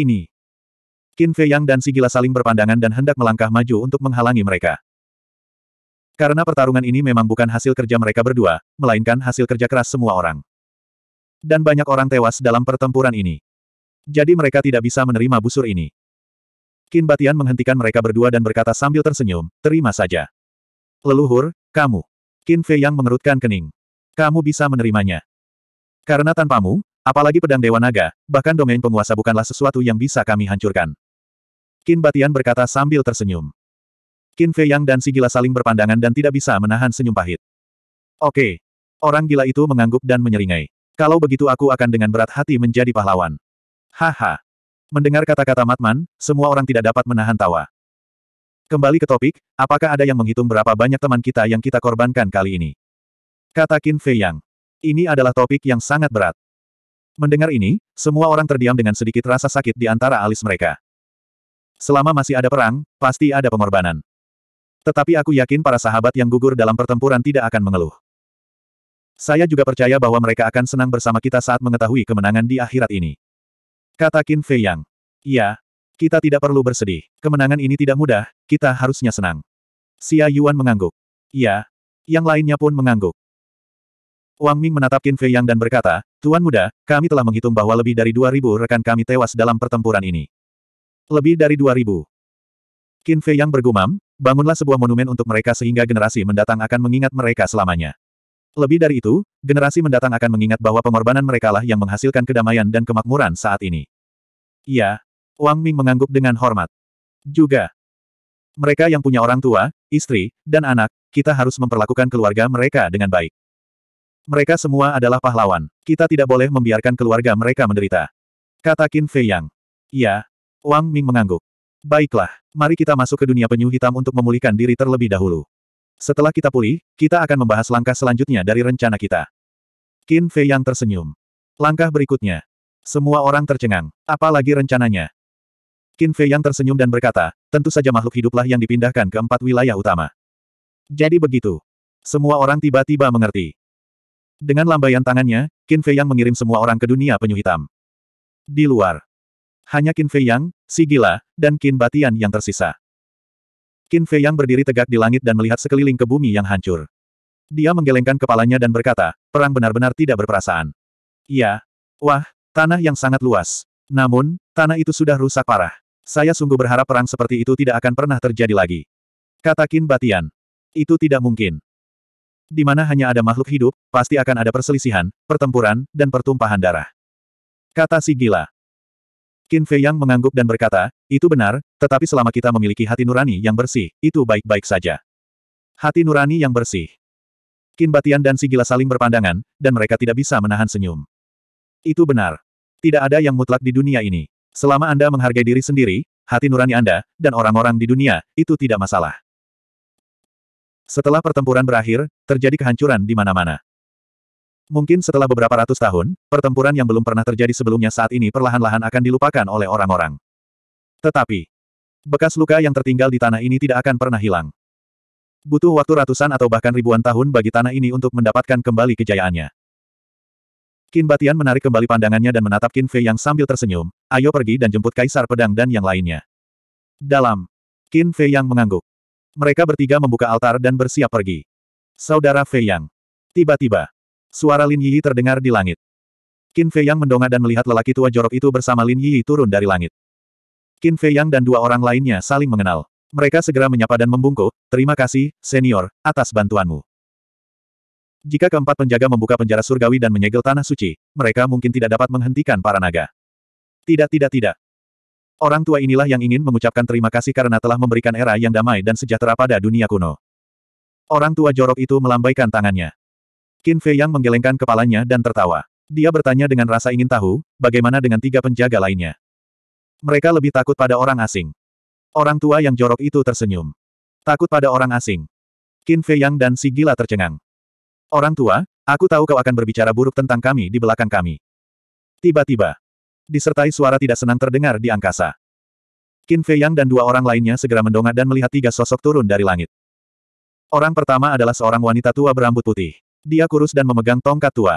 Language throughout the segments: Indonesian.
ini. Qin Fei Yang dan Sigila saling berpandangan dan hendak melangkah maju untuk menghalangi mereka. Karena pertarungan ini memang bukan hasil kerja mereka berdua, melainkan hasil kerja keras semua orang. Dan banyak orang tewas dalam pertempuran ini. Jadi mereka tidak bisa menerima busur ini. Qin Batian menghentikan mereka berdua dan berkata sambil tersenyum, terima saja. Leluhur, kamu. Qin Fei Yang mengerutkan kening. Kamu bisa menerimanya. Karena tanpamu, Apalagi pedang Dewa Naga, bahkan domain penguasa bukanlah sesuatu yang bisa kami hancurkan. Qin Batian berkata sambil tersenyum. Qin Fei dan si gila saling berpandangan dan tidak bisa menahan senyum pahit. Oke. Orang gila itu mengangguk dan menyeringai. Kalau begitu aku akan dengan berat hati menjadi pahlawan. Haha. Mendengar kata-kata Matman, semua orang tidak dapat menahan tawa. Kembali ke topik, apakah ada yang menghitung berapa banyak teman kita yang kita korbankan kali ini? Kata Qin Fei Ini adalah topik yang sangat berat. Mendengar ini, semua orang terdiam dengan sedikit rasa sakit di antara alis mereka. Selama masih ada perang, pasti ada pengorbanan. Tetapi aku yakin para sahabat yang gugur dalam pertempuran tidak akan mengeluh. Saya juga percaya bahwa mereka akan senang bersama kita saat mengetahui kemenangan di akhirat ini. Kata Qin Fei Yang. Iya, kita tidak perlu bersedih. Kemenangan ini tidak mudah, kita harusnya senang. Xia Yuan mengangguk. Iya. Yang lainnya pun mengangguk. Wang Ming menatap Qin Fei Yang dan berkata, Tuan muda, kami telah menghitung bahwa lebih dari 2.000 rekan kami tewas dalam pertempuran ini. Lebih dari 2.000. Qin Fei yang bergumam, bangunlah sebuah monumen untuk mereka sehingga generasi mendatang akan mengingat mereka selamanya. Lebih dari itu, generasi mendatang akan mengingat bahwa pengorbanan merekalah yang menghasilkan kedamaian dan kemakmuran saat ini. Iya. Wang Ming mengangguk dengan hormat. Juga. Mereka yang punya orang tua, istri, dan anak, kita harus memperlakukan keluarga mereka dengan baik. Mereka semua adalah pahlawan. Kita tidak boleh membiarkan keluarga mereka menderita. Kata Qin Fei Yang. Iya. Wang Ming mengangguk. Baiklah, mari kita masuk ke dunia penyu hitam untuk memulihkan diri terlebih dahulu. Setelah kita pulih, kita akan membahas langkah selanjutnya dari rencana kita. Qin Fei Yang tersenyum. Langkah berikutnya. Semua orang tercengang. Apalagi rencananya. Qin Fei Yang tersenyum dan berkata, tentu saja makhluk hiduplah yang dipindahkan ke empat wilayah utama. Jadi begitu. Semua orang tiba-tiba mengerti. Dengan lambaian tangannya, Qin Fei Yang mengirim semua orang ke dunia penyu hitam. Di luar. Hanya Qin Fei Yang, si gila, dan Qin Batian yang tersisa. Qin Fei Yang berdiri tegak di langit dan melihat sekeliling ke bumi yang hancur. Dia menggelengkan kepalanya dan berkata, perang benar-benar tidak berperasaan. Ya, Wah, tanah yang sangat luas. Namun, tanah itu sudah rusak parah. Saya sungguh berharap perang seperti itu tidak akan pernah terjadi lagi. Kata Qin Batian. Itu tidak mungkin. Di mana hanya ada makhluk hidup, pasti akan ada perselisihan, pertempuran, dan pertumpahan darah. Kata si gila. Qin Fei Yang mengangguk dan berkata, itu benar, tetapi selama kita memiliki hati nurani yang bersih, itu baik-baik saja. Hati nurani yang bersih. Qin Batian dan si gila saling berpandangan, dan mereka tidak bisa menahan senyum. Itu benar. Tidak ada yang mutlak di dunia ini. Selama Anda menghargai diri sendiri, hati nurani Anda, dan orang-orang di dunia, itu tidak masalah. Setelah pertempuran berakhir, terjadi kehancuran di mana-mana. Mungkin setelah beberapa ratus tahun, pertempuran yang belum pernah terjadi sebelumnya saat ini perlahan-lahan akan dilupakan oleh orang-orang. Tetapi, bekas luka yang tertinggal di tanah ini tidak akan pernah hilang. Butuh waktu ratusan atau bahkan ribuan tahun bagi tanah ini untuk mendapatkan kembali kejayaannya. Qin Batian menarik kembali pandangannya dan menatap Kin Fei yang sambil tersenyum, ayo pergi dan jemput Kaisar Pedang dan yang lainnya. Dalam. Kin Fei yang mengangguk. Mereka bertiga membuka altar dan bersiap pergi. Saudara Fei Yang. Tiba-tiba, suara Lin Yi terdengar di langit. Qin Fei Yang mendongak dan melihat lelaki tua jorok itu bersama Lin Yi turun dari langit. Qin Fei Yang dan dua orang lainnya saling mengenal. Mereka segera menyapa dan membungkuk, terima kasih, senior, atas bantuanmu. Jika keempat penjaga membuka penjara surgawi dan menyegel tanah suci, mereka mungkin tidak dapat menghentikan para naga. Tidak tidak tidak, Orang tua inilah yang ingin mengucapkan terima kasih karena telah memberikan era yang damai dan sejahtera pada dunia kuno. Orang tua jorok itu melambaikan tangannya. Qin Fei yang menggelengkan kepalanya dan tertawa. Dia bertanya dengan rasa ingin tahu, bagaimana dengan tiga penjaga lainnya. Mereka lebih takut pada orang asing. Orang tua yang jorok itu tersenyum. Takut pada orang asing. Qin Fei Yang dan si gila tercengang. Orang tua, aku tahu kau akan berbicara buruk tentang kami di belakang kami. Tiba-tiba, disertai suara tidak senang terdengar di angkasa. Qin Fei Yang dan dua orang lainnya segera mendongak dan melihat tiga sosok turun dari langit. Orang pertama adalah seorang wanita tua berambut putih. Dia kurus dan memegang tongkat tua.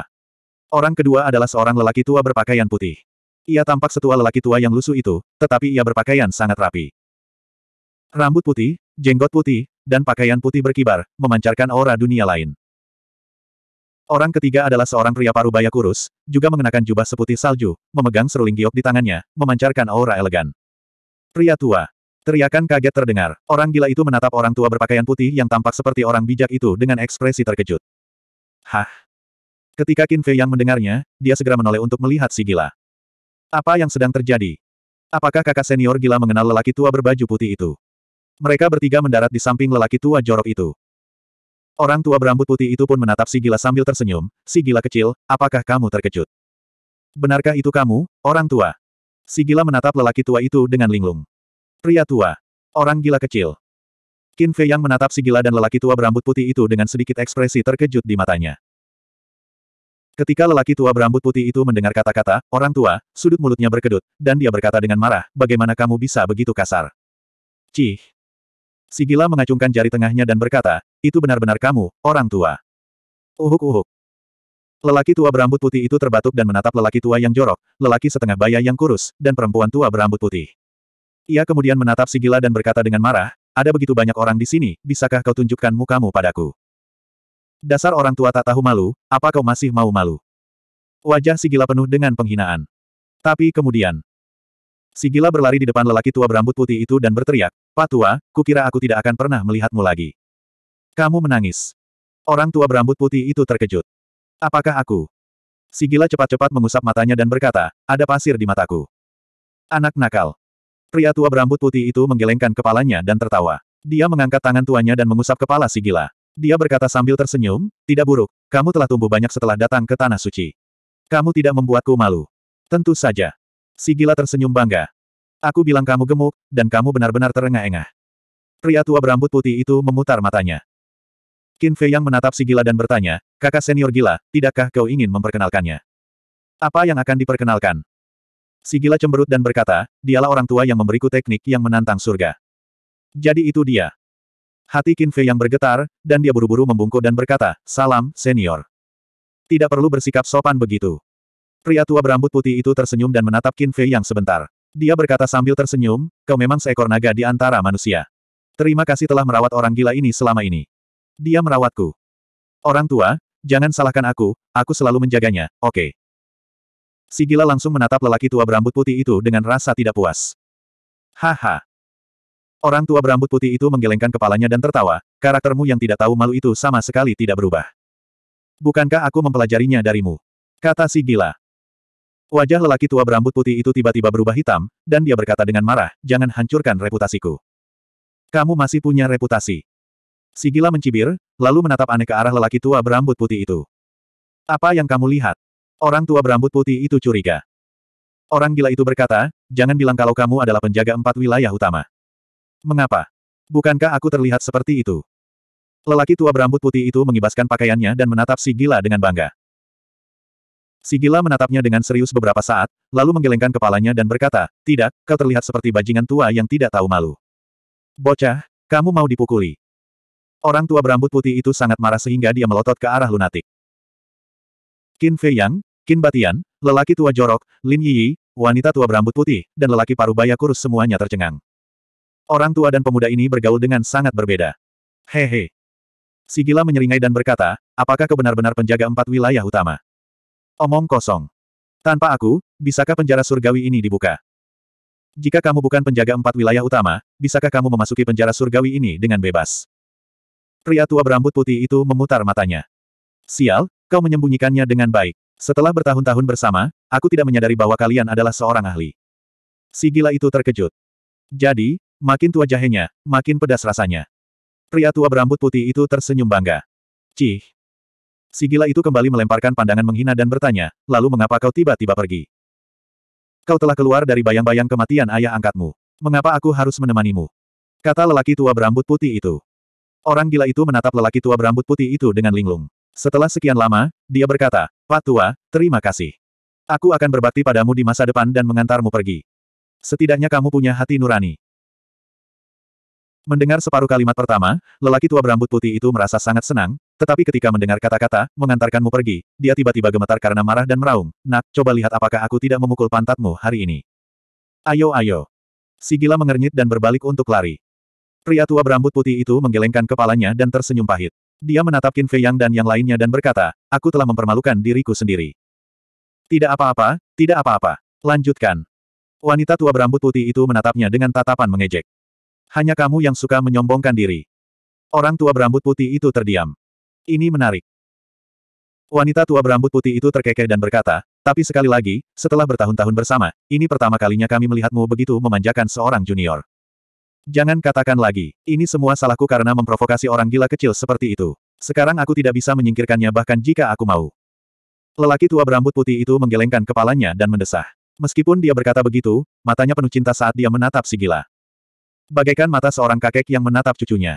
Orang kedua adalah seorang lelaki tua berpakaian putih. Ia tampak setua lelaki tua yang lusuh itu, tetapi ia berpakaian sangat rapi. Rambut putih, jenggot putih, dan pakaian putih berkibar, memancarkan aura dunia lain. Orang ketiga adalah seorang pria paruh parubaya kurus, juga mengenakan jubah seputih salju, memegang seruling giok di tangannya, memancarkan aura elegan. Pria tua. Teriakan kaget terdengar. Orang gila itu menatap orang tua berpakaian putih yang tampak seperti orang bijak itu dengan ekspresi terkejut. Hah? Ketika Qin Fei yang mendengarnya, dia segera menoleh untuk melihat si gila. Apa yang sedang terjadi? Apakah kakak senior gila mengenal lelaki tua berbaju putih itu? Mereka bertiga mendarat di samping lelaki tua jorok itu. Orang tua berambut putih itu pun menatap si gila sambil tersenyum, si gila kecil, apakah kamu terkejut? Benarkah itu kamu, orang tua? Si gila menatap lelaki tua itu dengan linglung. Pria tua. Orang gila kecil. Qin Fei yang menatap si gila dan lelaki tua berambut putih itu dengan sedikit ekspresi terkejut di matanya. Ketika lelaki tua berambut putih itu mendengar kata-kata, orang tua, sudut mulutnya berkedut, dan dia berkata dengan marah, bagaimana kamu bisa begitu kasar? Cih, Sigila mengacungkan jari tengahnya dan berkata, itu benar-benar kamu, orang tua. Uhuk-uhuk. Lelaki tua berambut putih itu terbatuk dan menatap lelaki tua yang jorok, lelaki setengah baya yang kurus, dan perempuan tua berambut putih. Ia kemudian menatap Sigila dan berkata dengan marah, ada begitu banyak orang di sini, bisakah kau tunjukkan mukamu padaku? Dasar orang tua tak tahu malu, apa kau masih mau malu? Wajah Sigila penuh dengan penghinaan. Tapi kemudian, Sigila berlari di depan lelaki tua berambut putih itu dan berteriak, Pak tua, kukira aku tidak akan pernah melihatmu lagi. Kamu menangis. Orang tua berambut putih itu terkejut. Apakah aku? Sigila cepat-cepat mengusap matanya dan berkata, ada pasir di mataku. Anak nakal. Pria tua berambut putih itu menggelengkan kepalanya dan tertawa. Dia mengangkat tangan tuanya dan mengusap kepala Sigila. Dia berkata sambil tersenyum, tidak buruk, kamu telah tumbuh banyak setelah datang ke Tanah Suci. Kamu tidak membuatku malu. Tentu saja. Sigila tersenyum bangga. Aku bilang kamu gemuk, dan kamu benar-benar terengah-engah. Pria tua berambut putih itu memutar matanya. Qin Fei yang menatap si gila dan bertanya, kakak senior gila, tidakkah kau ingin memperkenalkannya? Apa yang akan diperkenalkan? Si gila cemberut dan berkata, dialah orang tua yang memberiku teknik yang menantang surga. Jadi itu dia. Hati Qin Fei yang bergetar, dan dia buru-buru membungkuk dan berkata, salam, senior. Tidak perlu bersikap sopan begitu. Pria tua berambut putih itu tersenyum dan menatap Qin Fei yang sebentar. Dia berkata sambil tersenyum, kau memang seekor naga di antara manusia. Terima kasih telah merawat orang gila ini selama ini. Dia merawatku. Orang tua, jangan salahkan aku, aku selalu menjaganya, oke. Okay. Si gila langsung menatap lelaki tua berambut putih itu dengan rasa tidak puas. Haha. Orang tua berambut putih itu menggelengkan kepalanya dan tertawa, karaktermu yang tidak tahu malu itu sama sekali tidak berubah. Bukankah aku mempelajarinya darimu? Kata si gila. Wajah lelaki tua berambut putih itu tiba-tiba berubah hitam, dan dia berkata dengan marah, jangan hancurkan reputasiku. Kamu masih punya reputasi. Sigila mencibir, lalu menatap aneh ke arah lelaki tua berambut putih itu. Apa yang kamu lihat? Orang tua berambut putih itu curiga. Orang gila itu berkata, jangan bilang kalau kamu adalah penjaga empat wilayah utama. Mengapa? Bukankah aku terlihat seperti itu? Lelaki tua berambut putih itu mengibaskan pakaiannya dan menatap si gila dengan bangga. Sigila menatapnya dengan serius beberapa saat, lalu menggelengkan kepalanya dan berkata, Tidak, kau terlihat seperti bajingan tua yang tidak tahu malu. Bocah, kamu mau dipukuli. Orang tua berambut putih itu sangat marah sehingga dia melotot ke arah lunatik. Qin Fei Yang, Qin Batian, lelaki tua jorok, Lin Yi, wanita tua berambut putih, dan lelaki parubaya kurus semuanya tercengang. Orang tua dan pemuda ini bergaul dengan sangat berbeda. Hehe. Sigila menyeringai dan berkata, apakah kau benar penjaga empat wilayah utama? Omong kosong. Tanpa aku, bisakah penjara surgawi ini dibuka? Jika kamu bukan penjaga empat wilayah utama, bisakah kamu memasuki penjara surgawi ini dengan bebas? Pria tua berambut putih itu memutar matanya. Sial, kau menyembunyikannya dengan baik. Setelah bertahun-tahun bersama, aku tidak menyadari bahwa kalian adalah seorang ahli. Si gila itu terkejut. Jadi, makin tua jahenya, makin pedas rasanya. Pria tua berambut putih itu tersenyum bangga. Cih, Si gila itu kembali melemparkan pandangan menghina dan bertanya, lalu mengapa kau tiba-tiba pergi? Kau telah keluar dari bayang-bayang kematian ayah angkatmu. Mengapa aku harus menemanimu? Kata lelaki tua berambut putih itu. Orang gila itu menatap lelaki tua berambut putih itu dengan linglung. Setelah sekian lama, dia berkata, Pak Tua, terima kasih. Aku akan berbakti padamu di masa depan dan mengantarmu pergi. Setidaknya kamu punya hati nurani. Mendengar separuh kalimat pertama, lelaki tua berambut putih itu merasa sangat senang, tetapi ketika mendengar kata-kata, mengantarkanmu pergi, dia tiba-tiba gemetar karena marah dan meraung. Nak, coba lihat apakah aku tidak memukul pantatmu hari ini. Ayo ayo. Si gila mengernyit dan berbalik untuk lari. Pria tua berambut putih itu menggelengkan kepalanya dan tersenyum pahit. Dia menatap Qin Fei Yang dan yang lainnya dan berkata, aku telah mempermalukan diriku sendiri. Tidak apa-apa, tidak apa-apa. Lanjutkan. Wanita tua berambut putih itu menatapnya dengan tatapan mengejek. Hanya kamu yang suka menyombongkan diri. Orang tua berambut putih itu terdiam. Ini menarik. Wanita tua berambut putih itu terkekeh dan berkata, tapi sekali lagi, setelah bertahun-tahun bersama, ini pertama kalinya kami melihatmu begitu memanjakan seorang junior. Jangan katakan lagi, ini semua salahku karena memprovokasi orang gila kecil seperti itu. Sekarang aku tidak bisa menyingkirkannya bahkan jika aku mau. Lelaki tua berambut putih itu menggelengkan kepalanya dan mendesah. Meskipun dia berkata begitu, matanya penuh cinta saat dia menatap si gila. Bagaikan mata seorang kakek yang menatap cucunya.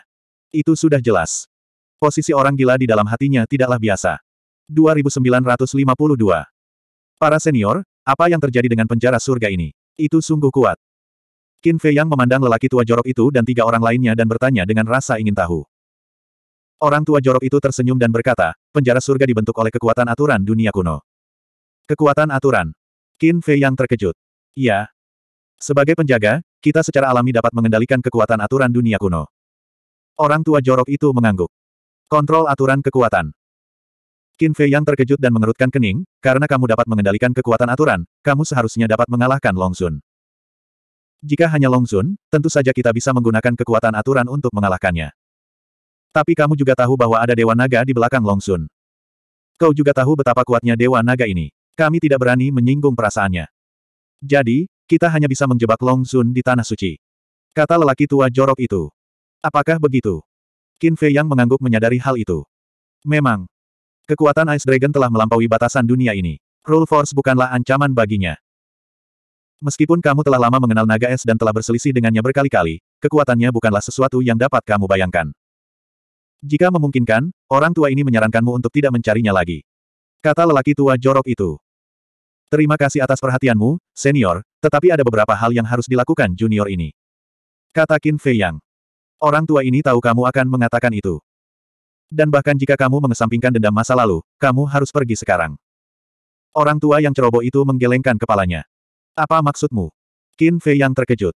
Itu sudah jelas. Posisi orang gila di dalam hatinya tidaklah biasa. 2952. Para senior, apa yang terjadi dengan penjara surga ini? Itu sungguh kuat. Qin Fei Yang memandang lelaki tua jorok itu dan tiga orang lainnya dan bertanya dengan rasa ingin tahu. Orang tua jorok itu tersenyum dan berkata, penjara surga dibentuk oleh kekuatan aturan dunia kuno. Kekuatan aturan. Qin Fei Yang terkejut. Ya. Sebagai penjaga, kita secara alami dapat mengendalikan kekuatan aturan dunia kuno. Orang tua jorok itu mengangguk. Kontrol aturan kekuatan. Qin Fei yang terkejut dan mengerutkan kening, karena kamu dapat mengendalikan kekuatan aturan, kamu seharusnya dapat mengalahkan Long Sun. Jika hanya Long Sun, tentu saja kita bisa menggunakan kekuatan aturan untuk mengalahkannya. Tapi kamu juga tahu bahwa ada Dewa Naga di belakang Long Sun. Kau juga tahu betapa kuatnya Dewa Naga ini. Kami tidak berani menyinggung perasaannya. Jadi, kita hanya bisa menjebak Long Sun di Tanah Suci. Kata lelaki tua jorok itu. Apakah begitu? Qin Fei yang mengangguk menyadari hal itu. Memang. Kekuatan Ice Dragon telah melampaui batasan dunia ini. Rule Force bukanlah ancaman baginya. Meskipun kamu telah lama mengenal naga es dan telah berselisih dengannya berkali-kali, kekuatannya bukanlah sesuatu yang dapat kamu bayangkan. Jika memungkinkan, orang tua ini menyarankanmu untuk tidak mencarinya lagi. Kata lelaki tua jorok itu. Terima kasih atas perhatianmu, senior, tetapi ada beberapa hal yang harus dilakukan junior ini. Kata Qin Fei Yang. Orang tua ini tahu kamu akan mengatakan itu. Dan bahkan jika kamu mengesampingkan dendam masa lalu, kamu harus pergi sekarang. Orang tua yang ceroboh itu menggelengkan kepalanya. Apa maksudmu? Qin Fei yang terkejut.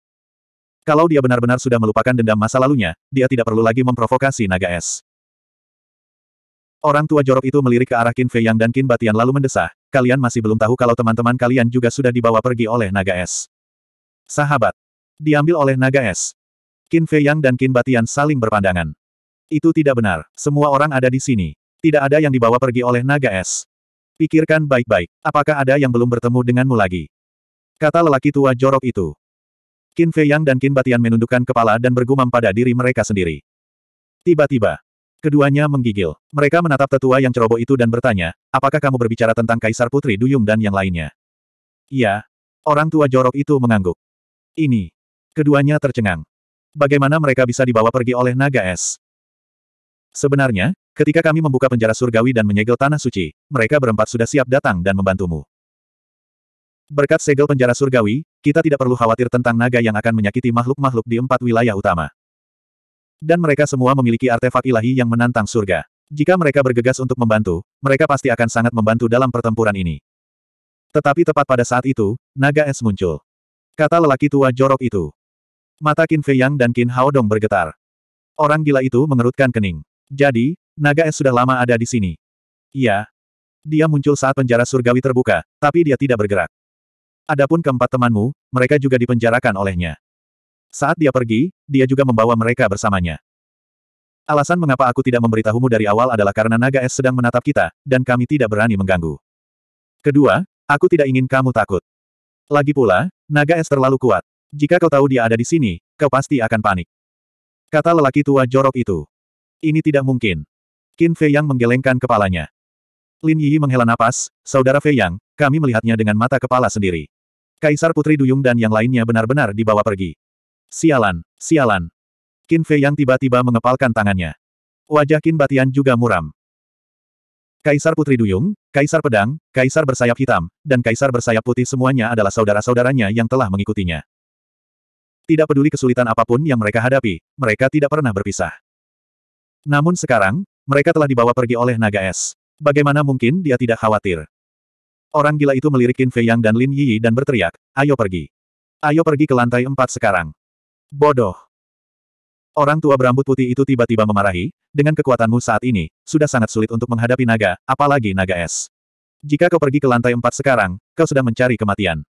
Kalau dia benar-benar sudah melupakan dendam masa lalunya, dia tidak perlu lagi memprovokasi naga es. Orang tua jorok itu melirik ke arah Qin Fei Yang dan Qin Batian lalu mendesah, kalian masih belum tahu kalau teman-teman kalian juga sudah dibawa pergi oleh naga es. Sahabat. Diambil oleh naga es. Qin Fei Yang dan Qin Batian saling berpandangan. Itu tidak benar. Semua orang ada di sini. Tidak ada yang dibawa pergi oleh naga es. Pikirkan baik-baik. Apakah ada yang belum bertemu denganmu lagi? Kata lelaki tua jorok itu. Qin Fei Yang dan Qin Batian menundukkan kepala dan bergumam pada diri mereka sendiri. Tiba-tiba, keduanya menggigil. Mereka menatap tetua yang ceroboh itu dan bertanya, apakah kamu berbicara tentang Kaisar Putri Duyung dan yang lainnya? Ya, Orang tua jorok itu mengangguk. Ini. Keduanya tercengang bagaimana mereka bisa dibawa pergi oleh naga es? Sebenarnya, ketika kami membuka penjara surgawi dan menyegel tanah suci, mereka berempat sudah siap datang dan membantumu. Berkat segel penjara surgawi, kita tidak perlu khawatir tentang naga yang akan menyakiti makhluk-makhluk di empat wilayah utama. Dan mereka semua memiliki artefak ilahi yang menantang surga. Jika mereka bergegas untuk membantu, mereka pasti akan sangat membantu dalam pertempuran ini. Tetapi tepat pada saat itu, naga es muncul. Kata lelaki tua jorok itu. Mata Qin Fei Yang dan Qin Hao Dong bergetar. Orang gila itu mengerutkan kening. Jadi, naga es sudah lama ada di sini. Iya. Dia muncul saat penjara surgawi terbuka, tapi dia tidak bergerak. Adapun keempat temanmu, mereka juga dipenjarakan olehnya. Saat dia pergi, dia juga membawa mereka bersamanya. Alasan mengapa aku tidak memberitahumu dari awal adalah karena naga es sedang menatap kita, dan kami tidak berani mengganggu. Kedua, aku tidak ingin kamu takut. Lagi pula, naga es terlalu kuat, jika kau tahu dia ada di sini, kau pasti akan panik. Kata lelaki tua jorok itu. Ini tidak mungkin. Qin Fei Yang menggelengkan kepalanya. Lin Yi menghela napas, saudara Fei Yang, kami melihatnya dengan mata kepala sendiri. Kaisar Putri Duyung dan yang lainnya benar-benar dibawa pergi. Sialan, sialan. Qin Fei Yang tiba-tiba mengepalkan tangannya. Wajah Qin Batian juga muram. Kaisar Putri Duyung, Kaisar Pedang, Kaisar Bersayap Hitam, dan Kaisar Bersayap Putih semuanya adalah saudara-saudaranya yang telah mengikutinya. Tidak peduli kesulitan apapun yang mereka hadapi, mereka tidak pernah berpisah. Namun sekarang, mereka telah dibawa pergi oleh naga es. Bagaimana mungkin dia tidak khawatir? Orang gila itu melirik Qin Fei Yang dan Lin Yi dan berteriak, ayo pergi. Ayo pergi ke lantai empat sekarang. Bodoh. Orang tua berambut putih itu tiba-tiba memarahi, dengan kekuatanmu saat ini, sudah sangat sulit untuk menghadapi naga, apalagi naga es. Jika kau pergi ke lantai empat sekarang, kau sedang mencari kematian.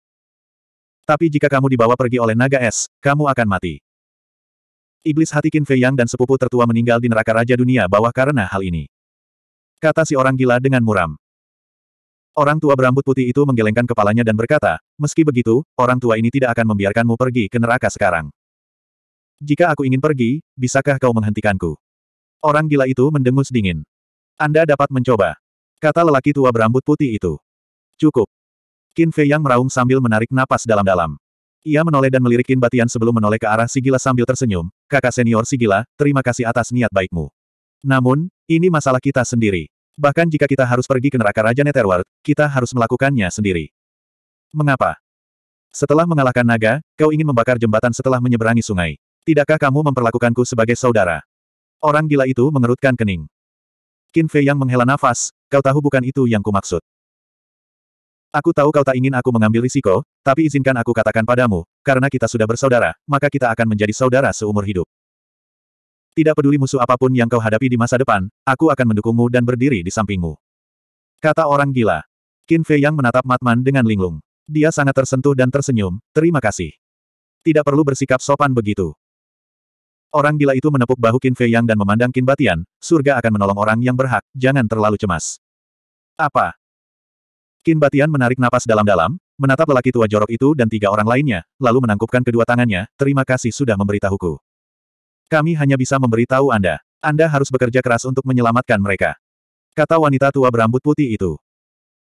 Tapi jika kamu dibawa pergi oleh naga es, kamu akan mati. Iblis hati Qin Fei Yang dan sepupu tertua meninggal di neraka Raja Dunia bawah karena hal ini. Kata si orang gila dengan muram. Orang tua berambut putih itu menggelengkan kepalanya dan berkata, meski begitu, orang tua ini tidak akan membiarkanmu pergi ke neraka sekarang. Jika aku ingin pergi, bisakah kau menghentikanku? Orang gila itu mendengus dingin. Anda dapat mencoba. Kata lelaki tua berambut putih itu. Cukup. Qin Fei Yang meraung sambil menarik napas dalam-dalam. Ia menoleh dan melirik Qin Batian sebelum menoleh ke arah Sigila sambil tersenyum, kakak senior Sigila, terima kasih atas niat baikmu. Namun, ini masalah kita sendiri. Bahkan jika kita harus pergi ke neraka Raja Netherworld, kita harus melakukannya sendiri. Mengapa? Setelah mengalahkan naga, kau ingin membakar jembatan setelah menyeberangi sungai. Tidakkah kamu memperlakukanku sebagai saudara? Orang gila itu mengerutkan kening. Qin Fei yang menghela nafas, kau tahu bukan itu yang kumaksud. Aku tahu kau tak ingin aku mengambil risiko, tapi izinkan aku katakan padamu, karena kita sudah bersaudara, maka kita akan menjadi saudara seumur hidup. Tidak peduli musuh apapun yang kau hadapi di masa depan, aku akan mendukungmu dan berdiri di sampingmu. Kata orang gila. Qin Fei yang menatap Matman dengan linglung. Dia sangat tersentuh dan tersenyum, terima kasih. Tidak perlu bersikap sopan begitu. Orang gila itu menepuk bahu Qin Fei yang dan memandang Qin Batian, surga akan menolong orang yang berhak, jangan terlalu cemas. Apa? Kin Batian menarik napas dalam-dalam, menatap lelaki tua jorok itu dan tiga orang lainnya, lalu menangkupkan kedua tangannya, terima kasih sudah memberitahuku. Kami hanya bisa memberitahu Anda. Anda harus bekerja keras untuk menyelamatkan mereka. Kata wanita tua berambut putih itu.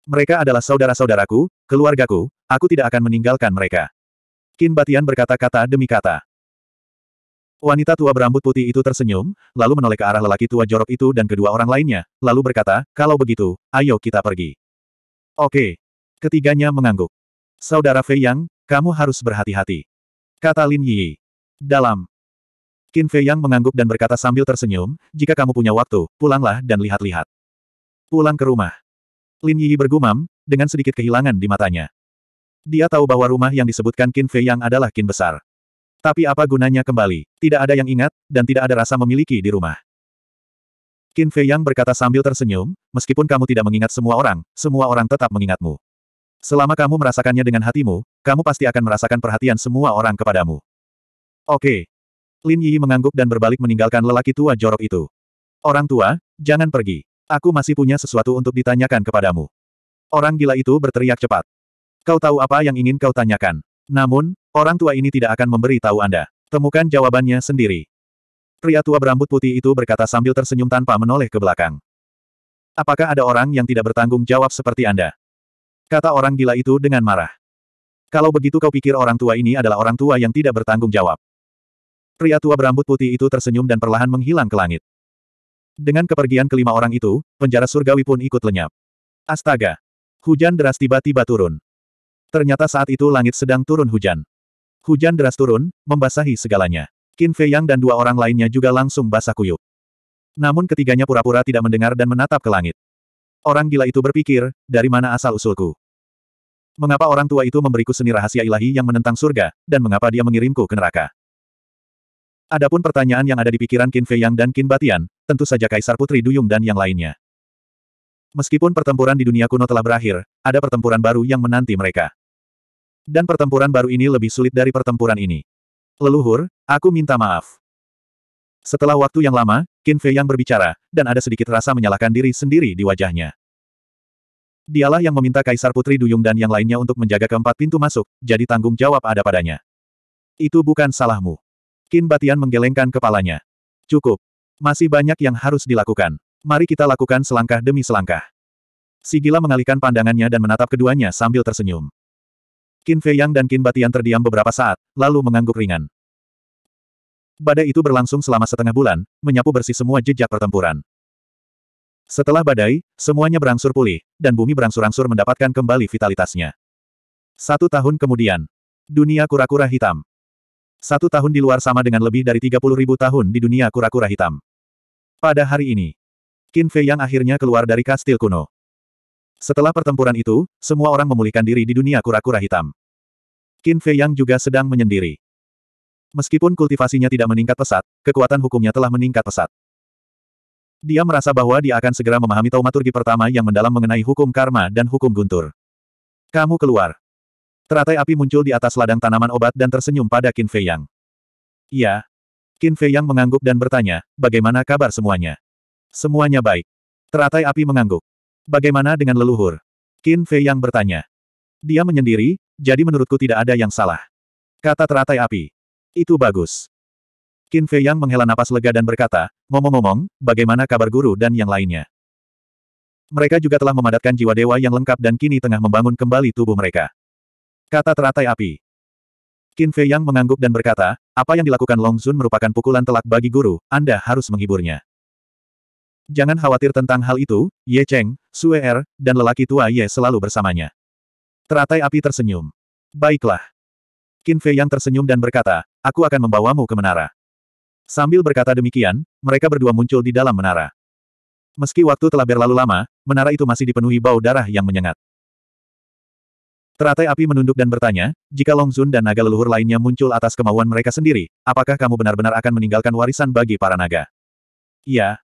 Mereka adalah saudara-saudaraku, keluargaku, aku tidak akan meninggalkan mereka. Kin Batian berkata-kata demi kata. Wanita tua berambut putih itu tersenyum, lalu menoleh ke arah lelaki tua jorok itu dan kedua orang lainnya, lalu berkata, kalau begitu, ayo kita pergi. Oke. Ketiganya mengangguk. Saudara Fei Yang, kamu harus berhati-hati. Kata Lin Yi. Dalam. Qin Fei Yang mengangguk dan berkata sambil tersenyum, jika kamu punya waktu, pulanglah dan lihat-lihat. Pulang ke rumah. Lin Yi bergumam, dengan sedikit kehilangan di matanya. Dia tahu bahwa rumah yang disebutkan Qin Fei Yang adalah Qin besar. Tapi apa gunanya kembali? Tidak ada yang ingat, dan tidak ada rasa memiliki di rumah. Qin Fei Yang berkata sambil tersenyum, meskipun kamu tidak mengingat semua orang, semua orang tetap mengingatmu. Selama kamu merasakannya dengan hatimu, kamu pasti akan merasakan perhatian semua orang kepadamu. Oke. Lin Yi mengangguk dan berbalik meninggalkan lelaki tua jorok itu. Orang tua, jangan pergi. Aku masih punya sesuatu untuk ditanyakan kepadamu. Orang gila itu berteriak cepat. Kau tahu apa yang ingin kau tanyakan. Namun, orang tua ini tidak akan memberi tahu Anda. Temukan jawabannya sendiri. Pria tua berambut putih itu berkata sambil tersenyum tanpa menoleh ke belakang. Apakah ada orang yang tidak bertanggung jawab seperti Anda? Kata orang gila itu dengan marah. Kalau begitu kau pikir orang tua ini adalah orang tua yang tidak bertanggung jawab. Pria tua berambut putih itu tersenyum dan perlahan menghilang ke langit. Dengan kepergian kelima orang itu, penjara surgawi pun ikut lenyap. Astaga! Hujan deras tiba-tiba turun. Ternyata saat itu langit sedang turun hujan. Hujan deras turun, membasahi segalanya. Qin Fei Yang dan dua orang lainnya juga langsung basah kuyup. Namun ketiganya pura-pura tidak mendengar dan menatap ke langit. Orang gila itu berpikir, dari mana asal usulku? Mengapa orang tua itu memberiku seni rahasia ilahi yang menentang surga, dan mengapa dia mengirimku ke neraka? Adapun pertanyaan yang ada di pikiran Qin Fei Yang dan Qin Batian, tentu saja Kaisar Putri Duyung dan yang lainnya. Meskipun pertempuran di dunia kuno telah berakhir, ada pertempuran baru yang menanti mereka. Dan pertempuran baru ini lebih sulit dari pertempuran ini. Leluhur, aku minta maaf. Setelah waktu yang lama, Qin Fei yang berbicara, dan ada sedikit rasa menyalahkan diri sendiri di wajahnya. Dialah yang meminta Kaisar Putri Duyung dan yang lainnya untuk menjaga keempat pintu masuk, jadi tanggung jawab ada padanya. Itu bukan salahmu. Qin Batian menggelengkan kepalanya. Cukup. Masih banyak yang harus dilakukan. Mari kita lakukan selangkah demi selangkah. Sigila mengalihkan pandangannya dan menatap keduanya sambil tersenyum. Qin Fei Yang dan Qin Batian terdiam beberapa saat, lalu mengangguk ringan. Badai itu berlangsung selama setengah bulan, menyapu bersih semua jejak pertempuran. Setelah badai, semuanya berangsur pulih, dan bumi berangsur-angsur mendapatkan kembali vitalitasnya. Satu tahun kemudian, dunia kura-kura hitam. Satu tahun di luar sama dengan lebih dari 30 ribu tahun di dunia kura-kura hitam. Pada hari ini, Qin Fei Yang akhirnya keluar dari kastil kuno. Setelah pertempuran itu, semua orang memulihkan diri di dunia kura-kura hitam. Qin Fei Yang juga sedang menyendiri. Meskipun kultivasinya tidak meningkat pesat, kekuatan hukumnya telah meningkat pesat. Dia merasa bahwa dia akan segera memahami taumaturgi pertama yang mendalam mengenai hukum karma dan hukum guntur. Kamu keluar. Teratai api muncul di atas ladang tanaman obat dan tersenyum pada Qin Fei Yang. Iya. Qin Fei Yang mengangguk dan bertanya, bagaimana kabar semuanya? Semuanya baik. Teratai api mengangguk. Bagaimana dengan leluhur? Qin Fei yang bertanya. Dia menyendiri, jadi menurutku tidak ada yang salah. Kata teratai api. Itu bagus. Qin Fei yang menghela napas lega dan berkata, ngomong-ngomong, bagaimana kabar guru dan yang lainnya? Mereka juga telah memadatkan jiwa dewa yang lengkap dan kini tengah membangun kembali tubuh mereka. Kata teratai api. Qin Fei yang mengangguk dan berkata, apa yang dilakukan Long Zun merupakan pukulan telak bagi guru, Anda harus menghiburnya. Jangan khawatir tentang hal itu, Ye Cheng, Sue Er, dan lelaki tua Ye selalu bersamanya. Teratai api tersenyum. Baiklah. Qin Fei yang tersenyum dan berkata, aku akan membawamu ke menara. Sambil berkata demikian, mereka berdua muncul di dalam menara. Meski waktu telah berlalu lama, menara itu masih dipenuhi bau darah yang menyengat. Teratai api menunduk dan bertanya, jika Long Zun dan naga leluhur lainnya muncul atas kemauan mereka sendiri, apakah kamu benar-benar akan meninggalkan warisan bagi para naga? Iya,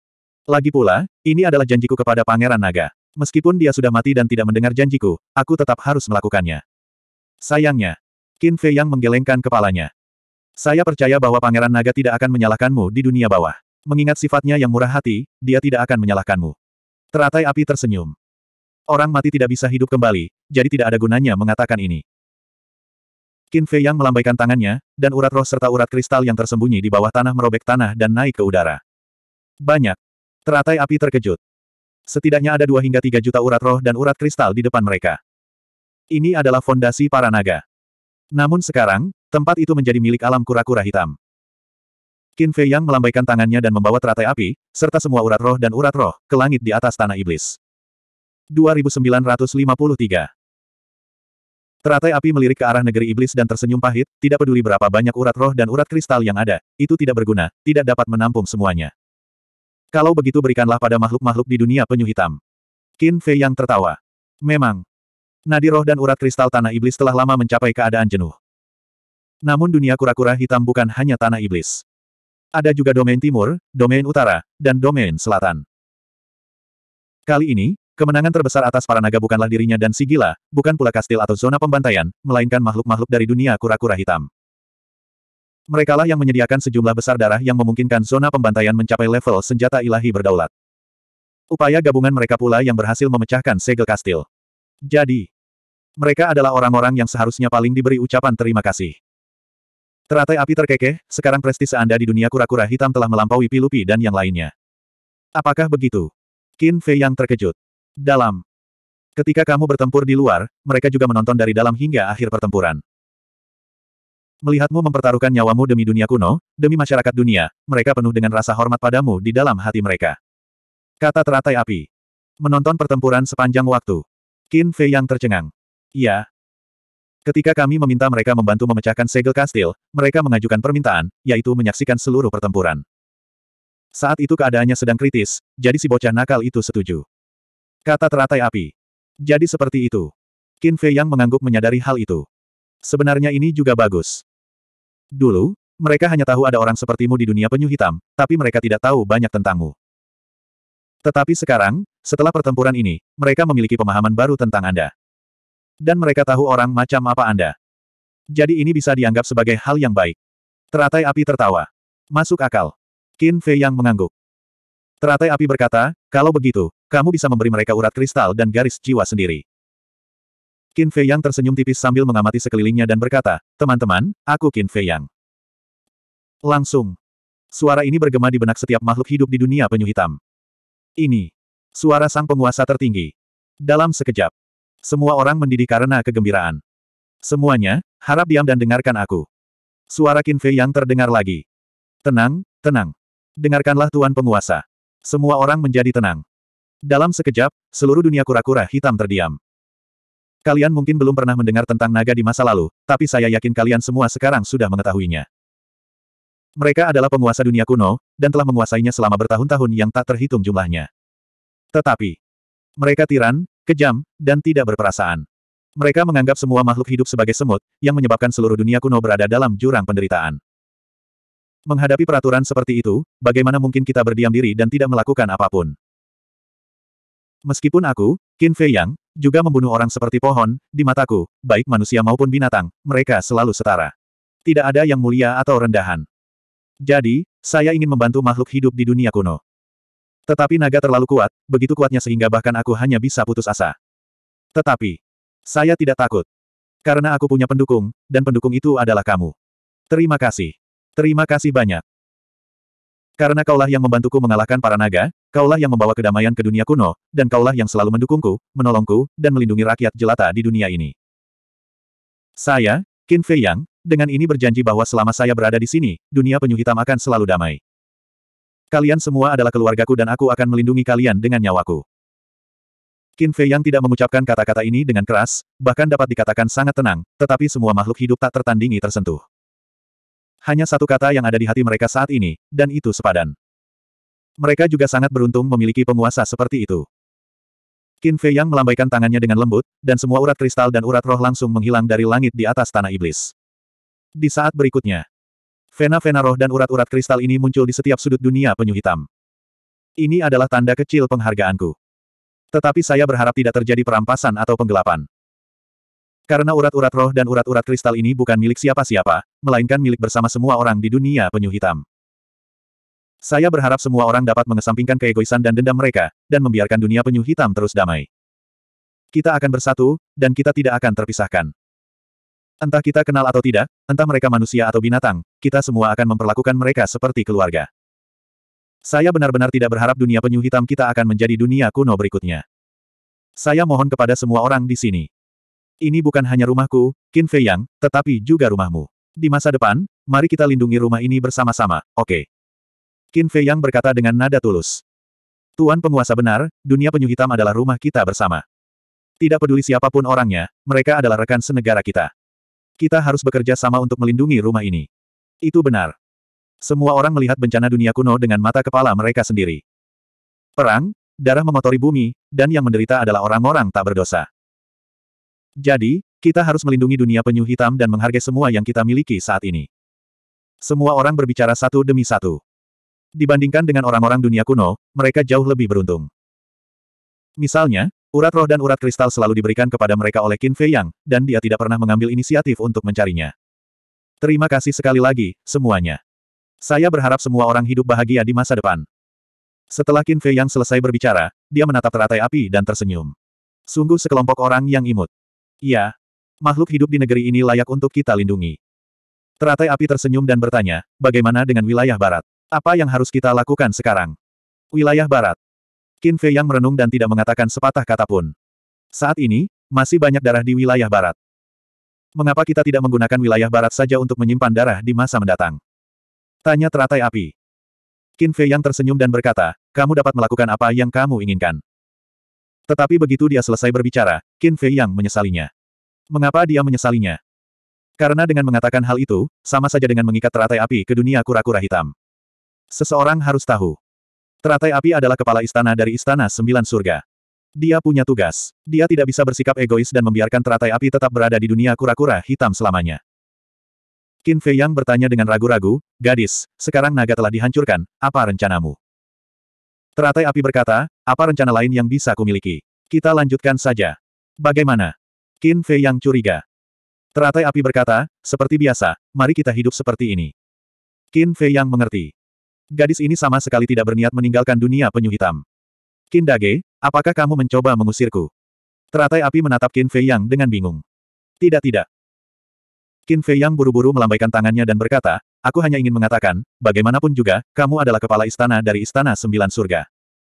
lagi pula, ini adalah janjiku kepada Pangeran Naga. Meskipun dia sudah mati dan tidak mendengar janjiku, aku tetap harus melakukannya. Sayangnya, Qin Fei yang menggelengkan kepalanya. Saya percaya bahwa Pangeran Naga tidak akan menyalahkanmu di dunia bawah. Mengingat sifatnya yang murah hati, dia tidak akan menyalahkanmu. Teratai api tersenyum. Orang mati tidak bisa hidup kembali, jadi tidak ada gunanya mengatakan ini. Qin Fei yang melambaikan tangannya, dan urat roh serta urat kristal yang tersembunyi di bawah tanah merobek tanah dan naik ke udara. Banyak, Teratai api terkejut. Setidaknya ada dua hingga tiga juta urat roh dan urat kristal di depan mereka. Ini adalah fondasi para naga. Namun sekarang, tempat itu menjadi milik alam kura-kura hitam. Qin Fei Yang melambaikan tangannya dan membawa teratai api, serta semua urat roh dan urat roh, ke langit di atas tanah iblis. 2953 Teratai api melirik ke arah negeri iblis dan tersenyum pahit, tidak peduli berapa banyak urat roh dan urat kristal yang ada, itu tidak berguna, tidak dapat menampung semuanya. Kalau begitu berikanlah pada makhluk-makhluk di dunia penyu hitam. Qin Fei yang tertawa. Memang. Nadi roh dan urat kristal tanah iblis telah lama mencapai keadaan jenuh. Namun dunia kura-kura hitam bukan hanya tanah iblis. Ada juga domain timur, domain utara, dan domain selatan. Kali ini, kemenangan terbesar atas para naga bukanlah dirinya dan Sigila, bukan pula kastil atau zona pembantaian, melainkan makhluk-makhluk dari dunia kura-kura hitam. Merekalah yang menyediakan sejumlah besar darah yang memungkinkan zona pembantaian mencapai level senjata ilahi berdaulat. Upaya gabungan mereka pula yang berhasil memecahkan segel kastil. Jadi, mereka adalah orang-orang yang seharusnya paling diberi ucapan terima kasih. Teratai api terkekeh, sekarang prestise Anda di dunia kura-kura hitam telah melampaui Pilupi dan yang lainnya. Apakah begitu? Qin Fei yang terkejut. Dalam. Ketika kamu bertempur di luar, mereka juga menonton dari dalam hingga akhir pertempuran melihatmu mempertaruhkan nyawamu demi dunia kuno, demi masyarakat dunia, mereka penuh dengan rasa hormat padamu di dalam hati mereka. Kata teratai api. Menonton pertempuran sepanjang waktu. Qin Fei yang tercengang. Iya. Ketika kami meminta mereka membantu memecahkan segel kastil, mereka mengajukan permintaan, yaitu menyaksikan seluruh pertempuran. Saat itu keadaannya sedang kritis, jadi si bocah nakal itu setuju. Kata teratai api. Jadi seperti itu. Qin Fei Yang mengangguk menyadari hal itu. Sebenarnya ini juga bagus. Dulu, mereka hanya tahu ada orang sepertimu di dunia penyu hitam, tapi mereka tidak tahu banyak tentangmu. Tetapi sekarang, setelah pertempuran ini, mereka memiliki pemahaman baru tentang Anda. Dan mereka tahu orang macam apa Anda. Jadi ini bisa dianggap sebagai hal yang baik. Teratai api tertawa. Masuk akal. Qin Fei yang mengangguk. Teratai api berkata, kalau begitu, kamu bisa memberi mereka urat kristal dan garis jiwa sendiri. Qin Fei Yang tersenyum tipis sambil mengamati sekelilingnya dan berkata, teman-teman, aku Qin Fei Yang. Langsung. Suara ini bergema di benak setiap makhluk hidup di dunia penyu hitam. Ini. Suara sang penguasa tertinggi. Dalam sekejap. Semua orang mendidih karena kegembiraan. Semuanya, harap diam dan dengarkan aku. Suara Qin Fei Yang terdengar lagi. Tenang, tenang. Dengarkanlah Tuan Penguasa. Semua orang menjadi tenang. Dalam sekejap, seluruh dunia kura-kura hitam terdiam. Kalian mungkin belum pernah mendengar tentang naga di masa lalu, tapi saya yakin kalian semua sekarang sudah mengetahuinya. Mereka adalah penguasa dunia kuno, dan telah menguasainya selama bertahun-tahun yang tak terhitung jumlahnya. Tetapi, mereka tiran, kejam, dan tidak berperasaan. Mereka menganggap semua makhluk hidup sebagai semut, yang menyebabkan seluruh dunia kuno berada dalam jurang penderitaan. Menghadapi peraturan seperti itu, bagaimana mungkin kita berdiam diri dan tidak melakukan apapun? Meskipun aku, Qin Fei Yang, juga membunuh orang seperti pohon, di mataku, baik manusia maupun binatang, mereka selalu setara. Tidak ada yang mulia atau rendahan. Jadi, saya ingin membantu makhluk hidup di dunia kuno. Tetapi naga terlalu kuat, begitu kuatnya sehingga bahkan aku hanya bisa putus asa. Tetapi, saya tidak takut. Karena aku punya pendukung, dan pendukung itu adalah kamu. Terima kasih. Terima kasih banyak. Karena kaulah yang membantuku mengalahkan para naga, kaulah yang membawa kedamaian ke dunia kuno, dan kaulah yang selalu mendukungku, menolongku, dan melindungi rakyat jelata di dunia ini. Saya, Qin Fei Yang, dengan ini berjanji bahwa selama saya berada di sini, dunia penyu hitam akan selalu damai. Kalian semua adalah keluargaku dan aku akan melindungi kalian dengan nyawaku. Qin Fei Yang tidak mengucapkan kata-kata ini dengan keras, bahkan dapat dikatakan sangat tenang, tetapi semua makhluk hidup tak tertandingi tersentuh. Hanya satu kata yang ada di hati mereka saat ini, dan itu sepadan. Mereka juga sangat beruntung memiliki penguasa seperti itu. Qin Fei Yang melambaikan tangannya dengan lembut, dan semua urat kristal dan urat roh langsung menghilang dari langit di atas tanah iblis. Di saat berikutnya, Vena-vena roh dan urat-urat kristal ini muncul di setiap sudut dunia penyu hitam. Ini adalah tanda kecil penghargaanku. Tetapi saya berharap tidak terjadi perampasan atau penggelapan. Karena urat-urat roh dan urat-urat kristal ini bukan milik siapa-siapa, melainkan milik bersama semua orang di dunia penyu hitam. Saya berharap semua orang dapat mengesampingkan keegoisan dan dendam mereka, dan membiarkan dunia penyu hitam terus damai. Kita akan bersatu, dan kita tidak akan terpisahkan. Entah kita kenal atau tidak, entah mereka manusia atau binatang, kita semua akan memperlakukan mereka seperti keluarga. Saya benar-benar tidak berharap dunia penyu hitam kita akan menjadi dunia kuno berikutnya. Saya mohon kepada semua orang di sini, ini bukan hanya rumahku, Qin Fei Yang, tetapi juga rumahmu. Di masa depan, mari kita lindungi rumah ini bersama-sama, oke? Okay. Qin Fei Yang berkata dengan nada tulus. Tuan penguasa benar, dunia penyu hitam adalah rumah kita bersama. Tidak peduli siapapun orangnya, mereka adalah rekan senegara kita. Kita harus bekerja sama untuk melindungi rumah ini. Itu benar. Semua orang melihat bencana dunia kuno dengan mata kepala mereka sendiri. Perang, darah mengotori bumi, dan yang menderita adalah orang-orang tak berdosa. Jadi, kita harus melindungi dunia penyu hitam dan menghargai semua yang kita miliki saat ini. Semua orang berbicara satu demi satu. Dibandingkan dengan orang-orang dunia kuno, mereka jauh lebih beruntung. Misalnya, urat roh dan urat kristal selalu diberikan kepada mereka oleh Qin Fei Yang, dan dia tidak pernah mengambil inisiatif untuk mencarinya. Terima kasih sekali lagi, semuanya. Saya berharap semua orang hidup bahagia di masa depan. Setelah Qin Fei Yang selesai berbicara, dia menatap teratai api dan tersenyum. Sungguh sekelompok orang yang imut. Iya. Makhluk hidup di negeri ini layak untuk kita lindungi. Teratai api tersenyum dan bertanya, bagaimana dengan wilayah barat? Apa yang harus kita lakukan sekarang? Wilayah barat. Qin Fei yang merenung dan tidak mengatakan sepatah kata pun. Saat ini, masih banyak darah di wilayah barat. Mengapa kita tidak menggunakan wilayah barat saja untuk menyimpan darah di masa mendatang? Tanya teratai api. Qin Fei yang tersenyum dan berkata, kamu dapat melakukan apa yang kamu inginkan. Tetapi begitu dia selesai berbicara, Qin Fei Yang menyesalinya. Mengapa dia menyesalinya? Karena dengan mengatakan hal itu, sama saja dengan mengikat teratai api ke dunia kura-kura hitam. Seseorang harus tahu. Teratai api adalah kepala istana dari istana sembilan surga. Dia punya tugas. Dia tidak bisa bersikap egois dan membiarkan teratai api tetap berada di dunia kura-kura hitam selamanya. Qin Fei Yang bertanya dengan ragu-ragu, Gadis, sekarang naga telah dihancurkan, apa rencanamu? Teratai api berkata, apa rencana lain yang bisa kumiliki? Kita lanjutkan saja. Bagaimana? Qin Fei yang curiga. Teratai api berkata, seperti biasa, mari kita hidup seperti ini. Qin Fei yang mengerti. Gadis ini sama sekali tidak berniat meninggalkan dunia penyu hitam. Qin Dage, apakah kamu mencoba mengusirku? Teratai api menatap Qin Fei yang dengan bingung. Tidak tidak. Qin Fei yang buru-buru melambaikan tangannya dan berkata, aku hanya ingin mengatakan, bagaimanapun juga, kamu adalah kepala istana dari istana sembilan surga.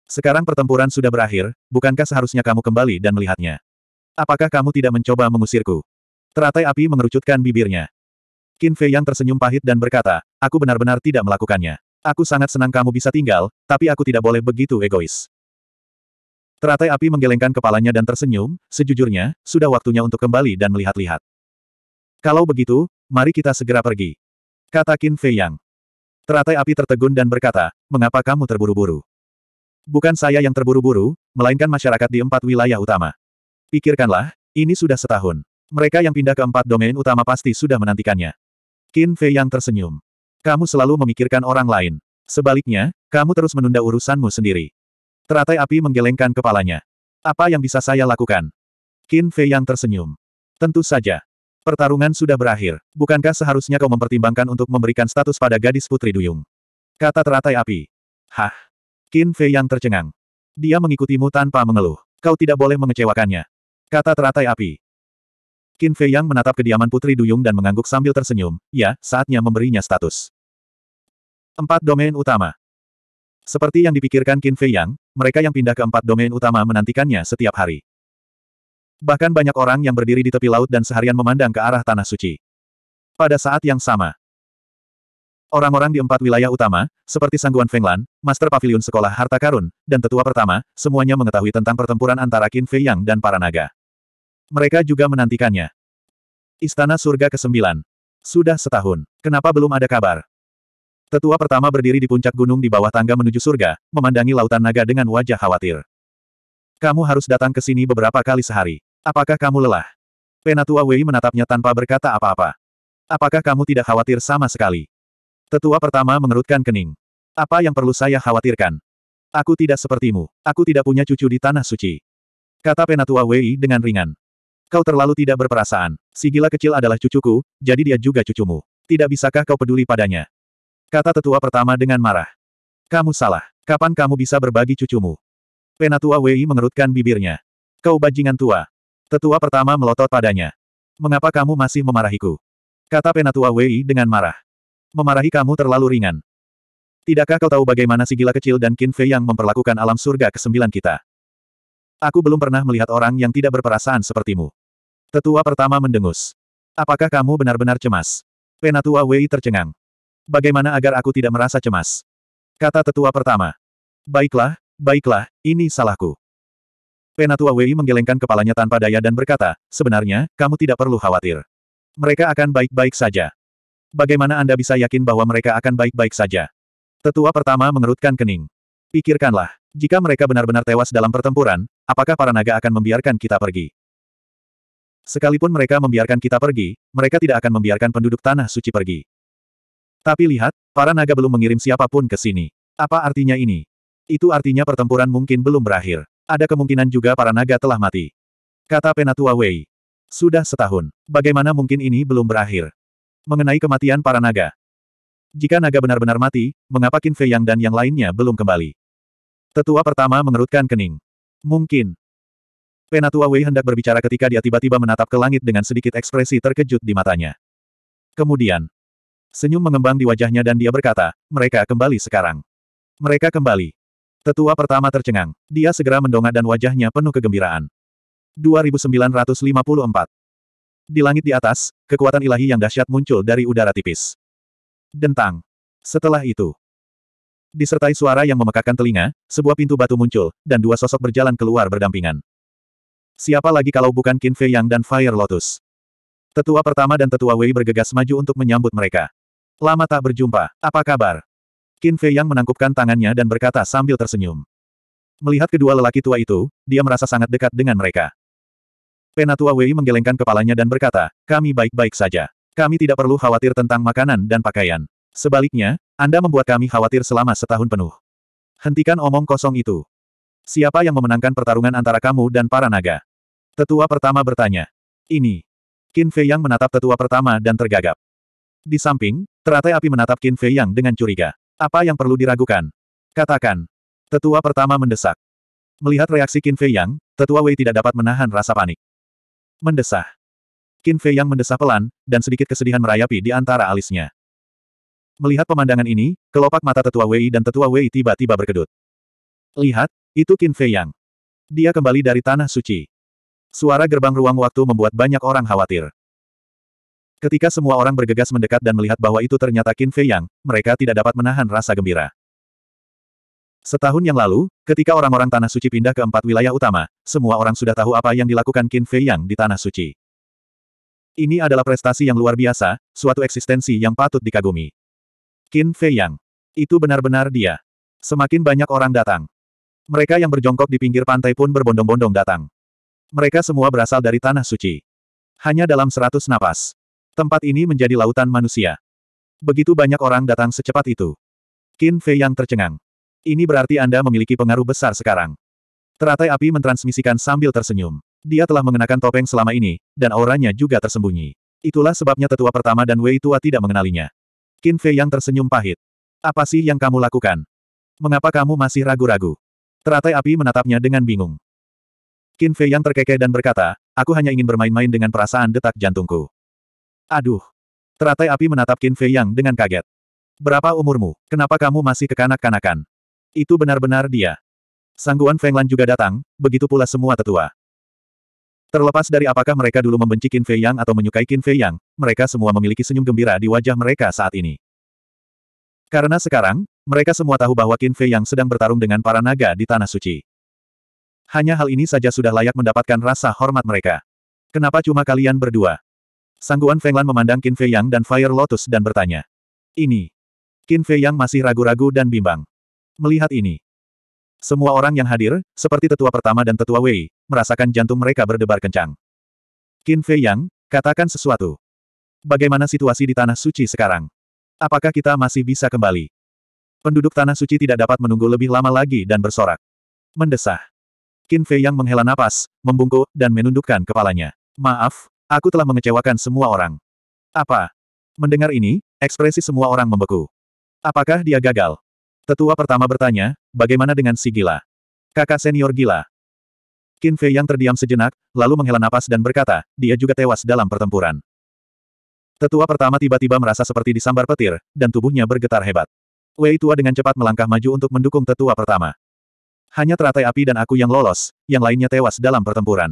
Sekarang pertempuran sudah berakhir, bukankah seharusnya kamu kembali dan melihatnya? Apakah kamu tidak mencoba mengusirku? Teratai api mengerucutkan bibirnya. Qin Fei yang tersenyum pahit dan berkata, aku benar-benar tidak melakukannya. Aku sangat senang kamu bisa tinggal, tapi aku tidak boleh begitu egois. Teratai api menggelengkan kepalanya dan tersenyum, sejujurnya, sudah waktunya untuk kembali dan melihat-lihat. Kalau begitu, mari kita segera pergi. Kata Qin Fei Yang. Teratai api tertegun dan berkata, mengapa kamu terburu-buru? Bukan saya yang terburu-buru, melainkan masyarakat di empat wilayah utama. Pikirkanlah, ini sudah setahun. Mereka yang pindah ke empat domain utama pasti sudah menantikannya. Qin Fei yang tersenyum. Kamu selalu memikirkan orang lain. Sebaliknya, kamu terus menunda urusanmu sendiri. Teratai api menggelengkan kepalanya. Apa yang bisa saya lakukan? Qin Fei yang tersenyum. Tentu saja. Pertarungan sudah berakhir. Bukankah seharusnya kau mempertimbangkan untuk memberikan status pada gadis putri duyung? Kata teratai api. Hah? Qin Fei yang tercengang. Dia mengikutimu tanpa mengeluh. Kau tidak boleh mengecewakannya. Kata teratai api. Qin Fei yang menatap kediaman Putri Duyung dan mengangguk sambil tersenyum, ya, saatnya memberinya status. Empat domain utama. Seperti yang dipikirkan Qin Fei yang, mereka yang pindah ke empat domain utama menantikannya setiap hari. Bahkan banyak orang yang berdiri di tepi laut dan seharian memandang ke arah Tanah Suci. Pada saat yang sama, Orang-orang di empat wilayah utama, seperti Sangguan Fenglan, Master Pavilion Sekolah Harta Karun, dan Tetua Pertama, semuanya mengetahui tentang pertempuran antara Qin Fei Yang dan para naga. Mereka juga menantikannya. Istana Surga ke-9. Sudah setahun. Kenapa belum ada kabar? Tetua pertama berdiri di puncak gunung di bawah tangga menuju surga, memandangi lautan naga dengan wajah khawatir. Kamu harus datang ke sini beberapa kali sehari. Apakah kamu lelah? Penatua Wei menatapnya tanpa berkata apa-apa. Apakah kamu tidak khawatir sama sekali? Tetua pertama mengerutkan kening. Apa yang perlu saya khawatirkan? Aku tidak sepertimu. Aku tidak punya cucu di Tanah Suci. Kata Penatua Wei dengan ringan. Kau terlalu tidak berperasaan. Si gila kecil adalah cucuku, jadi dia juga cucumu. Tidak bisakah kau peduli padanya? Kata tetua pertama dengan marah. Kamu salah. Kapan kamu bisa berbagi cucumu? Penatua Wei mengerutkan bibirnya. Kau bajingan tua. Tetua pertama melotot padanya. Mengapa kamu masih memarahiku? Kata Penatua Wei dengan marah memarahi kamu terlalu ringan. Tidakkah kau tahu bagaimana si gila kecil dan Qin Fei yang memperlakukan alam surga kesembilan kita? Aku belum pernah melihat orang yang tidak berperasaan sepertimu. Tetua pertama mendengus. Apakah kamu benar-benar cemas? Penatua Wei tercengang. Bagaimana agar aku tidak merasa cemas? Kata tetua pertama. Baiklah, baiklah, ini salahku. Penatua Wei menggelengkan kepalanya tanpa daya dan berkata, sebenarnya, kamu tidak perlu khawatir. Mereka akan baik-baik saja. Bagaimana Anda bisa yakin bahwa mereka akan baik-baik saja? Tetua pertama mengerutkan kening. Pikirkanlah, jika mereka benar-benar tewas dalam pertempuran, apakah para naga akan membiarkan kita pergi? Sekalipun mereka membiarkan kita pergi, mereka tidak akan membiarkan penduduk tanah suci pergi. Tapi lihat, para naga belum mengirim siapapun ke sini. Apa artinya ini? Itu artinya pertempuran mungkin belum berakhir. Ada kemungkinan juga para naga telah mati. Kata Penatua Wei. Sudah setahun. Bagaimana mungkin ini belum berakhir? mengenai kematian para naga. Jika naga benar-benar mati, mengapa Qin Fei Yang dan yang lainnya belum kembali? Tetua pertama mengerutkan kening. Mungkin. Penatua Wei hendak berbicara ketika dia tiba-tiba menatap ke langit dengan sedikit ekspresi terkejut di matanya. Kemudian, senyum mengembang di wajahnya dan dia berkata, mereka kembali sekarang. Mereka kembali. Tetua pertama tercengang. Dia segera mendongak dan wajahnya penuh kegembiraan. 2954 di langit di atas, kekuatan ilahi yang dahsyat muncul dari udara tipis. Dentang. Setelah itu, disertai suara yang memekakan telinga, sebuah pintu batu muncul, dan dua sosok berjalan keluar berdampingan. Siapa lagi kalau bukan Qin Fei Yang dan Fire Lotus? Tetua pertama dan tetua Wei bergegas maju untuk menyambut mereka. Lama tak berjumpa, apa kabar? Qin Fei Yang menangkupkan tangannya dan berkata sambil tersenyum. Melihat kedua lelaki tua itu, dia merasa sangat dekat dengan mereka. Penatua Wei menggelengkan kepalanya dan berkata, kami baik-baik saja. Kami tidak perlu khawatir tentang makanan dan pakaian. Sebaliknya, Anda membuat kami khawatir selama setahun penuh. Hentikan omong kosong itu. Siapa yang memenangkan pertarungan antara kamu dan para naga? Tetua pertama bertanya. Ini. Qin Fei Yang menatap tetua pertama dan tergagap. Di samping, teratai api menatap Qin Fei Yang dengan curiga. Apa yang perlu diragukan? Katakan. Tetua pertama mendesak. Melihat reaksi Qin Fei Yang, tetua Wei tidak dapat menahan rasa panik. Mendesah. Qin Fei yang mendesah pelan, dan sedikit kesedihan merayapi di antara alisnya. Melihat pemandangan ini, kelopak mata tetua Wei dan tetua Wei tiba-tiba berkedut. Lihat, itu Qin Fei Yang. Dia kembali dari tanah suci. Suara gerbang ruang waktu membuat banyak orang khawatir. Ketika semua orang bergegas mendekat dan melihat bahwa itu ternyata Qin Fei Yang, mereka tidak dapat menahan rasa gembira. Setahun yang lalu, ketika orang-orang Tanah Suci pindah ke empat wilayah utama, semua orang sudah tahu apa yang dilakukan Qin Fei Yang di Tanah Suci. Ini adalah prestasi yang luar biasa, suatu eksistensi yang patut dikagumi. Qin Fei Yang. Itu benar-benar dia. Semakin banyak orang datang. Mereka yang berjongkok di pinggir pantai pun berbondong-bondong datang. Mereka semua berasal dari Tanah Suci. Hanya dalam seratus napas. Tempat ini menjadi lautan manusia. Begitu banyak orang datang secepat itu. Qin Fei Yang tercengang. Ini berarti Anda memiliki pengaruh besar sekarang. Teratai api mentransmisikan sambil tersenyum. Dia telah mengenakan topeng selama ini, dan auranya juga tersembunyi. Itulah sebabnya tetua pertama dan Wei Tua tidak mengenalinya. Qin Fei yang tersenyum pahit. Apa sih yang kamu lakukan? Mengapa kamu masih ragu-ragu? Teratai api menatapnya dengan bingung. Qin Fei yang terkekeh dan berkata, aku hanya ingin bermain-main dengan perasaan detak jantungku. Aduh. Teratai api menatap Qin Fei yang dengan kaget. Berapa umurmu? Kenapa kamu masih kekanak-kanakan? Itu benar-benar dia. Sangguan Fenglan juga datang, begitu pula semua tetua. Terlepas dari apakah mereka dulu membenci Qin Fei Yang atau menyukai Qin Fei Yang, mereka semua memiliki senyum gembira di wajah mereka saat ini. Karena sekarang, mereka semua tahu bahwa Qin Fei Yang sedang bertarung dengan para naga di Tanah Suci. Hanya hal ini saja sudah layak mendapatkan rasa hormat mereka. Kenapa cuma kalian berdua? Sangguan Fenglan memandang Qin Fei Yang dan Fire Lotus dan bertanya. Ini. Qin Fei Yang masih ragu-ragu dan bimbang. Melihat ini, semua orang yang hadir, seperti tetua pertama dan tetua Wei, merasakan jantung mereka berdebar kencang. Qin Fei Yang, katakan sesuatu. Bagaimana situasi di Tanah Suci sekarang? Apakah kita masih bisa kembali? Penduduk Tanah Suci tidak dapat menunggu lebih lama lagi dan bersorak. Mendesah. Qin Fei Yang menghela napas, membungkuk, dan menundukkan kepalanya. Maaf, aku telah mengecewakan semua orang. Apa? Mendengar ini, ekspresi semua orang membeku. Apakah dia gagal? Tetua pertama bertanya, bagaimana dengan si gila? Kakak senior gila. Qin Fei yang terdiam sejenak, lalu menghela napas dan berkata, dia juga tewas dalam pertempuran. Tetua pertama tiba-tiba merasa seperti disambar petir, dan tubuhnya bergetar hebat. Wei Tua dengan cepat melangkah maju untuk mendukung tetua pertama. Hanya teratai api dan aku yang lolos, yang lainnya tewas dalam pertempuran.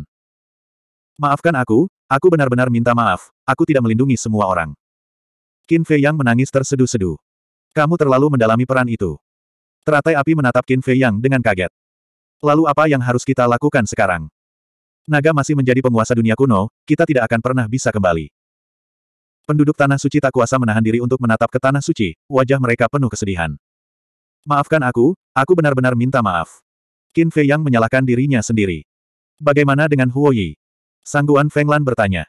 Maafkan aku, aku benar-benar minta maaf, aku tidak melindungi semua orang. Qin Fei Yang menangis tersedu-sedu. Kamu terlalu mendalami peran itu. Teratai api menatap Qin Fei Yang dengan kaget. Lalu apa yang harus kita lakukan sekarang? Naga masih menjadi penguasa dunia kuno, kita tidak akan pernah bisa kembali. Penduduk Tanah Suci tak kuasa menahan diri untuk menatap ke Tanah Suci, wajah mereka penuh kesedihan. Maafkan aku, aku benar-benar minta maaf. Qin Fei Yang menyalahkan dirinya sendiri. Bagaimana dengan Huo Yi? Sangguan Feng Lan bertanya.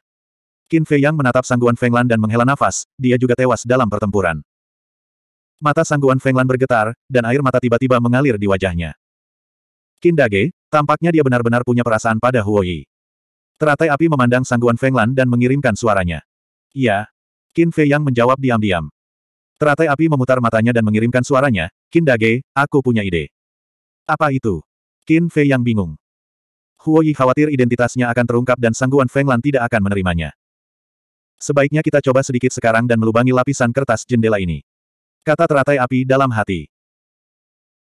Qin Fei Yang menatap Sangguan Feng Lan dan menghela nafas, dia juga tewas dalam pertempuran. Mata sangguan Fenglan bergetar, dan air mata tiba-tiba mengalir di wajahnya. Kindage, tampaknya dia benar-benar punya perasaan pada Huoyi. Teratai api memandang sangguan Fenglan dan mengirimkan suaranya. Iya. Qin Fei Yang menjawab diam-diam. Teratai api memutar matanya dan mengirimkan suaranya, Kindage, aku punya ide. Apa itu? Qin Fei Yang bingung. Huoyi khawatir identitasnya akan terungkap dan sangguan Fenglan tidak akan menerimanya. Sebaiknya kita coba sedikit sekarang dan melubangi lapisan kertas jendela ini. Kata teratai api dalam hati.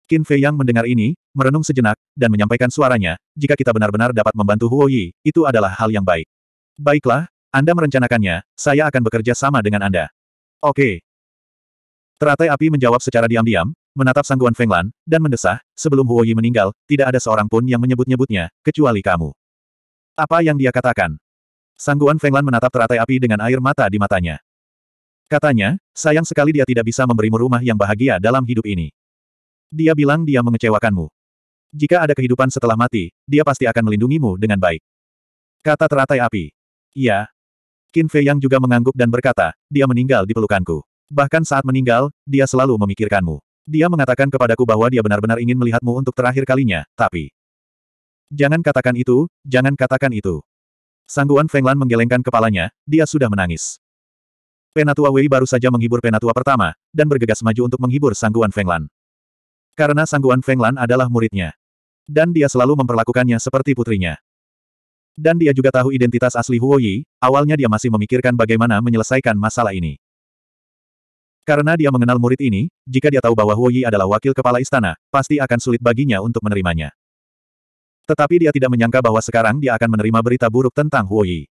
Qin Fei Yang mendengar ini, merenung sejenak, dan menyampaikan suaranya, jika kita benar-benar dapat membantu Huo Yi, itu adalah hal yang baik. Baiklah, Anda merencanakannya, saya akan bekerja sama dengan Anda. Oke. Teratai api menjawab secara diam-diam, menatap sangguan Fenglan, dan mendesah, sebelum Huo Yi meninggal, tidak ada seorang pun yang menyebut-nyebutnya, kecuali kamu. Apa yang dia katakan? Sangguan Fenglan menatap teratai api dengan air mata di matanya. Katanya, sayang sekali dia tidak bisa memberimu rumah yang bahagia dalam hidup ini. Dia bilang dia mengecewakanmu. Jika ada kehidupan setelah mati, dia pasti akan melindungimu dengan baik. Kata teratai api. Iya. Qin Fei Yang juga mengangguk dan berkata, dia meninggal di pelukanku. Bahkan saat meninggal, dia selalu memikirkanmu. Dia mengatakan kepadaku bahwa dia benar-benar ingin melihatmu untuk terakhir kalinya, tapi... Jangan katakan itu, jangan katakan itu. Sangguan Feng Lan menggelengkan kepalanya, dia sudah menangis. Penatua Wei baru saja menghibur penatua pertama, dan bergegas maju untuk menghibur Sangguan Fenglan. Karena Sangguan Fenglan adalah muridnya. Dan dia selalu memperlakukannya seperti putrinya. Dan dia juga tahu identitas asli Huo Yi, awalnya dia masih memikirkan bagaimana menyelesaikan masalah ini. Karena dia mengenal murid ini, jika dia tahu bahwa Huo Yi adalah wakil kepala istana, pasti akan sulit baginya untuk menerimanya. Tetapi dia tidak menyangka bahwa sekarang dia akan menerima berita buruk tentang Huo Yi.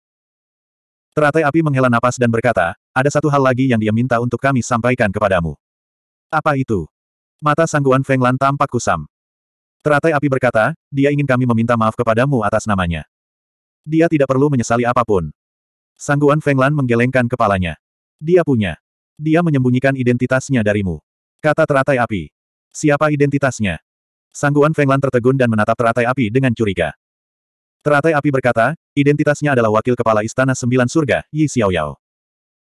Teratai api menghela napas dan berkata, ada satu hal lagi yang dia minta untuk kami sampaikan kepadamu. Apa itu? Mata sangguan Feng Lan tampak kusam. Teratai api berkata, dia ingin kami meminta maaf kepadamu atas namanya. Dia tidak perlu menyesali apapun. Sangguan Feng Lan menggelengkan kepalanya. Dia punya. Dia menyembunyikan identitasnya darimu. Kata teratai api. Siapa identitasnya? Sangguan Feng Lan tertegun dan menatap teratai api dengan curiga. Teratai api berkata, identitasnya adalah wakil kepala istana sembilan surga, Yi Xiaoyao.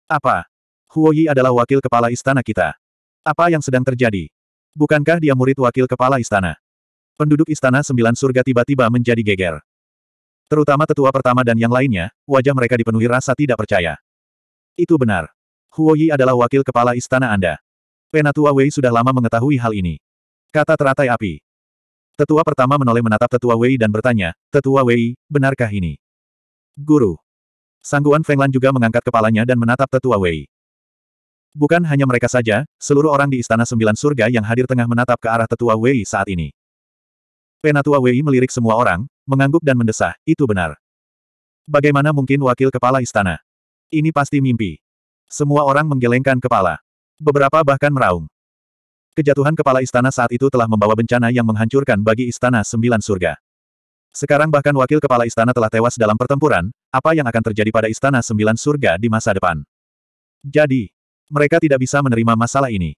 Apa? Huo Yi adalah wakil kepala istana kita. Apa yang sedang terjadi? Bukankah dia murid wakil kepala istana? Penduduk istana sembilan surga tiba-tiba menjadi geger. Terutama tetua pertama dan yang lainnya, wajah mereka dipenuhi rasa tidak percaya. Itu benar. Huo Yi adalah wakil kepala istana Anda. Penatua Wei sudah lama mengetahui hal ini. Kata teratai api. Tetua pertama menoleh menatap tetua Wei dan bertanya, Tetua Wei, benarkah ini? Guru. Sangguan Fenglan juga mengangkat kepalanya dan menatap tetua Wei. Bukan hanya mereka saja, seluruh orang di Istana Sembilan Surga yang hadir tengah menatap ke arah tetua Wei saat ini. Penatua Wei melirik semua orang, mengangguk dan mendesah, itu benar. Bagaimana mungkin wakil kepala istana? Ini pasti mimpi. Semua orang menggelengkan kepala. Beberapa bahkan meraung. Kejatuhan kepala istana saat itu telah membawa bencana yang menghancurkan bagi istana sembilan surga. Sekarang bahkan wakil kepala istana telah tewas dalam pertempuran, apa yang akan terjadi pada istana sembilan surga di masa depan? Jadi, mereka tidak bisa menerima masalah ini.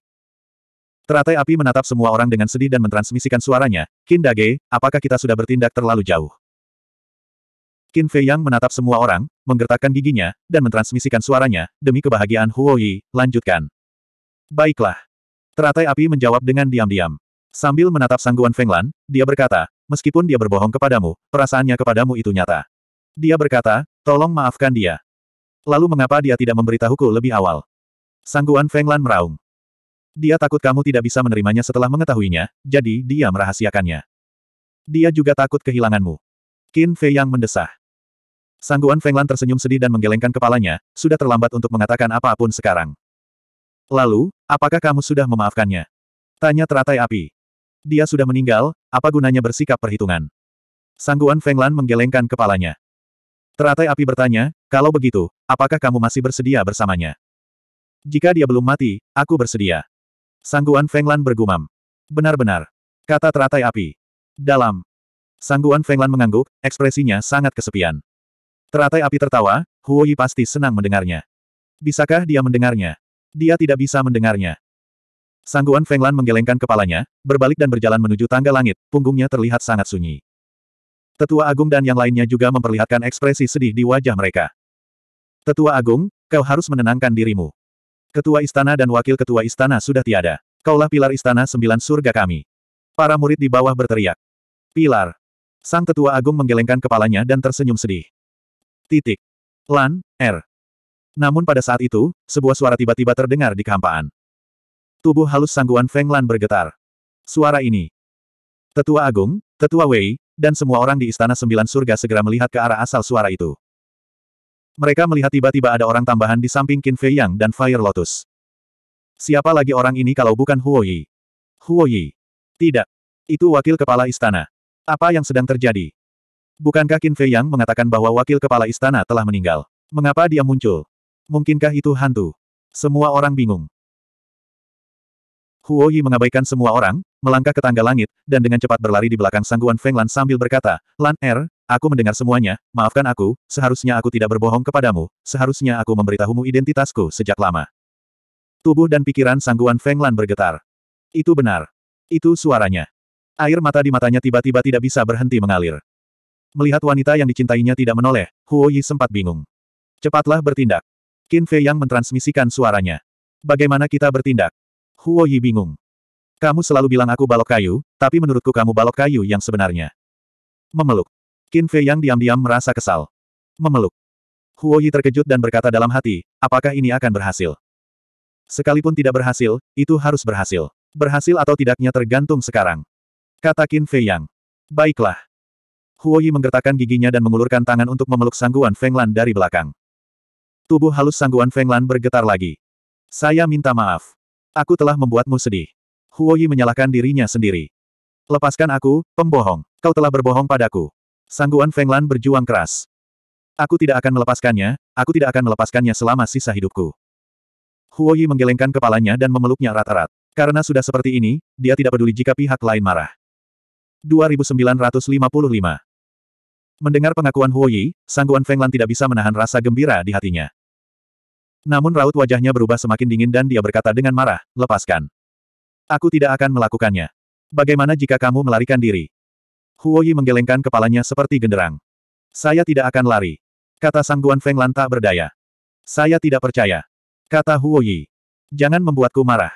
Teratai api menatap semua orang dengan sedih dan mentransmisikan suaranya, Kindage, apakah kita sudah bertindak terlalu jauh? Qin Fei Yang menatap semua orang, menggertakkan giginya, dan mentransmisikan suaranya, demi kebahagiaan Huo Yi, lanjutkan. Baiklah. Teratai api menjawab dengan diam-diam. Sambil menatap sangguan Feng Lan, dia berkata, meskipun dia berbohong kepadamu, perasaannya kepadamu itu nyata. Dia berkata, tolong maafkan dia. Lalu mengapa dia tidak memberitahuku lebih awal? Sangguan Fenglan meraung. Dia takut kamu tidak bisa menerimanya setelah mengetahuinya, jadi dia merahasiakannya. Dia juga takut kehilanganmu. Qin Fei yang mendesah. Sangguan Fenglan tersenyum sedih dan menggelengkan kepalanya, sudah terlambat untuk mengatakan apapun sekarang. Lalu, apakah kamu sudah memaafkannya? Tanya teratai api. Dia sudah meninggal, apa gunanya bersikap perhitungan? Sangguan Fenglan menggelengkan kepalanya. Teratai api bertanya, kalau begitu, apakah kamu masih bersedia bersamanya? Jika dia belum mati, aku bersedia. Sangguan Fenglan bergumam. Benar-benar. Kata teratai api. Dalam. Sangguan Fenglan mengangguk, ekspresinya sangat kesepian. Teratai api tertawa, Huoyi pasti senang mendengarnya. Bisakah dia mendengarnya? Dia tidak bisa mendengarnya. Sangguan Fenglan menggelengkan kepalanya, berbalik dan berjalan menuju tangga langit, punggungnya terlihat sangat sunyi. Tetua Agung dan yang lainnya juga memperlihatkan ekspresi sedih di wajah mereka. Tetua Agung, kau harus menenangkan dirimu. Ketua istana dan wakil ketua istana sudah tiada. Kaulah pilar istana sembilan surga kami. Para murid di bawah berteriak. Pilar. Sang tetua agung menggelengkan kepalanya dan tersenyum sedih. Titik. Lan, R. Er. Namun pada saat itu, sebuah suara tiba-tiba terdengar di kehampaan. Tubuh halus sangguan Feng Lan bergetar. Suara ini. Tetua Agung, Tetua Wei, dan semua orang di Istana Sembilan Surga segera melihat ke arah asal suara itu. Mereka melihat tiba-tiba ada orang tambahan di samping Qin Fei Yang dan Fire Lotus. Siapa lagi orang ini kalau bukan Huo Yi? Huo Yi. Tidak. Itu wakil kepala istana. Apa yang sedang terjadi? Bukankah Qin Fei Yang mengatakan bahwa wakil kepala istana telah meninggal? Mengapa dia muncul? Mungkinkah itu hantu? Semua orang bingung. Huo Yi mengabaikan semua orang, melangkah ke tangga langit, dan dengan cepat berlari di belakang sangguan Feng Lan sambil berkata, Lan Er, aku mendengar semuanya, maafkan aku, seharusnya aku tidak berbohong kepadamu, seharusnya aku memberitahumu identitasku sejak lama. Tubuh dan pikiran sangguan Feng Lan bergetar. Itu benar. Itu suaranya. Air mata di matanya tiba-tiba tidak bisa berhenti mengalir. Melihat wanita yang dicintainya tidak menoleh, Huo Yi sempat bingung. Cepatlah bertindak. Qin Fei yang mentransmisikan suaranya. Bagaimana kita bertindak? Huo Yi bingung. Kamu selalu bilang aku balok kayu, tapi menurutku kamu balok kayu yang sebenarnya. Memeluk. Qin Fei yang diam-diam merasa kesal. Memeluk. Huo Yi terkejut dan berkata dalam hati, apakah ini akan berhasil? Sekalipun tidak berhasil, itu harus berhasil. Berhasil atau tidaknya tergantung sekarang. Kata Qin Fei Yang. Baiklah. Huo Yi menggertakkan giginya dan mengulurkan tangan untuk memeluk sangguan Feng Lan dari belakang. Tubuh halus sangguan Feng Lan bergetar lagi. Saya minta maaf. Aku telah membuatmu sedih. Huoyi menyalahkan dirinya sendiri. Lepaskan aku, pembohong. Kau telah berbohong padaku. Sangguan Fenglan berjuang keras. Aku tidak akan melepaskannya, aku tidak akan melepaskannya selama sisa hidupku. Huoyi menggelengkan kepalanya dan memeluknya rata erat Karena sudah seperti ini, dia tidak peduli jika pihak lain marah. 2955 Mendengar pengakuan Huoyi, Sangguan Fenglan tidak bisa menahan rasa gembira di hatinya. Namun raut wajahnya berubah semakin dingin dan dia berkata dengan marah, lepaskan. Aku tidak akan melakukannya. Bagaimana jika kamu melarikan diri? Huoyi menggelengkan kepalanya seperti genderang. Saya tidak akan lari. Kata Sang Guan Feng Lan tak berdaya. Saya tidak percaya. Kata Huoyi. Jangan membuatku marah.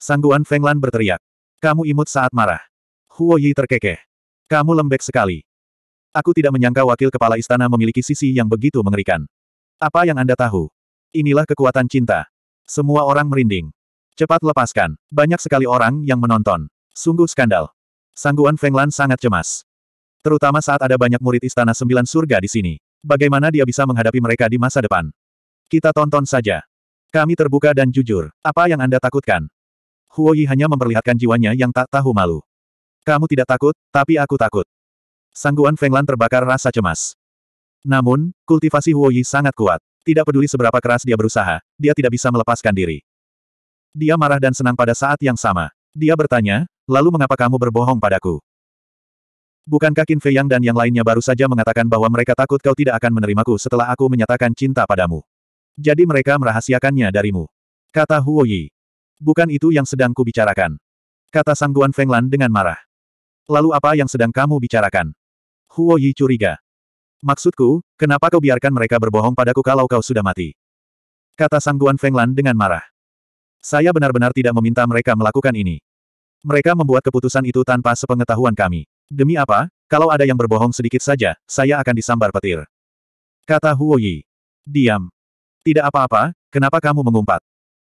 Sang Guan Feng Lan berteriak. Kamu imut saat marah. Huoyi terkekeh. Kamu lembek sekali. Aku tidak menyangka wakil kepala istana memiliki sisi yang begitu mengerikan. Apa yang Anda tahu? Inilah kekuatan cinta. Semua orang merinding. Cepat lepaskan. Banyak sekali orang yang menonton. Sungguh skandal. Sangguan Fenglan sangat cemas. Terutama saat ada banyak murid Istana Sembilan Surga di sini. Bagaimana dia bisa menghadapi mereka di masa depan? Kita tonton saja. Kami terbuka dan jujur. Apa yang Anda takutkan? Huo Yi hanya memperlihatkan jiwanya yang tak tahu malu. Kamu tidak takut, tapi aku takut. Sangguan Fenglan terbakar rasa cemas. Namun, kultivasi Huo Yi sangat kuat. Tidak peduli seberapa keras dia berusaha, dia tidak bisa melepaskan diri. Dia marah dan senang pada saat yang sama. Dia bertanya, lalu mengapa kamu berbohong padaku? Bukankah Qin Fei Yang dan yang lainnya baru saja mengatakan bahwa mereka takut kau tidak akan menerimaku setelah aku menyatakan cinta padamu? Jadi mereka merahasiakannya darimu. Kata Huo Yi. Bukan itu yang sedang kubicarakan. Kata Sangguan Fenglan dengan marah. Lalu apa yang sedang kamu bicarakan? Huo Yi curiga. Maksudku, kenapa kau biarkan mereka berbohong padaku kalau kau sudah mati? Kata Sang Guan Fenglan dengan marah. Saya benar-benar tidak meminta mereka melakukan ini. Mereka membuat keputusan itu tanpa sepengetahuan kami. Demi apa, kalau ada yang berbohong sedikit saja, saya akan disambar petir. Kata Huo Yi. Diam. Tidak apa-apa, kenapa kamu mengumpat?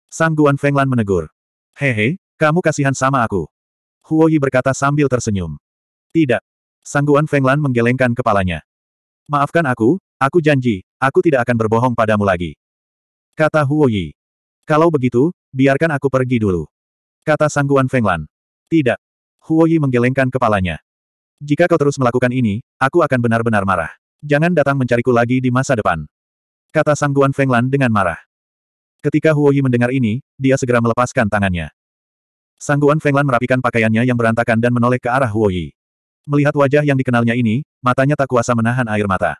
Sang Guan Fenglan menegur. Hehe, kamu kasihan sama aku. Huo Yi berkata sambil tersenyum. Tidak. Sang Guan Fenglan menggelengkan kepalanya. Maafkan aku, aku janji, aku tidak akan berbohong padamu lagi. Kata Huo Yi. Kalau begitu, biarkan aku pergi dulu. Kata sangguan Fenglan. Tidak. Huo Yi menggelengkan kepalanya. Jika kau terus melakukan ini, aku akan benar-benar marah. Jangan datang mencariku lagi di masa depan. Kata sangguan Fenglan dengan marah. Ketika Huo Yi mendengar ini, dia segera melepaskan tangannya. Sangguan Fenglan merapikan pakaiannya yang berantakan dan menoleh ke arah Huo Yi. Melihat wajah yang dikenalnya ini, matanya tak kuasa menahan air mata.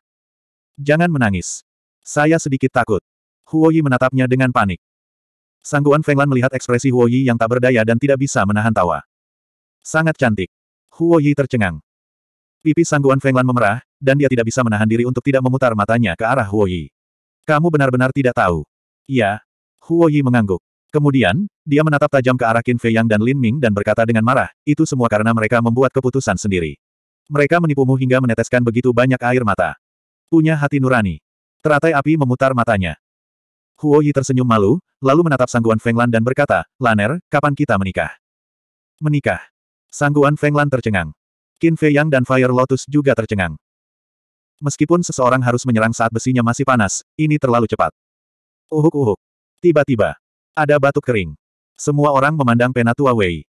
Jangan menangis. Saya sedikit takut. Huoyi menatapnya dengan panik. Sangguan Fenglan melihat ekspresi Huoyi yang tak berdaya dan tidak bisa menahan tawa. Sangat cantik. Huoyi tercengang. Pipi Sangguan Fenglan memerah, dan dia tidak bisa menahan diri untuk tidak memutar matanya ke arah Huoyi. Kamu benar-benar tidak tahu. Iya. Huoyi mengangguk. Kemudian, dia menatap tajam ke arah Qin Fei Yang dan Lin Ming dan berkata dengan marah, itu semua karena mereka membuat keputusan sendiri. Mereka menipumu hingga meneteskan begitu banyak air mata. Punya hati nurani. Teratai api memutar matanya. Huo Yi tersenyum malu, lalu menatap Sangguan Feng Lan dan berkata, Laner, kapan kita menikah? Menikah. Sangguan Feng Lan tercengang. Qin Fei Yang dan Fire Lotus juga tercengang. Meskipun seseorang harus menyerang saat besinya masih panas, ini terlalu cepat. Uhuk-uhuk. Tiba-tiba, ada batuk kering. Semua orang memandang Penatua Wei.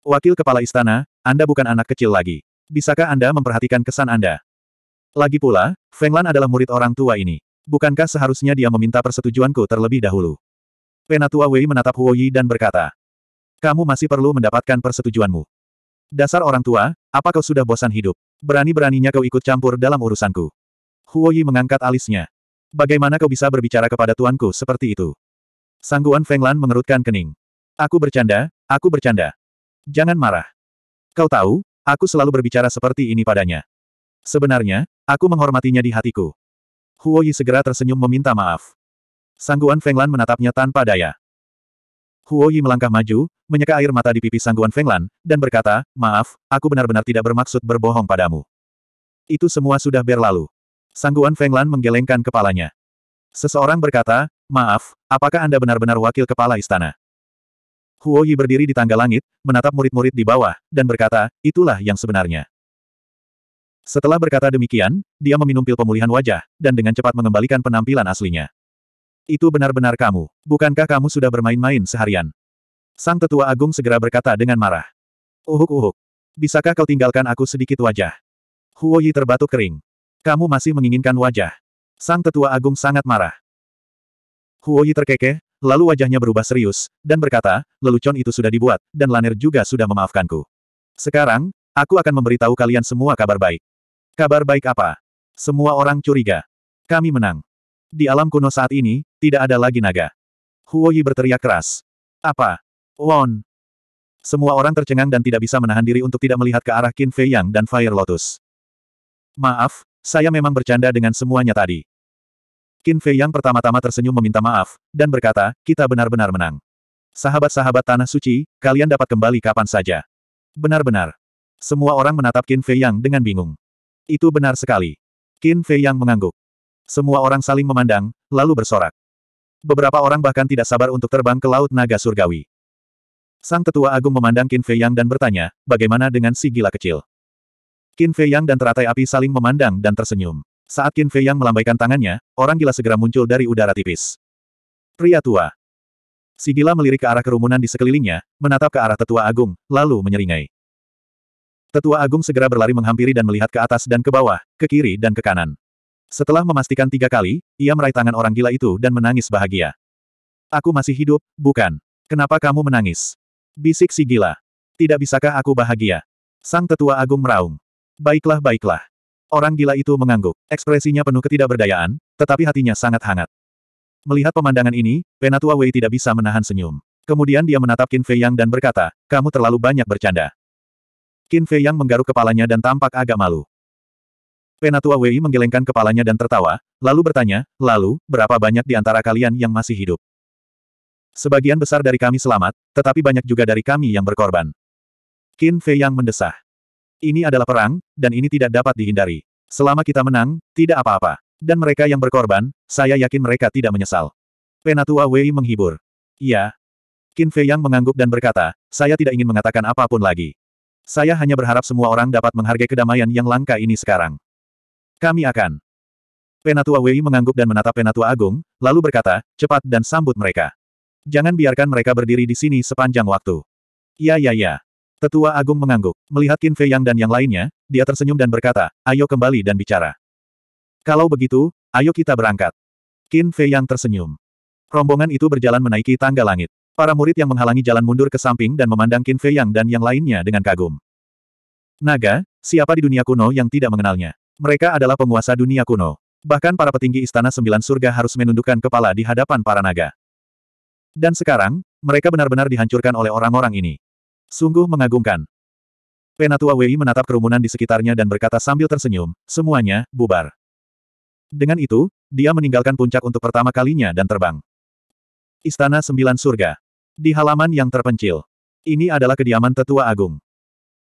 Wakil Kepala Istana, Anda bukan anak kecil lagi. Bisakah Anda memperhatikan kesan Anda? Lagi pula, Feng Lan adalah murid orang tua ini. Bukankah seharusnya dia meminta persetujuanku terlebih dahulu? Penatua Wei menatap Huo Yi dan berkata, Kamu masih perlu mendapatkan persetujuanmu. Dasar orang tua, apa kau sudah bosan hidup? Berani-beraninya kau ikut campur dalam urusanku. Huo Yi mengangkat alisnya. Bagaimana kau bisa berbicara kepada tuanku seperti itu? Sangguan Fenglan mengerutkan kening. Aku bercanda, aku bercanda. Jangan marah. Kau tahu, aku selalu berbicara seperti ini padanya. Sebenarnya, aku menghormatinya di hatiku. Huo Yi segera tersenyum meminta maaf. Sangguan Fenglan menatapnya tanpa daya. Huo Yi melangkah maju, menyeka air mata di pipi Sangguan Fenglan, dan berkata, maaf, aku benar-benar tidak bermaksud berbohong padamu. Itu semua sudah berlalu. Sangguan Fenglan menggelengkan kepalanya. Seseorang berkata, Maaf, apakah Anda benar-benar wakil kepala istana? Huo Yi berdiri di tangga langit, menatap murid-murid di bawah, dan berkata, itulah yang sebenarnya. Setelah berkata demikian, dia meminum pil pemulihan wajah, dan dengan cepat mengembalikan penampilan aslinya. Itu benar-benar kamu. Bukankah kamu sudah bermain-main seharian? Sang tetua agung segera berkata dengan marah. Uhuk-uhuk. Bisakah kau tinggalkan aku sedikit wajah? Huo Yi terbatuk kering. Kamu masih menginginkan wajah. Sang tetua agung sangat marah. Huoyi terkekeh, lalu wajahnya berubah serius, dan berkata, lelucon itu sudah dibuat, dan Laner juga sudah memaafkanku. Sekarang, aku akan memberitahu kalian semua kabar baik. Kabar baik apa? Semua orang curiga. Kami menang. Di alam kuno saat ini, tidak ada lagi naga. Huoyi berteriak keras. Apa? Won. Semua orang tercengang dan tidak bisa menahan diri untuk tidak melihat ke arah Qin Fei Yang dan Fire Lotus. Maaf, saya memang bercanda dengan semuanya tadi. Qin Fei yang pertama-tama tersenyum meminta maaf, dan berkata, kita benar-benar menang. Sahabat-sahabat Tanah Suci, kalian dapat kembali kapan saja. Benar-benar. Semua orang menatap Qin Fei Yang dengan bingung. Itu benar sekali. Qin Fei Yang mengangguk. Semua orang saling memandang, lalu bersorak. Beberapa orang bahkan tidak sabar untuk terbang ke Laut Naga Surgawi. Sang Tetua Agung memandang Qin Fei Yang dan bertanya, bagaimana dengan si gila kecil? Qin Fei Yang dan teratai api saling memandang dan tersenyum. Saat Qin Fei Yang melambaikan tangannya, orang gila segera muncul dari udara tipis. Pria tua. Si gila melirik ke arah kerumunan di sekelilingnya, menatap ke arah tetua agung, lalu menyeringai. Tetua agung segera berlari menghampiri dan melihat ke atas dan ke bawah, ke kiri dan ke kanan. Setelah memastikan tiga kali, ia meraih tangan orang gila itu dan menangis bahagia. Aku masih hidup, bukan? Kenapa kamu menangis? Bisik si gila. Tidak bisakah aku bahagia? Sang tetua agung meraung. Baiklah baiklah. Orang gila itu mengangguk. Ekspresinya penuh ketidakberdayaan, tetapi hatinya sangat hangat. Melihat pemandangan ini, Penatua Wei tidak bisa menahan senyum. Kemudian dia menatap Qin Fei Yang dan berkata, kamu terlalu banyak bercanda. Qin Fei Yang menggaruk kepalanya dan tampak agak malu. Penatua Wei menggelengkan kepalanya dan tertawa, lalu bertanya, lalu, berapa banyak di antara kalian yang masih hidup? Sebagian besar dari kami selamat, tetapi banyak juga dari kami yang berkorban. Qin Fei Yang mendesah. Ini adalah perang, dan ini tidak dapat dihindari. Selama kita menang, tidak apa-apa. Dan mereka yang berkorban, saya yakin mereka tidak menyesal. Penatua Wei menghibur. Iya. Qin Fei Yang mengangguk dan berkata, saya tidak ingin mengatakan apapun lagi. Saya hanya berharap semua orang dapat menghargai kedamaian yang langka ini sekarang. Kami akan. Penatua Wei mengangguk dan menatap Penatua Agung, lalu berkata, cepat dan sambut mereka. Jangan biarkan mereka berdiri di sini sepanjang waktu. Ya ya ya. Tetua Agung mengangguk. Melihat Qin Fei Yang dan yang lainnya, dia tersenyum dan berkata, ayo kembali dan bicara. Kalau begitu, ayo kita berangkat. Qin Fei Yang tersenyum. Rombongan itu berjalan menaiki tangga langit. Para murid yang menghalangi jalan mundur ke samping dan memandang Qin Fei Yang dan yang lainnya dengan kagum. Naga, siapa di dunia kuno yang tidak mengenalnya? Mereka adalah penguasa dunia kuno. Bahkan para petinggi Istana Sembilan Surga harus menundukkan kepala di hadapan para naga. Dan sekarang, mereka benar-benar dihancurkan oleh orang-orang ini. Sungguh mengagumkan. Penatua Wei menatap kerumunan di sekitarnya dan berkata sambil tersenyum, semuanya, bubar. Dengan itu, dia meninggalkan puncak untuk pertama kalinya dan terbang. Istana Sembilan Surga. Di halaman yang terpencil. Ini adalah kediaman Tetua Agung.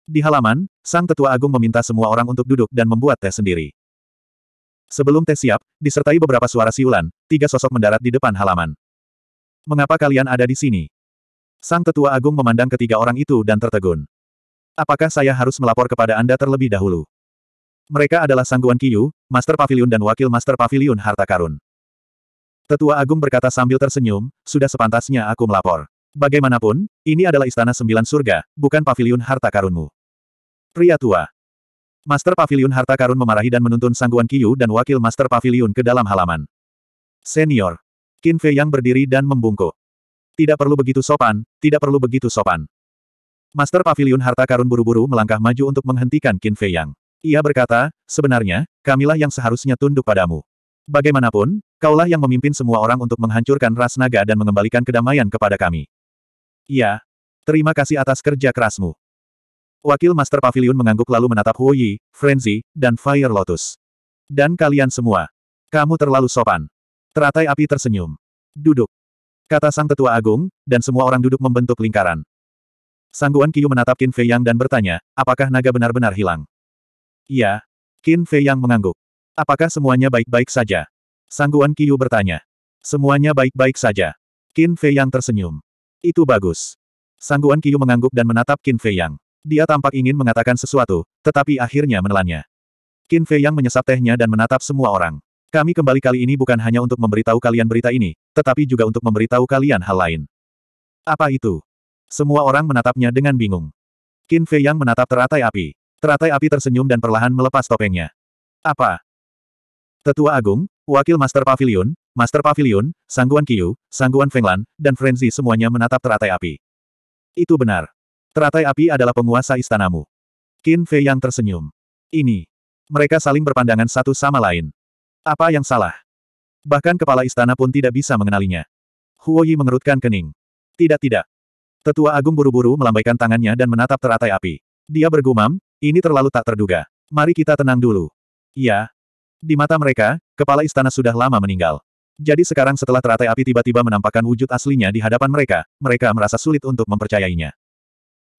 Di halaman, Sang Tetua Agung meminta semua orang untuk duduk dan membuat teh sendiri. Sebelum teh siap, disertai beberapa suara siulan, tiga sosok mendarat di depan halaman. Mengapa kalian ada di sini? Sang tetua agung memandang ketiga orang itu dan tertegun. Apakah saya harus melapor kepada Anda terlebih dahulu? Mereka adalah Sangguan Kiyu, Master Pavilion dan Wakil Master Pavilion Harta Karun. Tetua Agung berkata sambil tersenyum, sudah sepantasnya aku melapor. Bagaimanapun, ini adalah Istana Sembilan Surga, bukan Pavilion Harta Karunmu. Pria tua. Master Pavilion Harta Karun memarahi dan menuntun Sangguan Kiyu dan Wakil Master Pavilion ke dalam halaman. Senior. Qin Fei yang berdiri dan membungkuk. Tidak perlu begitu sopan, tidak perlu begitu sopan. Master Pavilion Harta Karun buru-buru melangkah maju untuk menghentikan Qin Fei Yang. Ia berkata, sebenarnya, kamilah yang seharusnya tunduk padamu. Bagaimanapun, kaulah yang memimpin semua orang untuk menghancurkan ras naga dan mengembalikan kedamaian kepada kami. Ya, terima kasih atas kerja kerasmu. Wakil Master Pavilion mengangguk lalu menatap Huo Yi, Frenzy, dan Fire Lotus. Dan kalian semua. Kamu terlalu sopan. Teratai api tersenyum. Duduk. Kata sang tetua agung, dan semua orang duduk membentuk lingkaran. Sangguan Kiyu menatap Qin Fei Yang dan bertanya, apakah naga benar-benar hilang? Iya. Qin Fei Yang mengangguk. Apakah semuanya baik-baik saja? Sangguan Kiyu bertanya. Semuanya baik-baik saja. Qin Fei Yang tersenyum. Itu bagus. Sangguan Kiyu mengangguk dan menatap Qin Fei Yang. Dia tampak ingin mengatakan sesuatu, tetapi akhirnya menelannya. Qin Fei Yang menyesap tehnya dan menatap semua orang. Kami kembali kali ini bukan hanya untuk memberitahu kalian berita ini, tetapi juga untuk memberitahu kalian hal lain. Apa itu? Semua orang menatapnya dengan bingung. Qin Fei yang menatap teratai api. Teratai api tersenyum dan perlahan melepas topengnya. Apa? Tetua Agung, Wakil Master Pavilion, Master Pavilion, Sangguan Qiu, Sangguan Fenglan, dan Frenzy semuanya menatap teratai api. Itu benar. Teratai api adalah penguasa istanamu. Qin Fei yang tersenyum. Ini. Mereka saling berpandangan satu sama lain. Apa yang salah? Bahkan kepala istana pun tidak bisa mengenalinya. Huo Yi mengerutkan kening. Tidak-tidak. Tetua Agung buru-buru melambaikan tangannya dan menatap teratai api. Dia bergumam, ini terlalu tak terduga. Mari kita tenang dulu. Ya. Di mata mereka, kepala istana sudah lama meninggal. Jadi sekarang setelah teratai api tiba-tiba menampakkan wujud aslinya di hadapan mereka, mereka merasa sulit untuk mempercayainya.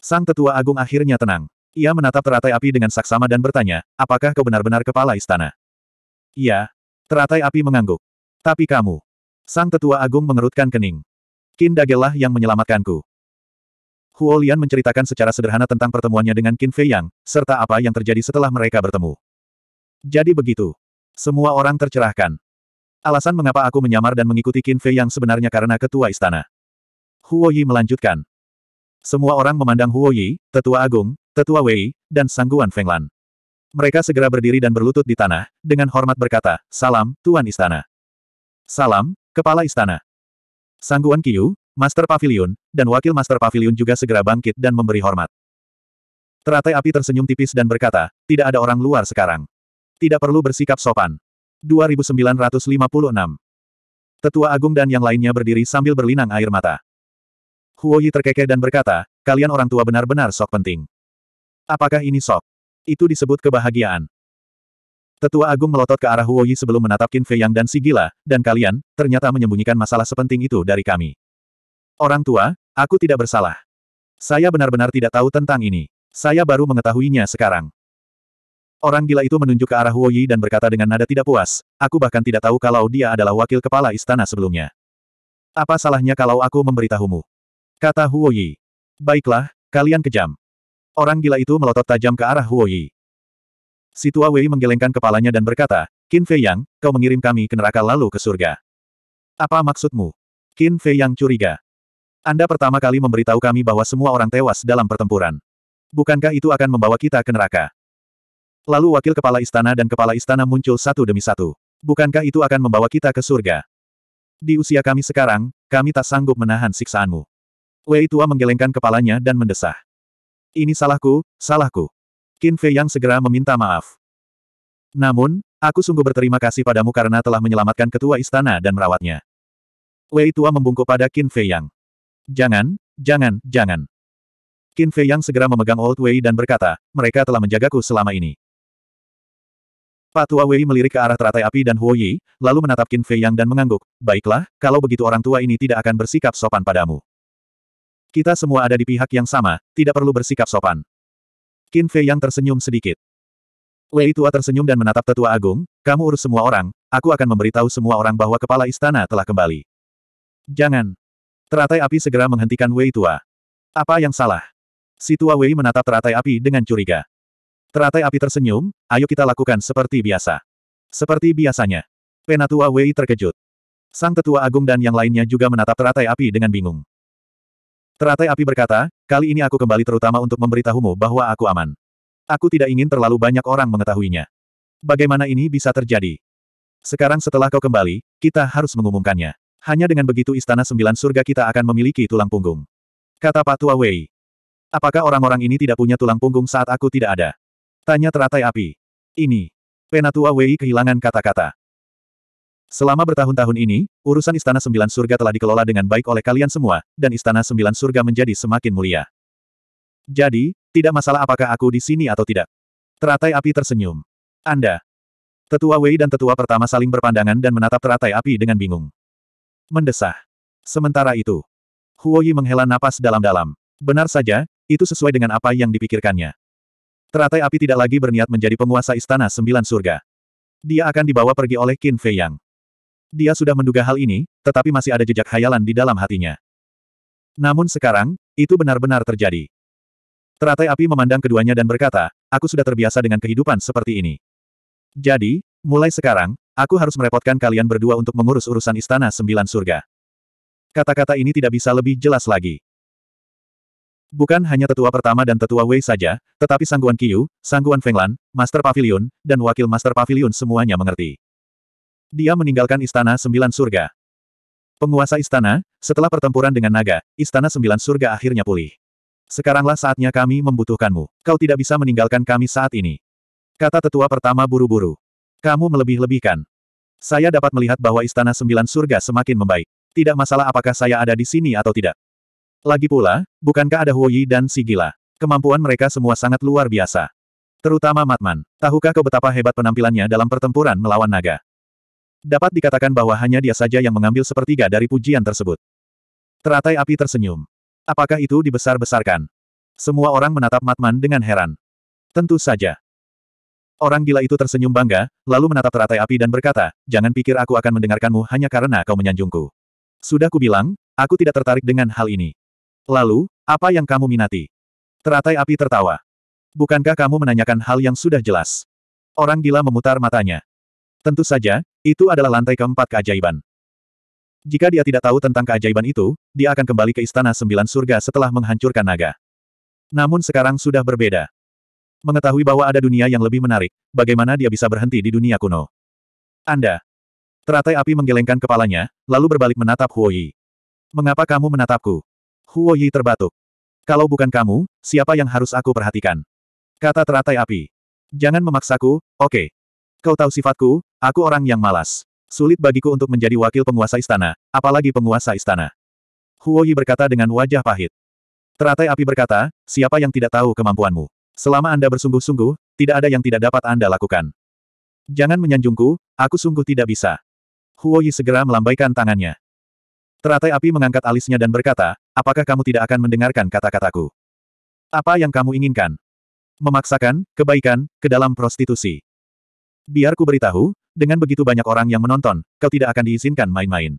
Sang tetua agung akhirnya tenang. Ia menatap teratai api dengan saksama dan bertanya, apakah kau benar-benar kepala istana? Iya. Teratai api mengangguk. Tapi kamu. Sang tetua agung mengerutkan kening. Qin Dagelah yang menyelamatkanku. Huo Lian menceritakan secara sederhana tentang pertemuannya dengan Qin Fei Yang, serta apa yang terjadi setelah mereka bertemu. Jadi begitu. Semua orang tercerahkan. Alasan mengapa aku menyamar dan mengikuti Qin Fei Yang sebenarnya karena ketua istana. Huo Yi melanjutkan. Semua orang memandang Huo Yi, tetua agung, tetua Wei, dan sangguan Lan. Mereka segera berdiri dan berlutut di tanah, dengan hormat berkata, Salam, Tuan Istana. Salam, Kepala Istana. Sangguan Kiyu, Master Pavilion, dan Wakil Master Pavilion juga segera bangkit dan memberi hormat. Teratai api tersenyum tipis dan berkata, tidak ada orang luar sekarang. Tidak perlu bersikap sopan. 2956 Tetua Agung dan yang lainnya berdiri sambil berlinang air mata. Huoyi terkekeh dan berkata, kalian orang tua benar-benar sok penting. Apakah ini sok? Itu disebut kebahagiaan. Tetua Agung melotot ke arah Huoyi sebelum menatap Qin Fei Yang dan si gila, dan kalian, ternyata menyembunyikan masalah sepenting itu dari kami. Orang tua, aku tidak bersalah. Saya benar-benar tidak tahu tentang ini. Saya baru mengetahuinya sekarang. Orang gila itu menunjuk ke arah Huoyi dan berkata dengan nada tidak puas, aku bahkan tidak tahu kalau dia adalah wakil kepala istana sebelumnya. Apa salahnya kalau aku memberitahumu? Kata Huoyi. Baiklah, kalian kejam. Orang gila itu melotot tajam ke arah Huoyi. Yi. Si tua Wei menggelengkan kepalanya dan berkata, Qin Fei Yang, kau mengirim kami ke neraka lalu ke surga. Apa maksudmu? Qin Fei Yang curiga. Anda pertama kali memberitahu kami bahwa semua orang tewas dalam pertempuran. Bukankah itu akan membawa kita ke neraka? Lalu wakil kepala istana dan kepala istana muncul satu demi satu. Bukankah itu akan membawa kita ke surga? Di usia kami sekarang, kami tak sanggup menahan siksaanmu. Wei tua menggelengkan kepalanya dan mendesah. Ini salahku, salahku. Qin Fei yang segera meminta maaf. Namun, aku sungguh berterima kasih padamu karena telah menyelamatkan ketua istana dan merawatnya. Wei Tua membungkuk pada Qin Fei Yang. Jangan, jangan, jangan. Qin Fei Yang segera memegang Old Wei dan berkata, mereka telah menjagaku selama ini. Pak Tua Wei melirik ke arah teratai api dan Huo Yi, lalu menatap Qin Fei Yang dan mengangguk, baiklah, kalau begitu orang tua ini tidak akan bersikap sopan padamu. Kita semua ada di pihak yang sama, tidak perlu bersikap sopan. Qin Fei yang tersenyum sedikit. Wei Tua tersenyum dan menatap tetua agung, kamu urus semua orang, aku akan memberitahu semua orang bahwa kepala istana telah kembali. Jangan. Teratai api segera menghentikan Wei Tua. Apa yang salah? Si tua Wei menatap teratai api dengan curiga. Teratai api tersenyum, ayo kita lakukan seperti biasa. Seperti biasanya. Penatua Wei terkejut. Sang tetua agung dan yang lainnya juga menatap teratai api dengan bingung. Teratai api berkata, kali ini aku kembali terutama untuk memberitahumu bahwa aku aman. Aku tidak ingin terlalu banyak orang mengetahuinya. Bagaimana ini bisa terjadi? Sekarang setelah kau kembali, kita harus mengumumkannya. Hanya dengan begitu istana sembilan surga kita akan memiliki tulang punggung. Kata Pak Tua Wei. Apakah orang-orang ini tidak punya tulang punggung saat aku tidak ada? Tanya teratai api. Ini. Penatua Wei kehilangan kata-kata. Selama bertahun-tahun ini, urusan Istana Sembilan Surga telah dikelola dengan baik oleh kalian semua, dan Istana Sembilan Surga menjadi semakin mulia. Jadi, tidak masalah apakah aku di sini atau tidak. Teratai api tersenyum. Anda. Tetua Wei dan tetua pertama saling berpandangan dan menatap teratai api dengan bingung. Mendesah. Sementara itu, Huoyi menghela napas dalam-dalam. Benar saja, itu sesuai dengan apa yang dipikirkannya. Teratai api tidak lagi berniat menjadi penguasa istana sembilan surga. Dia akan dibawa pergi oleh Qin Fei Yang. Dia sudah menduga hal ini, tetapi masih ada jejak hayalan di dalam hatinya. Namun sekarang, itu benar-benar terjadi. Teratai api memandang keduanya dan berkata, aku sudah terbiasa dengan kehidupan seperti ini. Jadi, mulai sekarang, aku harus merepotkan kalian berdua untuk mengurus urusan istana sembilan surga. Kata-kata ini tidak bisa lebih jelas lagi. Bukan hanya tetua pertama dan tetua Wei saja, tetapi sangguan Qiu, sangguan Fenglan, Master Pavilion, dan wakil Master Pavilion semuanya mengerti. Dia meninggalkan Istana Sembilan Surga. Penguasa istana, setelah pertempuran dengan naga, Istana Sembilan Surga akhirnya pulih. Sekaranglah saatnya kami membutuhkanmu. Kau tidak bisa meninggalkan kami saat ini. Kata tetua pertama buru-buru. Kamu melebih-lebihkan. Saya dapat melihat bahwa Istana Sembilan Surga semakin membaik. Tidak masalah apakah saya ada di sini atau tidak. Lagi pula, bukankah ada Huoyi dan Sigila? Kemampuan mereka semua sangat luar biasa. Terutama Matman. Tahukah kau betapa hebat penampilannya dalam pertempuran melawan naga? Dapat dikatakan bahwa hanya dia saja yang mengambil sepertiga dari pujian tersebut. Teratai api tersenyum. Apakah itu dibesar-besarkan? Semua orang menatap Matman dengan heran. Tentu saja. Orang gila itu tersenyum bangga, lalu menatap teratai api dan berkata, jangan pikir aku akan mendengarkanmu hanya karena kau menyanjungku. Sudah kubilang, aku tidak tertarik dengan hal ini. Lalu, apa yang kamu minati? Teratai api tertawa. Bukankah kamu menanyakan hal yang sudah jelas? Orang gila memutar matanya. Tentu saja, itu adalah lantai keempat keajaiban. Jika dia tidak tahu tentang keajaiban itu, dia akan kembali ke Istana Sembilan Surga setelah menghancurkan naga. Namun sekarang sudah berbeda. Mengetahui bahwa ada dunia yang lebih menarik, bagaimana dia bisa berhenti di dunia kuno? Anda. Teratai api menggelengkan kepalanya, lalu berbalik menatap Huo Yi. Mengapa kamu menatapku? Huo Yi terbatuk. Kalau bukan kamu, siapa yang harus aku perhatikan? Kata teratai api. Jangan memaksaku, oke. Okay. Kau tahu sifatku, aku orang yang malas. Sulit bagiku untuk menjadi wakil penguasa istana, apalagi penguasa istana. Huo Yi berkata dengan wajah pahit. Teratai api berkata, siapa yang tidak tahu kemampuanmu? Selama Anda bersungguh-sungguh, tidak ada yang tidak dapat Anda lakukan. Jangan menyanjungku, aku sungguh tidak bisa. Huo Yi segera melambaikan tangannya. Teratai api mengangkat alisnya dan berkata, apakah kamu tidak akan mendengarkan kata-kataku? Apa yang kamu inginkan? Memaksakan, kebaikan, ke dalam prostitusi. Biar ku beritahu, dengan begitu banyak orang yang menonton, kau tidak akan diizinkan main-main.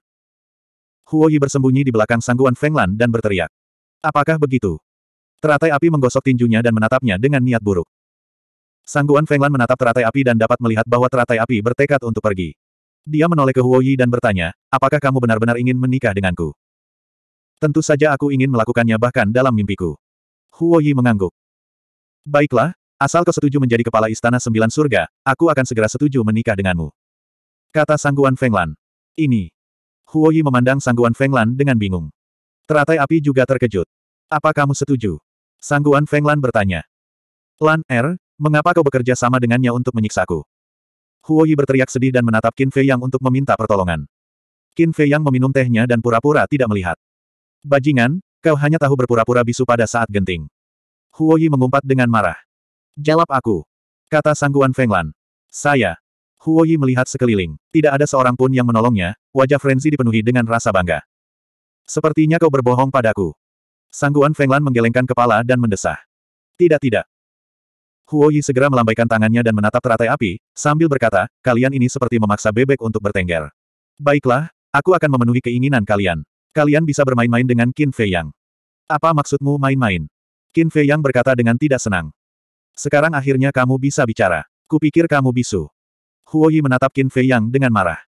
Huo Yi bersembunyi di belakang sangguan Fenglan dan berteriak. Apakah begitu? Teratai api menggosok tinjunya dan menatapnya dengan niat buruk. Sangguan Fenglan menatap teratai api dan dapat melihat bahwa teratai api bertekad untuk pergi. Dia menoleh ke Huo Yi dan bertanya, apakah kamu benar-benar ingin menikah denganku? Tentu saja aku ingin melakukannya bahkan dalam mimpiku. Huo Yi mengangguk. Baiklah, Asal kau setuju menjadi kepala istana sembilan surga, aku akan segera setuju menikah denganmu. Kata Sangguan Fenglan. Ini. Huo Yi memandang Sangguan Fenglan dengan bingung. Teratai api juga terkejut. Apa kamu setuju? Sangguan Fenglan bertanya. Lan Er, mengapa kau bekerja sama dengannya untuk menyiksaku? Yi berteriak sedih dan menatap Qin Fei Yang untuk meminta pertolongan. Qin Fei Yang meminum tehnya dan pura-pura tidak melihat. Bajingan, kau hanya tahu berpura-pura bisu pada saat genting. Huo Yi mengumpat dengan marah. Jawab aku. Kata sangguan Fenglan. Saya. Huo Yi melihat sekeliling. Tidak ada seorang pun yang menolongnya, wajah Frenzy dipenuhi dengan rasa bangga. Sepertinya kau berbohong padaku. Sangguan Fenglan menggelengkan kepala dan mendesah. Tidak tidak. Huo Yi segera melambaikan tangannya dan menatap teratai api, sambil berkata, kalian ini seperti memaksa bebek untuk bertengger. Baiklah, aku akan memenuhi keinginan kalian. Kalian bisa bermain-main dengan Qin Fei Yang. Apa maksudmu main-main? Qin Fei Yang berkata dengan tidak senang. Sekarang akhirnya kamu bisa bicara. Kupikir kamu bisu. Huo Yi menatap Qin Fei Yang dengan marah.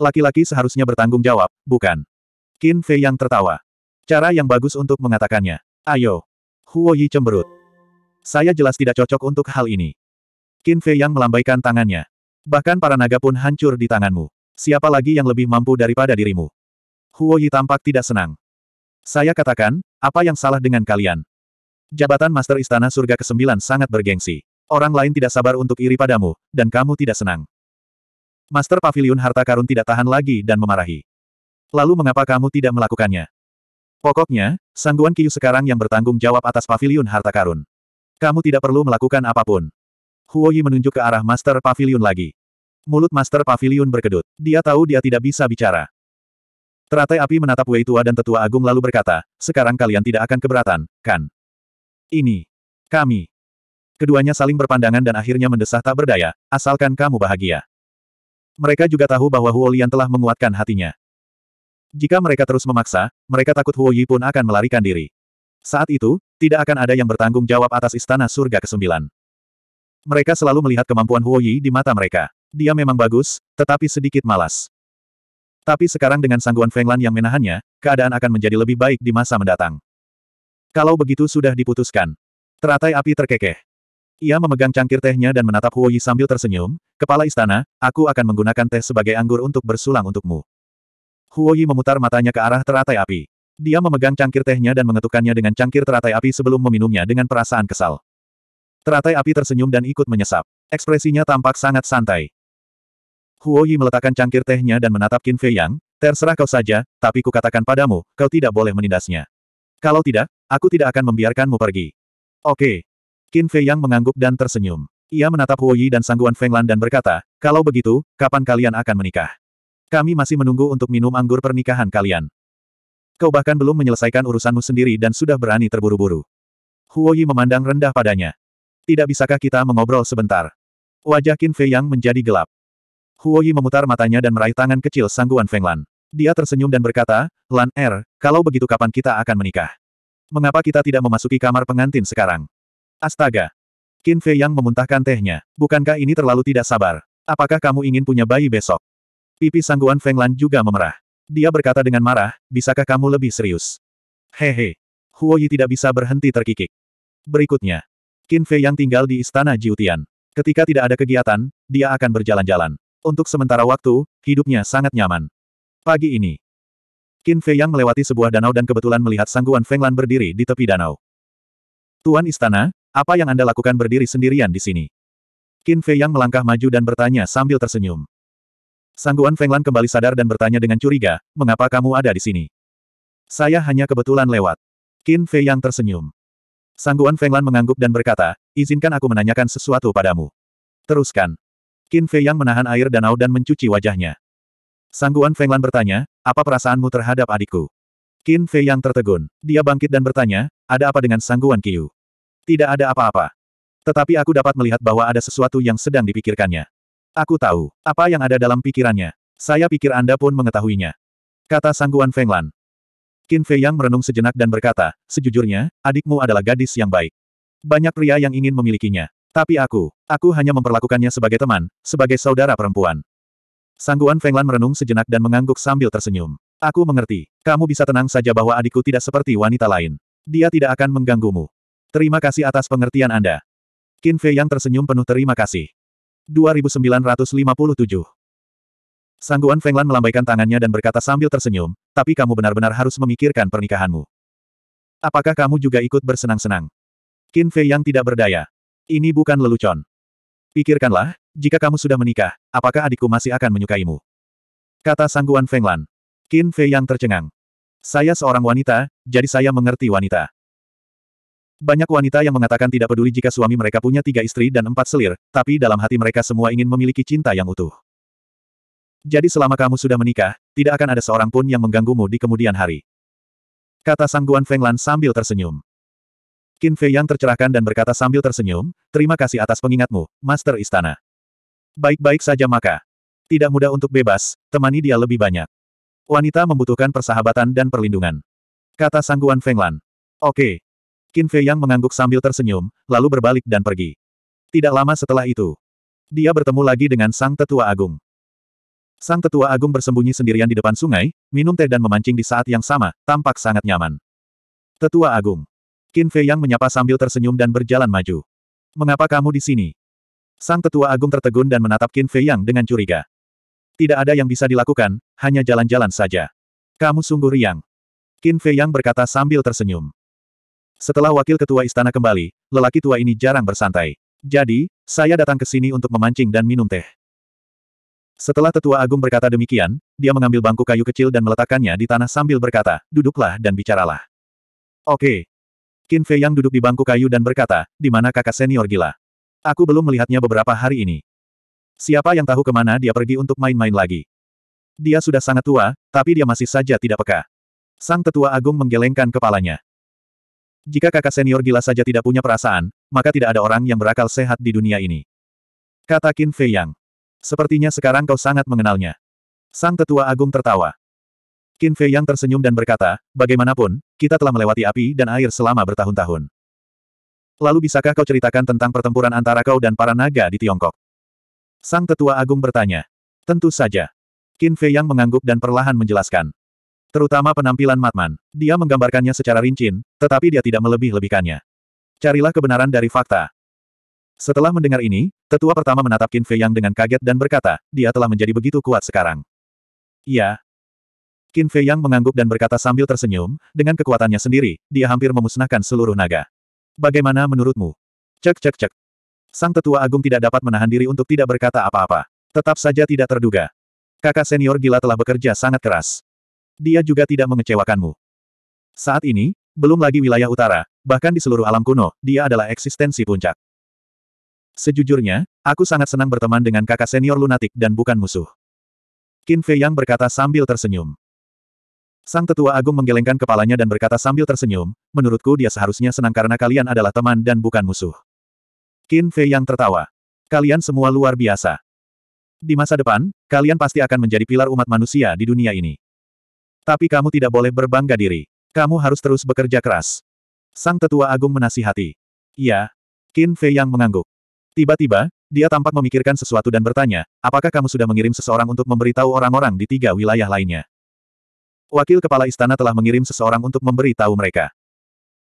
Laki-laki seharusnya bertanggung jawab, bukan? Qin Fei Yang tertawa. Cara yang bagus untuk mengatakannya. Ayo. Huo Yi cemberut. Saya jelas tidak cocok untuk hal ini. Qin Fei Yang melambaikan tangannya. Bahkan para naga pun hancur di tanganmu. Siapa lagi yang lebih mampu daripada dirimu? Huo Yi tampak tidak senang. Saya katakan, apa yang salah dengan kalian? Jabatan Master Istana Surga ke-9 sangat bergengsi. Orang lain tidak sabar untuk iri padamu, dan kamu tidak senang. Master Pavilion Harta Karun tidak tahan lagi dan memarahi. Lalu mengapa kamu tidak melakukannya? Pokoknya, Sangguan Kiyu sekarang yang bertanggung jawab atas Pavilion Harta Karun. Kamu tidak perlu melakukan apapun. Huoyi menunjuk ke arah Master Pavilion lagi. Mulut Master Pavilion berkedut. Dia tahu dia tidak bisa bicara. Teratai api menatap Wei Tua dan Tetua Agung lalu berkata, sekarang kalian tidak akan keberatan, kan? Ini. Kami. Keduanya saling berpandangan dan akhirnya mendesah tak berdaya, asalkan kamu bahagia. Mereka juga tahu bahwa Huolian telah menguatkan hatinya. Jika mereka terus memaksa, mereka takut Huo Yi pun akan melarikan diri. Saat itu, tidak akan ada yang bertanggung jawab atas istana surga ke-9. Mereka selalu melihat kemampuan Huo Yi di mata mereka. Dia memang bagus, tetapi sedikit malas. Tapi sekarang dengan sangguan Fenglan yang menahannya, keadaan akan menjadi lebih baik di masa mendatang. Kalau begitu sudah diputuskan. Teratai api terkekeh. Ia memegang cangkir tehnya dan menatap Huo Yi sambil tersenyum, Kepala Istana, aku akan menggunakan teh sebagai anggur untuk bersulang untukmu. Huo Yi memutar matanya ke arah teratai api. Dia memegang cangkir tehnya dan mengetukkannya dengan cangkir teratai api sebelum meminumnya dengan perasaan kesal. Teratai api tersenyum dan ikut menyesap. Ekspresinya tampak sangat santai. Huo Yi meletakkan cangkir tehnya dan menatap Qin Fei Yang, terserah kau saja, tapi kukatakan padamu, kau tidak boleh menindasnya. Kalau tidak, aku tidak akan membiarkanmu pergi. Oke. Qin Fei Yang mengangguk dan tersenyum. Ia menatap Huo Yi dan Sangguan Feng Lan dan berkata, kalau begitu, kapan kalian akan menikah? Kami masih menunggu untuk minum anggur pernikahan kalian. Kau bahkan belum menyelesaikan urusanmu sendiri dan sudah berani terburu-buru. Huo Yi memandang rendah padanya. Tidak bisakah kita mengobrol sebentar? Wajah Qin Fei Yang menjadi gelap. Huo Yi memutar matanya dan meraih tangan kecil Sangguan Feng Lan. Dia tersenyum dan berkata, Lan Er, kalau begitu kapan kita akan menikah? Mengapa kita tidak memasuki kamar pengantin sekarang? Astaga! Qin Fei Yang memuntahkan tehnya. Bukankah ini terlalu tidak sabar? Apakah kamu ingin punya bayi besok? Pipi sangguan Feng Lan juga memerah. Dia berkata dengan marah, bisakah kamu lebih serius? Hehe. Huo Yi tidak bisa berhenti terkikik. Berikutnya. Qin Fei Yang tinggal di istana Jiutian. Ketika tidak ada kegiatan, dia akan berjalan-jalan. Untuk sementara waktu, hidupnya sangat nyaman. Pagi ini, Qin Fei Yang melewati sebuah danau dan kebetulan melihat Sangguan Feng Lan berdiri di tepi danau. Tuan Istana, apa yang Anda lakukan berdiri sendirian di sini? Qin Fei Yang melangkah maju dan bertanya sambil tersenyum. Sangguan Feng Lan kembali sadar dan bertanya dengan curiga, mengapa kamu ada di sini? Saya hanya kebetulan lewat. Qin Fei Yang tersenyum. Sangguan Feng Lan mengangguk dan berkata, izinkan aku menanyakan sesuatu padamu. Teruskan. Qin Fei Yang menahan air danau dan mencuci wajahnya. Sangguan Fenglan bertanya, apa perasaanmu terhadap adikku? Qin Fei yang tertegun. Dia bangkit dan bertanya, ada apa dengan Sangguan Qiu? Tidak ada apa-apa. Tetapi aku dapat melihat bahwa ada sesuatu yang sedang dipikirkannya. Aku tahu, apa yang ada dalam pikirannya. Saya pikir Anda pun mengetahuinya. Kata Sangguan Fenglan. Qin Fei yang merenung sejenak dan berkata, sejujurnya, adikmu adalah gadis yang baik. Banyak pria yang ingin memilikinya. Tapi aku, aku hanya memperlakukannya sebagai teman, sebagai saudara perempuan. Sangguan Fenglan merenung sejenak dan mengangguk sambil tersenyum. Aku mengerti. Kamu bisa tenang saja bahwa adikku tidak seperti wanita lain. Dia tidak akan mengganggumu. Terima kasih atas pengertian Anda. Qin Fei yang tersenyum penuh terima kasih. 2957 Sangguan Fenglan melambaikan tangannya dan berkata sambil tersenyum, tapi kamu benar-benar harus memikirkan pernikahanmu. Apakah kamu juga ikut bersenang-senang? Qin Fei yang tidak berdaya. Ini bukan lelucon. Pikirkanlah, jika kamu sudah menikah, apakah adikku masih akan menyukaimu? Kata sangguan Fenglan. Qin Fei yang tercengang. Saya seorang wanita, jadi saya mengerti wanita. Banyak wanita yang mengatakan tidak peduli jika suami mereka punya tiga istri dan empat selir, tapi dalam hati mereka semua ingin memiliki cinta yang utuh. Jadi selama kamu sudah menikah, tidak akan ada seorang pun yang mengganggumu di kemudian hari. Kata sangguan Fenglan sambil tersenyum. Qin Fei yang tercerahkan dan berkata sambil tersenyum, terima kasih atas pengingatmu, Master Istana. Baik-baik saja maka. Tidak mudah untuk bebas, temani dia lebih banyak. Wanita membutuhkan persahabatan dan perlindungan. Kata sangguan Fenglan. Oke. Qin Fei yang mengangguk sambil tersenyum, lalu berbalik dan pergi. Tidak lama setelah itu, dia bertemu lagi dengan sang tetua agung. Sang tetua agung bersembunyi sendirian di depan sungai, minum teh dan memancing di saat yang sama, tampak sangat nyaman. Tetua agung, Qin Fei Yang menyapa sambil tersenyum dan berjalan maju. Mengapa kamu di sini? Sang Tetua Agung tertegun dan menatap Qin Fei Yang dengan curiga. Tidak ada yang bisa dilakukan, hanya jalan-jalan saja. Kamu sungguh riang. Qin Fei Yang berkata sambil tersenyum. Setelah wakil ketua istana kembali, lelaki tua ini jarang bersantai. Jadi, saya datang ke sini untuk memancing dan minum teh. Setelah tetua agung berkata demikian, dia mengambil bangku kayu kecil dan meletakkannya di tanah sambil berkata, duduklah dan bicaralah. Oke, Qin Fei yang duduk di bangku kayu dan berkata, di mana kakak senior gila? Aku belum melihatnya beberapa hari ini. Siapa yang tahu kemana dia pergi untuk main-main lagi? Dia sudah sangat tua, tapi dia masih saja tidak peka. Sang tetua agung menggelengkan kepalanya. Jika kakak senior gila saja tidak punya perasaan, maka tidak ada orang yang berakal sehat di dunia ini. Kata Qin Fei Yang. Sepertinya sekarang kau sangat mengenalnya. Sang tetua agung tertawa. Qin Fei Yang tersenyum dan berkata, bagaimanapun, kita telah melewati api dan air selama bertahun-tahun. Lalu bisakah kau ceritakan tentang pertempuran antara kau dan para naga di Tiongkok? Sang Tetua Agung bertanya. Tentu saja. Qin Fei Yang mengangguk dan perlahan menjelaskan. Terutama penampilan Matman. Dia menggambarkannya secara rinci, tetapi dia tidak melebih-lebihkannya. Carilah kebenaran dari fakta. Setelah mendengar ini, tetua pertama menatap Qin Fei Yang dengan kaget dan berkata, dia telah menjadi begitu kuat sekarang. "Ya." Qin Fei Yang mengangguk dan berkata sambil tersenyum, dengan kekuatannya sendiri, dia hampir memusnahkan seluruh naga. Bagaimana menurutmu? Cek cek cek. Sang tetua agung tidak dapat menahan diri untuk tidak berkata apa-apa. Tetap saja tidak terduga. Kakak senior gila telah bekerja sangat keras. Dia juga tidak mengecewakanmu. Saat ini, belum lagi wilayah utara, bahkan di seluruh alam kuno, dia adalah eksistensi puncak. Sejujurnya, aku sangat senang berteman dengan kakak senior lunatik dan bukan musuh. Qin Fei Yang berkata sambil tersenyum. Sang tetua agung menggelengkan kepalanya dan berkata sambil tersenyum, menurutku dia seharusnya senang karena kalian adalah teman dan bukan musuh. Qin Fei yang tertawa. Kalian semua luar biasa. Di masa depan, kalian pasti akan menjadi pilar umat manusia di dunia ini. Tapi kamu tidak boleh berbangga diri. Kamu harus terus bekerja keras. Sang tetua agung menasihati. "Ya." Qin Fei yang mengangguk. Tiba-tiba, dia tampak memikirkan sesuatu dan bertanya, apakah kamu sudah mengirim seseorang untuk memberitahu orang-orang di tiga wilayah lainnya? Wakil kepala istana telah mengirim seseorang untuk memberi tahu mereka.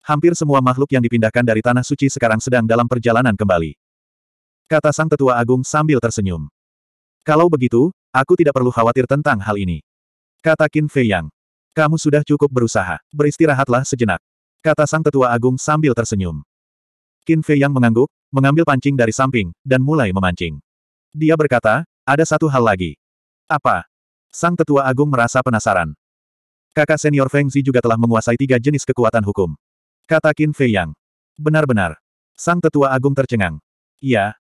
Hampir semua makhluk yang dipindahkan dari tanah suci sekarang sedang dalam perjalanan kembali. Kata sang tetua agung sambil tersenyum. Kalau begitu, aku tidak perlu khawatir tentang hal ini. Kata Qin Fei Yang. Kamu sudah cukup berusaha, beristirahatlah sejenak. Kata sang tetua agung sambil tersenyum. Qin Fei Yang mengangguk, mengambil pancing dari samping, dan mulai memancing. Dia berkata, ada satu hal lagi. Apa? Sang tetua agung merasa penasaran. Kakak senior Feng Zi juga telah menguasai tiga jenis kekuatan hukum. Kata Qin Fei Yang. Benar-benar. Sang tetua agung tercengang. Iya.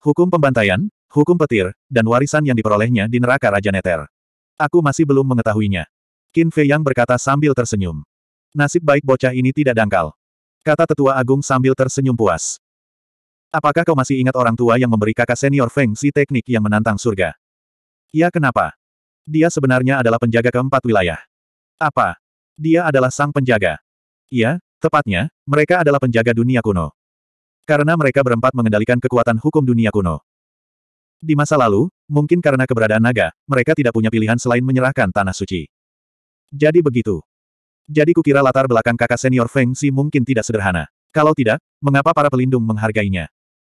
Hukum pembantaian, hukum petir, dan warisan yang diperolehnya di neraka Raja Neter. Aku masih belum mengetahuinya. Qin Fei Yang berkata sambil tersenyum. Nasib baik bocah ini tidak dangkal. Kata tetua agung sambil tersenyum puas. Apakah kau masih ingat orang tua yang memberi kakak senior Feng Xi teknik yang menantang surga? Ya kenapa? Dia sebenarnya adalah penjaga keempat wilayah. Apa? Dia adalah sang penjaga. Iya, tepatnya, mereka adalah penjaga dunia kuno. Karena mereka berempat mengendalikan kekuatan hukum dunia kuno. Di masa lalu, mungkin karena keberadaan naga, mereka tidak punya pilihan selain menyerahkan tanah suci. Jadi begitu. Jadi kukira latar belakang kakak senior Feng si mungkin tidak sederhana. Kalau tidak, mengapa para pelindung menghargainya?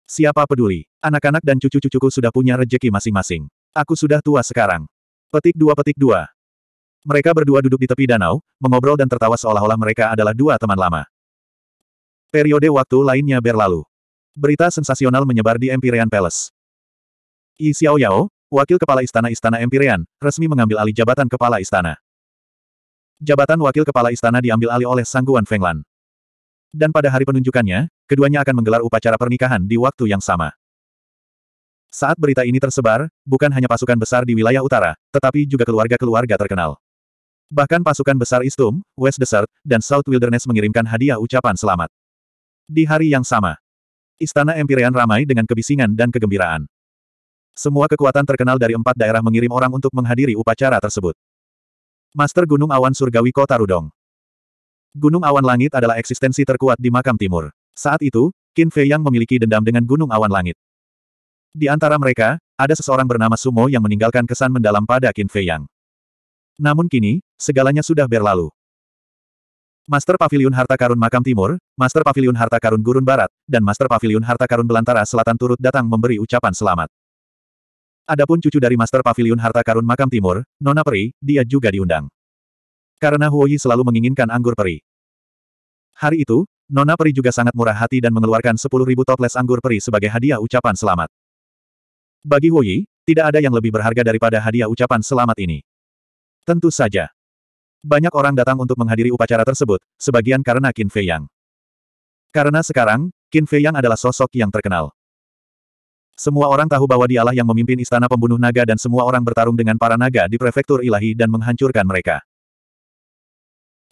Siapa peduli? Anak-anak dan cucu-cucuku sudah punya rejeki masing-masing. Aku sudah tua sekarang. Petik dua petik dua. Mereka berdua duduk di tepi danau, mengobrol dan tertawa seolah-olah mereka adalah dua teman lama. Periode waktu lainnya berlalu. Berita sensasional menyebar di Empyrean Palace. Yi Yao, wakil kepala istana-istana Empyrean, resmi mengambil alih jabatan kepala istana. Jabatan wakil kepala istana diambil alih oleh Sangguan Fenglan. Dan pada hari penunjukannya, keduanya akan menggelar upacara pernikahan di waktu yang sama. Saat berita ini tersebar, bukan hanya pasukan besar di wilayah utara, tetapi juga keluarga-keluarga terkenal. Bahkan pasukan besar Istum, West Desert, dan South Wilderness mengirimkan hadiah ucapan selamat. Di hari yang sama, Istana Empirean ramai dengan kebisingan dan kegembiraan. Semua kekuatan terkenal dari empat daerah mengirim orang untuk menghadiri upacara tersebut. Master Gunung Awan Surgawi Kota Rudong Gunung Awan Langit adalah eksistensi terkuat di makam timur. Saat itu, Qin Fei yang memiliki dendam dengan Gunung Awan Langit. Di antara mereka, ada seseorang bernama Sumo yang meninggalkan kesan mendalam pada Qin Fei Yang. Namun kini, segalanya sudah berlalu. Master Pavilion Harta Karun Makam Timur, Master Pavilion Harta Karun Gurun Barat, dan Master Pavilion Harta Karun Belantara Selatan turut datang memberi ucapan selamat. Adapun cucu dari Master Pavilion Harta Karun Makam Timur, Nona Peri, dia juga diundang. Karena Huoyi selalu menginginkan anggur peri. Hari itu, Nona Peri juga sangat murah hati dan mengeluarkan 10.000 toples anggur peri sebagai hadiah ucapan selamat. Bagi Huoyi, tidak ada yang lebih berharga daripada hadiah ucapan selamat ini. Tentu saja. Banyak orang datang untuk menghadiri upacara tersebut, sebagian karena Qin Fei Yang. Karena sekarang, Qin Fei Yang adalah sosok yang terkenal. Semua orang tahu bahwa dialah yang memimpin istana pembunuh naga dan semua orang bertarung dengan para naga di prefektur ilahi dan menghancurkan mereka.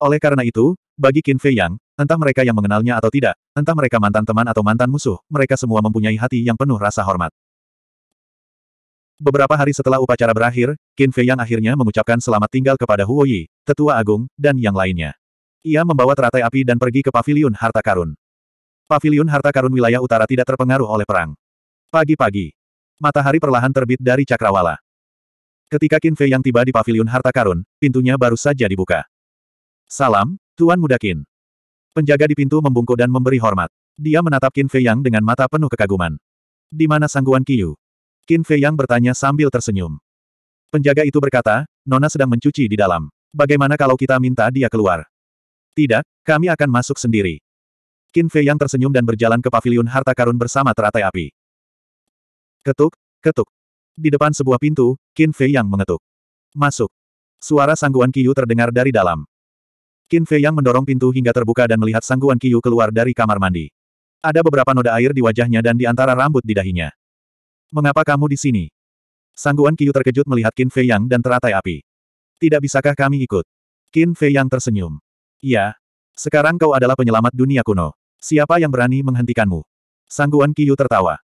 Oleh karena itu, bagi Qin Fei Yang, entah mereka yang mengenalnya atau tidak, entah mereka mantan teman atau mantan musuh, mereka semua mempunyai hati yang penuh rasa hormat. Beberapa hari setelah upacara berakhir, Qin Fei Yang akhirnya mengucapkan selamat tinggal kepada Huo Yi, tetua agung, dan yang lainnya. Ia membawa teratai api dan pergi ke paviliun harta karun. Paviliun harta karun wilayah utara tidak terpengaruh oleh perang. Pagi-pagi, matahari perlahan terbit dari cakrawala. Ketika Qin Fei yang tiba di paviliun harta karun, pintunya baru saja dibuka. Salam, Tuan Muda Qin. Penjaga di pintu membungkuk dan memberi hormat. Dia menatap Qin Fei yang dengan mata penuh kekaguman. Di mana sangguan Qiyu? Qin Fei Yang bertanya sambil tersenyum. Penjaga itu berkata, Nona sedang mencuci di dalam. Bagaimana kalau kita minta dia keluar? Tidak, kami akan masuk sendiri. Qin Fei Yang tersenyum dan berjalan ke pavilion harta karun bersama teratai api. Ketuk, ketuk. Di depan sebuah pintu, Qin Fei Yang mengetuk. Masuk. Suara sangguan Yu terdengar dari dalam. Qin Fei Yang mendorong pintu hingga terbuka dan melihat sangguan Yu keluar dari kamar mandi. Ada beberapa noda air di wajahnya dan di antara rambut di dahinya. Mengapa kamu di sini? Sangguan Qiu terkejut melihat Qin Fei Yang dan teratai api. Tidak bisakah kami ikut? Qin Fei Yang tersenyum. Ya, Sekarang kau adalah penyelamat dunia kuno. Siapa yang berani menghentikanmu? Sangguan Qiu tertawa.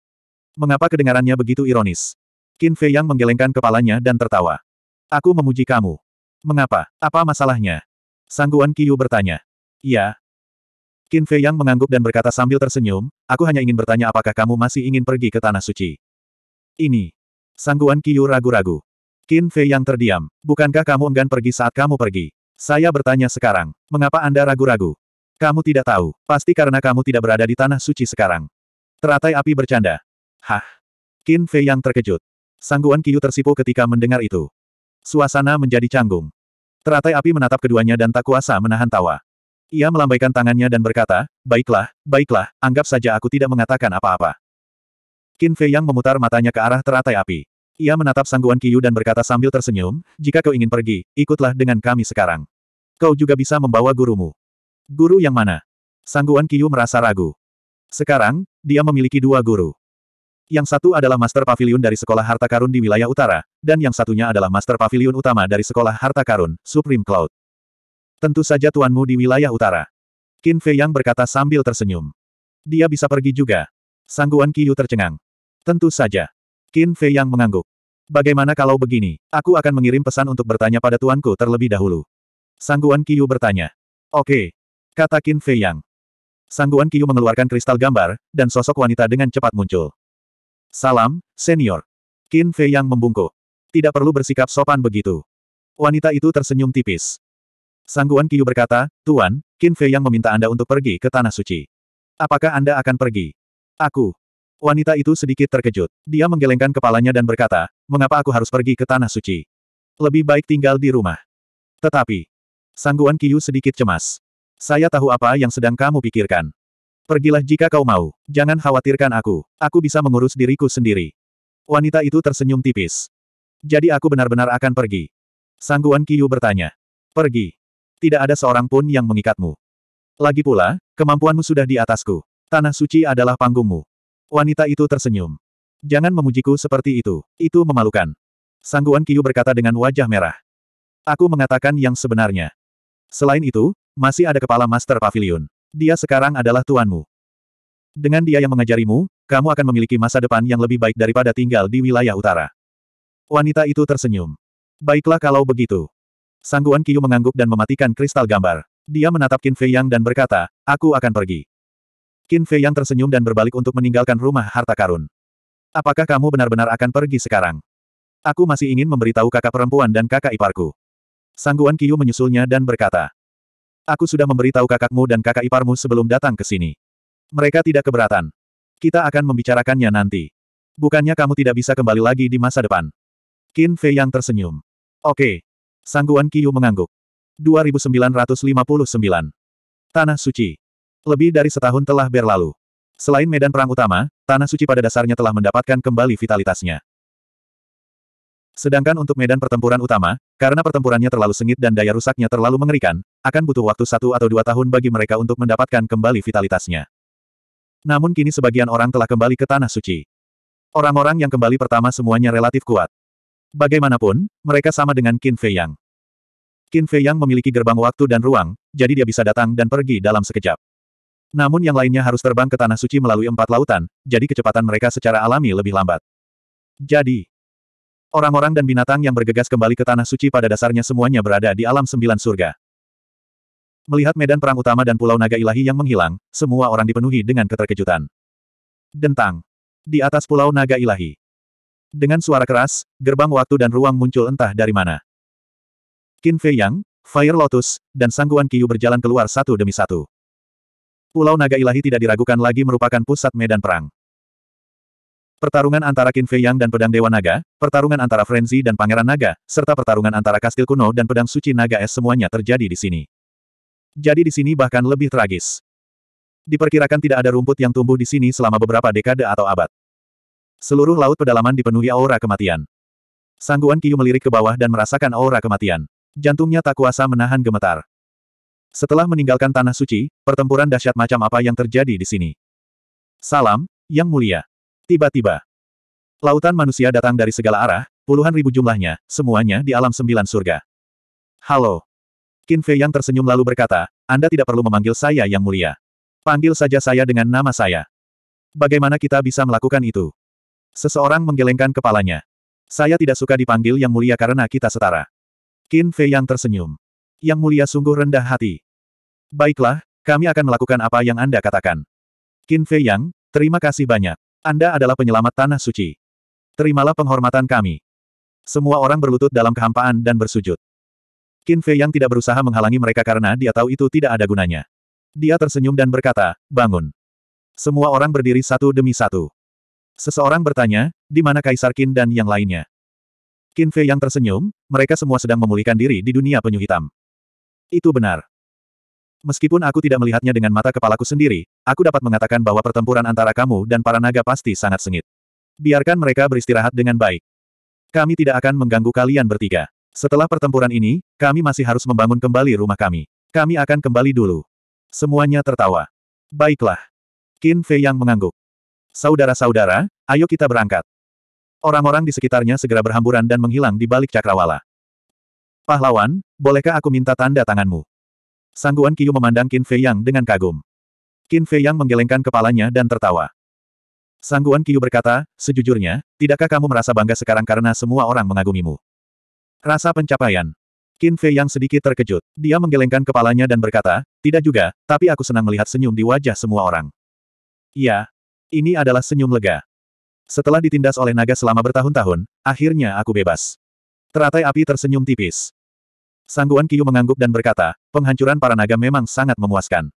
Mengapa kedengarannya begitu ironis? Qin Fei Yang menggelengkan kepalanya dan tertawa. Aku memuji kamu. Mengapa? Apa masalahnya? Sangguan Qiu bertanya. Ya. Qin Fei Yang mengangguk dan berkata sambil tersenyum, aku hanya ingin bertanya apakah kamu masih ingin pergi ke Tanah Suci. Ini. Sangguan Kiyu ragu-ragu. Qin Fei yang terdiam. Bukankah kamu enggan pergi saat kamu pergi? Saya bertanya sekarang. Mengapa Anda ragu-ragu? Kamu tidak tahu. Pasti karena kamu tidak berada di tanah suci sekarang. Teratai api bercanda. Hah? Qin Fei yang terkejut. Sangguan Kiyu tersipu ketika mendengar itu. Suasana menjadi canggung. Teratai api menatap keduanya dan tak kuasa menahan tawa. Ia melambaikan tangannya dan berkata, Baiklah, baiklah, anggap saja aku tidak mengatakan apa-apa. Qin Fei Yang memutar matanya ke arah teratai api. Ia menatap sangguan Kiyu dan berkata sambil tersenyum, jika kau ingin pergi, ikutlah dengan kami sekarang. Kau juga bisa membawa gurumu. Guru yang mana? Sangguan Kiyu merasa ragu. Sekarang, dia memiliki dua guru. Yang satu adalah Master Pavilion dari Sekolah Harta Karun di wilayah utara, dan yang satunya adalah Master Pavilion utama dari Sekolah Harta Karun, Supreme Cloud. Tentu saja tuanmu di wilayah utara. Qin Fei Yang berkata sambil tersenyum. Dia bisa pergi juga. Sangguan Qiyu tercengang. Tentu saja. Qin Fei yang mengangguk. Bagaimana kalau begini, aku akan mengirim pesan untuk bertanya pada tuanku terlebih dahulu. Sangguan Qiyu bertanya. Oke. Kata Qin Fei yang. Sangguan Qiyu mengeluarkan kristal gambar, dan sosok wanita dengan cepat muncul. Salam, senior. Qin Fei yang membungkuk. Tidak perlu bersikap sopan begitu. Wanita itu tersenyum tipis. Sangguan Qiyu berkata, Tuan, Qin Fei yang meminta Anda untuk pergi ke Tanah Suci. Apakah Anda akan pergi? Aku. Wanita itu sedikit terkejut. Dia menggelengkan kepalanya dan berkata, mengapa aku harus pergi ke Tanah Suci? Lebih baik tinggal di rumah. Tetapi, Sangguan Kiyu sedikit cemas. Saya tahu apa yang sedang kamu pikirkan. Pergilah jika kau mau. Jangan khawatirkan aku. Aku bisa mengurus diriku sendiri. Wanita itu tersenyum tipis. Jadi aku benar-benar akan pergi. Sangguan Kiyu bertanya. Pergi. Tidak ada seorang pun yang mengikatmu. Lagi pula, kemampuanmu sudah di atasku. Tanah suci adalah panggungmu. Wanita itu tersenyum. Jangan memujiku seperti itu. Itu memalukan. Sangguan Kiyu berkata dengan wajah merah. Aku mengatakan yang sebenarnya. Selain itu, masih ada kepala Master Pavilion. Dia sekarang adalah tuanmu. Dengan dia yang mengajarimu, kamu akan memiliki masa depan yang lebih baik daripada tinggal di wilayah utara. Wanita itu tersenyum. Baiklah kalau begitu. Sangguan Kiyu mengangguk dan mematikan kristal gambar. Dia menatap Qin Fei Yang dan berkata, aku akan pergi. Qin Fei yang tersenyum dan berbalik untuk meninggalkan rumah harta karun. Apakah kamu benar-benar akan pergi sekarang? Aku masih ingin memberitahu kakak perempuan dan kakak iparku. Sangguan Kiyu menyusulnya dan berkata, Aku sudah memberitahu kakakmu dan kakak iparmu sebelum datang ke sini. Mereka tidak keberatan. Kita akan membicarakannya nanti. Bukannya kamu tidak bisa kembali lagi di masa depan. Qin Fei yang tersenyum. Oke. Sangguan Kiyu mengangguk. 2959. Tanah Suci. Lebih dari setahun telah berlalu. Selain medan perang utama, Tanah Suci pada dasarnya telah mendapatkan kembali vitalitasnya. Sedangkan untuk medan pertempuran utama, karena pertempurannya terlalu sengit dan daya rusaknya terlalu mengerikan, akan butuh waktu satu atau dua tahun bagi mereka untuk mendapatkan kembali vitalitasnya. Namun kini sebagian orang telah kembali ke Tanah Suci. Orang-orang yang kembali pertama semuanya relatif kuat. Bagaimanapun, mereka sama dengan Qin Fei Yang. Qin Fei Yang memiliki gerbang waktu dan ruang, jadi dia bisa datang dan pergi dalam sekejap. Namun yang lainnya harus terbang ke Tanah Suci melalui empat lautan, jadi kecepatan mereka secara alami lebih lambat. Jadi, orang-orang dan binatang yang bergegas kembali ke Tanah Suci pada dasarnya semuanya berada di alam sembilan surga. Melihat medan perang utama dan Pulau Naga Ilahi yang menghilang, semua orang dipenuhi dengan keterkejutan. Dentang. Di atas Pulau Naga Ilahi. Dengan suara keras, gerbang waktu dan ruang muncul entah dari mana. Qin Fei Yang, Fire Lotus, dan Sangguan Qiyu berjalan keluar satu demi satu. Pulau Naga Ilahi tidak diragukan lagi merupakan pusat medan perang. Pertarungan antara Qin Fei Yang dan Pedang Dewa Naga, pertarungan antara Frenzy dan Pangeran Naga, serta pertarungan antara Kastil Kuno dan Pedang Suci Naga Es semuanya terjadi di sini. Jadi di sini bahkan lebih tragis. Diperkirakan tidak ada rumput yang tumbuh di sini selama beberapa dekade atau abad. Seluruh laut pedalaman dipenuhi aura kematian. Sangguan Kiyu melirik ke bawah dan merasakan aura kematian. Jantungnya tak kuasa menahan gemetar. Setelah meninggalkan Tanah Suci, pertempuran dahsyat macam apa yang terjadi di sini? Salam, Yang Mulia. Tiba-tiba. Lautan manusia datang dari segala arah, puluhan ribu jumlahnya, semuanya di alam sembilan surga. Halo. Qin Fei yang tersenyum lalu berkata, Anda tidak perlu memanggil saya Yang Mulia. Panggil saja saya dengan nama saya. Bagaimana kita bisa melakukan itu? Seseorang menggelengkan kepalanya. Saya tidak suka dipanggil Yang Mulia karena kita setara. Qin Fei yang tersenyum. Yang Mulia sungguh rendah hati. Baiklah, kami akan melakukan apa yang Anda katakan. Qin Fei Yang, terima kasih banyak. Anda adalah penyelamat Tanah Suci. Terimalah penghormatan kami. Semua orang berlutut dalam kehampaan dan bersujud. Qin Fei Yang tidak berusaha menghalangi mereka karena dia tahu itu tidak ada gunanya. Dia tersenyum dan berkata, bangun. Semua orang berdiri satu demi satu. Seseorang bertanya, di mana Kaisar Qin dan yang lainnya? Qin Fei yang tersenyum, mereka semua sedang memulihkan diri di dunia penyu hitam. Itu benar. Meskipun aku tidak melihatnya dengan mata kepalaku sendiri, aku dapat mengatakan bahwa pertempuran antara kamu dan para naga pasti sangat sengit. Biarkan mereka beristirahat dengan baik. Kami tidak akan mengganggu kalian bertiga. Setelah pertempuran ini, kami masih harus membangun kembali rumah kami. Kami akan kembali dulu. Semuanya tertawa. Baiklah. Qin Fei yang mengangguk. Saudara-saudara, ayo kita berangkat. Orang-orang di sekitarnya segera berhamburan dan menghilang di balik cakrawala. Pahlawan, bolehkah aku minta tanda tanganmu? Sangguan Kiyu memandang Qin Fei Yang dengan kagum. Qin Fei Yang menggelengkan kepalanya dan tertawa. Sangguan Kiyu berkata, sejujurnya, tidakkah kamu merasa bangga sekarang karena semua orang mengagumimu? Rasa pencapaian. Qin Fei Yang sedikit terkejut. Dia menggelengkan kepalanya dan berkata, tidak juga, tapi aku senang melihat senyum di wajah semua orang. Ya, Ini adalah senyum lega. Setelah ditindas oleh naga selama bertahun-tahun, akhirnya aku bebas. Teratai api tersenyum tipis. Sangguan Kiyu mengangguk dan berkata, penghancuran para naga memang sangat memuaskan.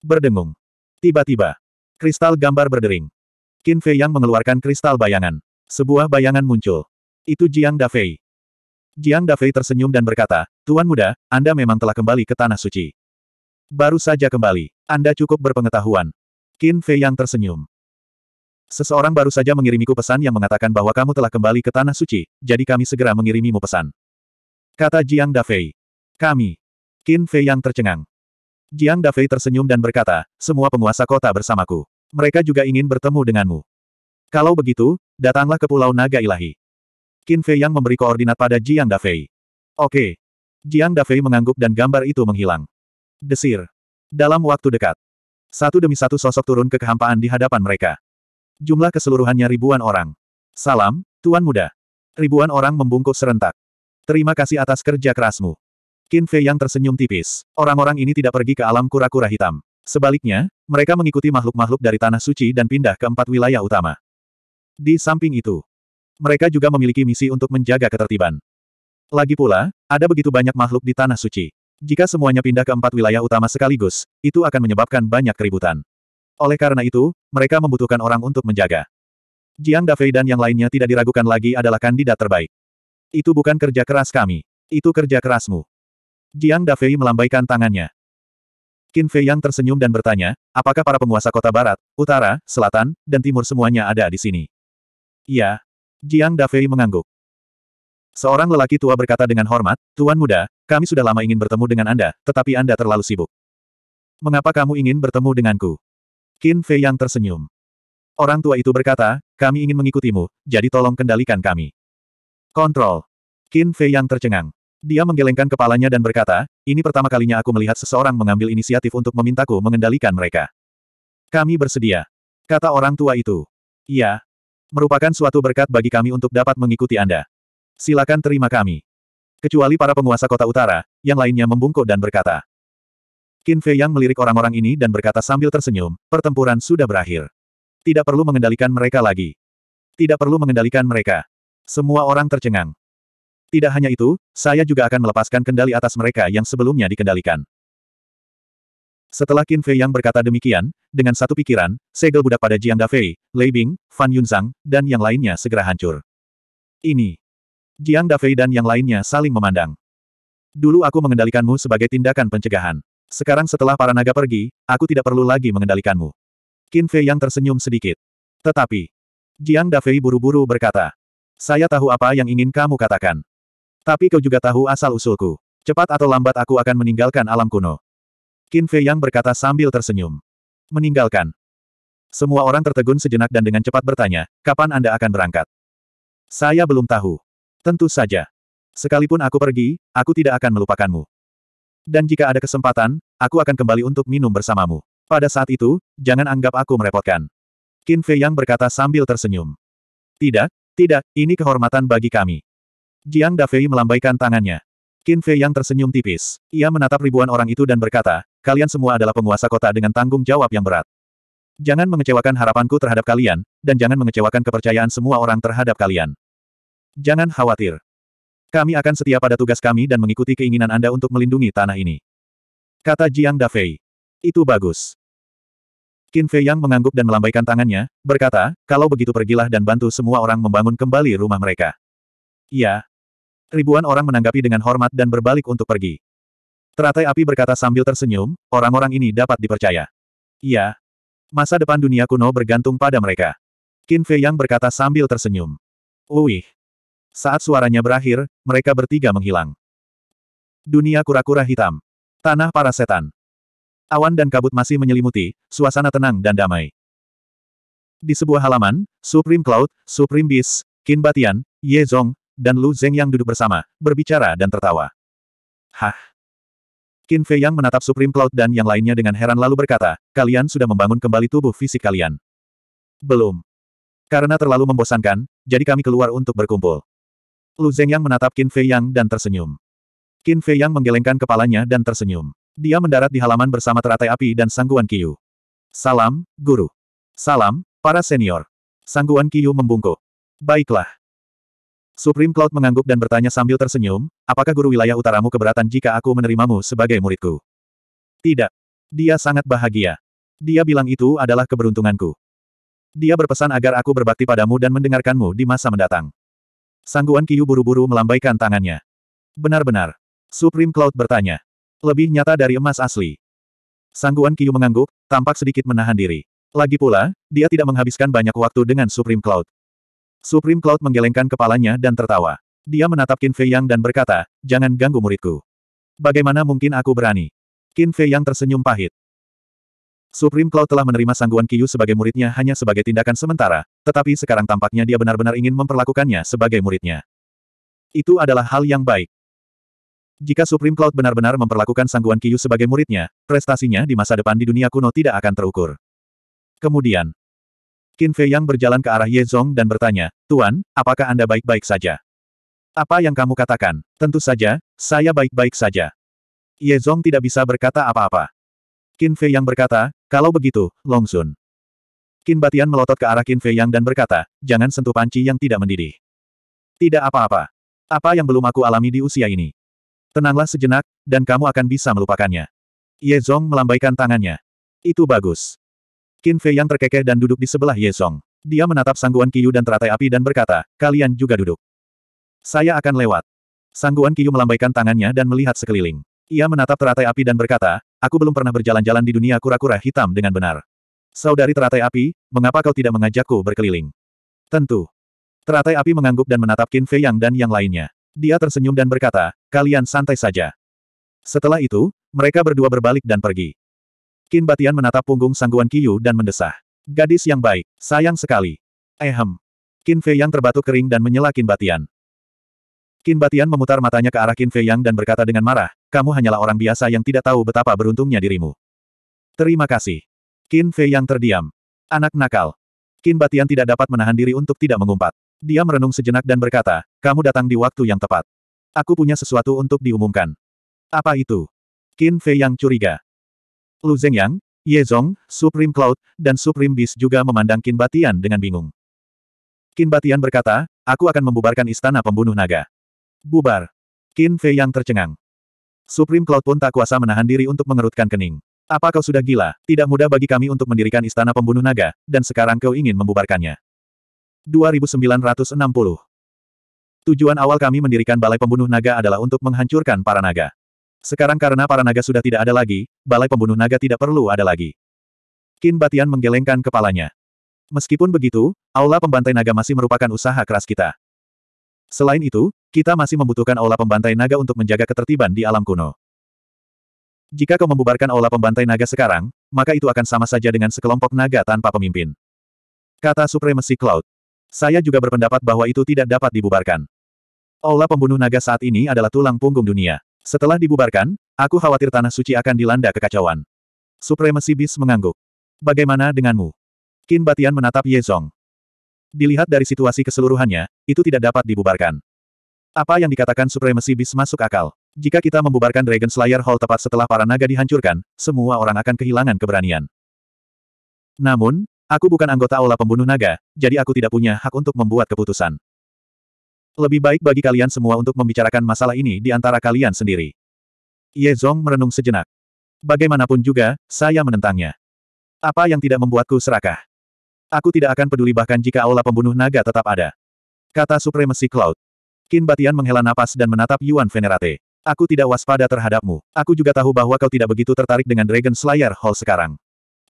Berdengung. Tiba-tiba. Kristal gambar berdering. Qin Fei Yang mengeluarkan kristal bayangan. Sebuah bayangan muncul. Itu Jiang Dafei. Jiang Dafei tersenyum dan berkata, Tuan muda, Anda memang telah kembali ke Tanah Suci. Baru saja kembali. Anda cukup berpengetahuan. Qin Fei Yang tersenyum. Seseorang baru saja mengirimiku pesan yang mengatakan bahwa kamu telah kembali ke Tanah Suci, jadi kami segera mengirimimu pesan. Kata Jiang Dafei. Kami. Qin Fei yang tercengang. Jiang Dafei tersenyum dan berkata, semua penguasa kota bersamaku. Mereka juga ingin bertemu denganmu. Kalau begitu, datanglah ke Pulau Naga Ilahi. Qin Fei yang memberi koordinat pada Jiang Dafei. Oke. Jiang Dafei mengangguk dan gambar itu menghilang. Desir. Dalam waktu dekat. Satu demi satu sosok turun ke kehampaan di hadapan mereka. Jumlah keseluruhannya ribuan orang. Salam, Tuan Muda. Ribuan orang membungkuk serentak. Terima kasih atas kerja kerasmu. Qin Fei yang tersenyum tipis. Orang-orang ini tidak pergi ke alam kura-kura hitam. Sebaliknya, mereka mengikuti makhluk-makhluk dari Tanah Suci dan pindah ke empat wilayah utama. Di samping itu, mereka juga memiliki misi untuk menjaga ketertiban. Lagi pula, ada begitu banyak makhluk di Tanah Suci. Jika semuanya pindah ke empat wilayah utama sekaligus, itu akan menyebabkan banyak keributan. Oleh karena itu, mereka membutuhkan orang untuk menjaga. Jiang Dafei dan yang lainnya tidak diragukan lagi adalah kandidat terbaik. Itu bukan kerja keras kami. Itu kerja kerasmu. Jiang Dafei melambaikan tangannya. Qin Fei yang tersenyum dan bertanya, apakah para penguasa kota barat, utara, selatan, dan timur semuanya ada di sini? Ya, Jiang Dafei mengangguk. Seorang lelaki tua berkata dengan hormat, Tuan muda, kami sudah lama ingin bertemu dengan Anda, tetapi Anda terlalu sibuk. Mengapa kamu ingin bertemu denganku? Qin Fei yang tersenyum. Orang tua itu berkata, kami ingin mengikutimu, jadi tolong kendalikan kami. Kontrol. Qin Fei yang tercengang. Dia menggelengkan kepalanya dan berkata, ini pertama kalinya aku melihat seseorang mengambil inisiatif untuk memintaku mengendalikan mereka. Kami bersedia. Kata orang tua itu. Iya. Merupakan suatu berkat bagi kami untuk dapat mengikuti Anda. Silakan terima kami. Kecuali para penguasa kota utara, yang lainnya membungkuk dan berkata, Qin Fei Yang melirik orang-orang ini dan berkata sambil tersenyum, pertempuran sudah berakhir. Tidak perlu mengendalikan mereka lagi. Tidak perlu mengendalikan mereka. Semua orang tercengang. Tidak hanya itu, saya juga akan melepaskan kendali atas mereka yang sebelumnya dikendalikan. Setelah Qin Fei Yang berkata demikian, dengan satu pikiran, segel budak pada Jiang Dafei, Lei Bing, Fan Yunzang, dan yang lainnya segera hancur. Ini. Jiang Dafei dan yang lainnya saling memandang. Dulu aku mengendalikanmu sebagai tindakan pencegahan. Sekarang setelah para naga pergi, aku tidak perlu lagi mengendalikanmu. Qin Fei yang tersenyum sedikit. Tetapi, Jiang Dafei buru-buru berkata, saya tahu apa yang ingin kamu katakan. Tapi kau juga tahu asal-usulku. Cepat atau lambat aku akan meninggalkan alam kuno. Qin Fei yang berkata sambil tersenyum. Meninggalkan. Semua orang tertegun sejenak dan dengan cepat bertanya, kapan Anda akan berangkat? Saya belum tahu. Tentu saja. Sekalipun aku pergi, aku tidak akan melupakanmu. Dan jika ada kesempatan, aku akan kembali untuk minum bersamamu. Pada saat itu, jangan anggap aku merepotkan. Qin Fei Yang berkata sambil tersenyum. Tidak, tidak, ini kehormatan bagi kami. Jiang Dafei melambaikan tangannya. Qin Fei Yang tersenyum tipis. Ia menatap ribuan orang itu dan berkata, kalian semua adalah penguasa kota dengan tanggung jawab yang berat. Jangan mengecewakan harapanku terhadap kalian, dan jangan mengecewakan kepercayaan semua orang terhadap kalian. Jangan khawatir. Kami akan setia pada tugas kami dan mengikuti keinginan Anda untuk melindungi tanah ini. Kata Jiang Dafei. Itu bagus. Qin Fei Yang mengangguk dan melambaikan tangannya, berkata, kalau begitu pergilah dan bantu semua orang membangun kembali rumah mereka. "Ya." Ribuan orang menanggapi dengan hormat dan berbalik untuk pergi. Teratai api berkata sambil tersenyum, orang-orang ini dapat dipercaya. "Ya." Masa depan dunia kuno bergantung pada mereka. Qin Fei Yang berkata sambil tersenyum. Wih. Saat suaranya berakhir, mereka bertiga menghilang. Dunia kura-kura hitam. Tanah para setan. Awan dan kabut masih menyelimuti, suasana tenang dan damai. Di sebuah halaman, Supreme Cloud, Supreme Beast, Qin Batian, Ye Zong, dan Lu Zeng yang duduk bersama, berbicara dan tertawa. Hah? Qin Fei yang menatap Supreme Cloud dan yang lainnya dengan heran lalu berkata, kalian sudah membangun kembali tubuh fisik kalian. Belum. Karena terlalu membosankan, jadi kami keluar untuk berkumpul. Lu yang menatap Qin Fei Yang dan tersenyum. Qin Fei Yang menggelengkan kepalanya dan tersenyum. Dia mendarat di halaman bersama teratai api dan sangguan Qiu. Salam, guru. Salam, para senior. Sangguan Qiu membungkuk. Baiklah. Supreme Cloud mengangguk dan bertanya sambil tersenyum, apakah guru wilayah utaramu keberatan jika aku menerimamu sebagai muridku? Tidak. Dia sangat bahagia. Dia bilang itu adalah keberuntunganku. Dia berpesan agar aku berbakti padamu dan mendengarkanmu di masa mendatang. Sangguan Kiyu buru-buru melambaikan tangannya. Benar-benar. Supreme Cloud bertanya. Lebih nyata dari emas asli. Sangguan Kiyu mengangguk, tampak sedikit menahan diri. Lagi pula, dia tidak menghabiskan banyak waktu dengan Supreme Cloud. Supreme Cloud menggelengkan kepalanya dan tertawa. Dia menatap Qin Fei Yang dan berkata, jangan ganggu muridku. Bagaimana mungkin aku berani? Qin Fei Yang tersenyum pahit. Supreme Cloud telah menerima sangguan Kiyu sebagai muridnya hanya sebagai tindakan sementara, tetapi sekarang tampaknya dia benar-benar ingin memperlakukannya sebagai muridnya. Itu adalah hal yang baik. Jika Supreme Cloud benar-benar memperlakukan sangguan Kiyu sebagai muridnya, prestasinya di masa depan di dunia kuno tidak akan terukur. Kemudian, Qin Fei Yang berjalan ke arah Ye Zong dan bertanya, Tuan, apakah Anda baik-baik saja? Apa yang kamu katakan? Tentu saja, saya baik-baik saja. Ye Zong tidak bisa berkata apa-apa. Qin Fei Yang berkata, kalau begitu, Long Sun. Qin Batian melotot ke arah Qin Fei Yang dan berkata, jangan sentuh panci yang tidak mendidih. Tidak apa-apa. Apa yang belum aku alami di usia ini? Tenanglah sejenak, dan kamu akan bisa melupakannya. Ye Zong melambaikan tangannya. Itu bagus. Qin Fei Yang terkekeh dan duduk di sebelah Ye Zong. Dia menatap sangguan Kiyu dan teratai api dan berkata, kalian juga duduk. Saya akan lewat. Sangguan Kiyu melambaikan tangannya dan melihat sekeliling. Ia menatap teratai api dan berkata, aku belum pernah berjalan-jalan di dunia kura-kura hitam dengan benar. Saudari teratai api, mengapa kau tidak mengajakku berkeliling? Tentu. Teratai api mengangguk dan menatap Qin Fei Yang dan yang lainnya. Dia tersenyum dan berkata, kalian santai saja. Setelah itu, mereka berdua berbalik dan pergi. Qin Batian menatap punggung sangguan Qiyu dan mendesah. Gadis yang baik, sayang sekali. Ehem. Qin Fei Yang terbatuk kering dan menyela Qin Batian. Qin Batian memutar matanya ke arah Qin Fei Yang dan berkata dengan marah, kamu hanyalah orang biasa yang tidak tahu betapa beruntungnya dirimu. Terima kasih. Qin Fei yang terdiam. Anak nakal. Qin Batian tidak dapat menahan diri untuk tidak mengumpat. Dia merenung sejenak dan berkata, kamu datang di waktu yang tepat. Aku punya sesuatu untuk diumumkan. Apa itu? Qin Fei yang curiga. Lu Zhengyang, Ye Zong, Supreme Cloud, dan Supreme Beast juga memandang Qin Batian dengan bingung. Qin Batian berkata, aku akan membubarkan istana pembunuh naga. Bubar. Qin Fei yang tercengang. Supreme Cloud pun tak kuasa menahan diri untuk mengerutkan kening. Apa kau sudah gila? Tidak mudah bagi kami untuk mendirikan istana pembunuh naga, dan sekarang kau ingin membubarkannya. 2960 Tujuan awal kami mendirikan Balai Pembunuh Naga adalah untuk menghancurkan para naga. Sekarang karena para naga sudah tidak ada lagi, Balai Pembunuh Naga tidak perlu ada lagi. Kin Batian menggelengkan kepalanya. Meskipun begitu, Aula Pembantai Naga masih merupakan usaha keras kita. Selain itu, kita masih membutuhkan aula pembantai naga untuk menjaga ketertiban di alam kuno. Jika kau membubarkan aula pembantai naga sekarang, maka itu akan sama saja dengan sekelompok naga tanpa pemimpin. Kata Supremacy Cloud. Saya juga berpendapat bahwa itu tidak dapat dibubarkan. Aula pembunuh naga saat ini adalah tulang punggung dunia. Setelah dibubarkan, aku khawatir tanah suci akan dilanda kekacauan. Supremacy Beast mengangguk. Bagaimana denganmu? Kin Batian menatap Yezong. Dilihat dari situasi keseluruhannya, itu tidak dapat dibubarkan. Apa yang dikatakan supremasi bis masuk akal. Jika kita membubarkan Dragon Slayer Hall tepat setelah para naga dihancurkan, semua orang akan kehilangan keberanian. Namun, aku bukan anggota olah Pembunuh Naga, jadi aku tidak punya hak untuk membuat keputusan. Lebih baik bagi kalian semua untuk membicarakan masalah ini di antara kalian sendiri. Ye Zong merenung sejenak. Bagaimanapun juga, saya menentangnya. Apa yang tidak membuatku serakah? Aku tidak akan peduli bahkan jika aula pembunuh naga tetap ada. Kata Supremacy Cloud. Qin Batian menghela napas dan menatap Yuan Venerate. Aku tidak waspada terhadapmu. Aku juga tahu bahwa kau tidak begitu tertarik dengan Dragon Slayer Hall sekarang.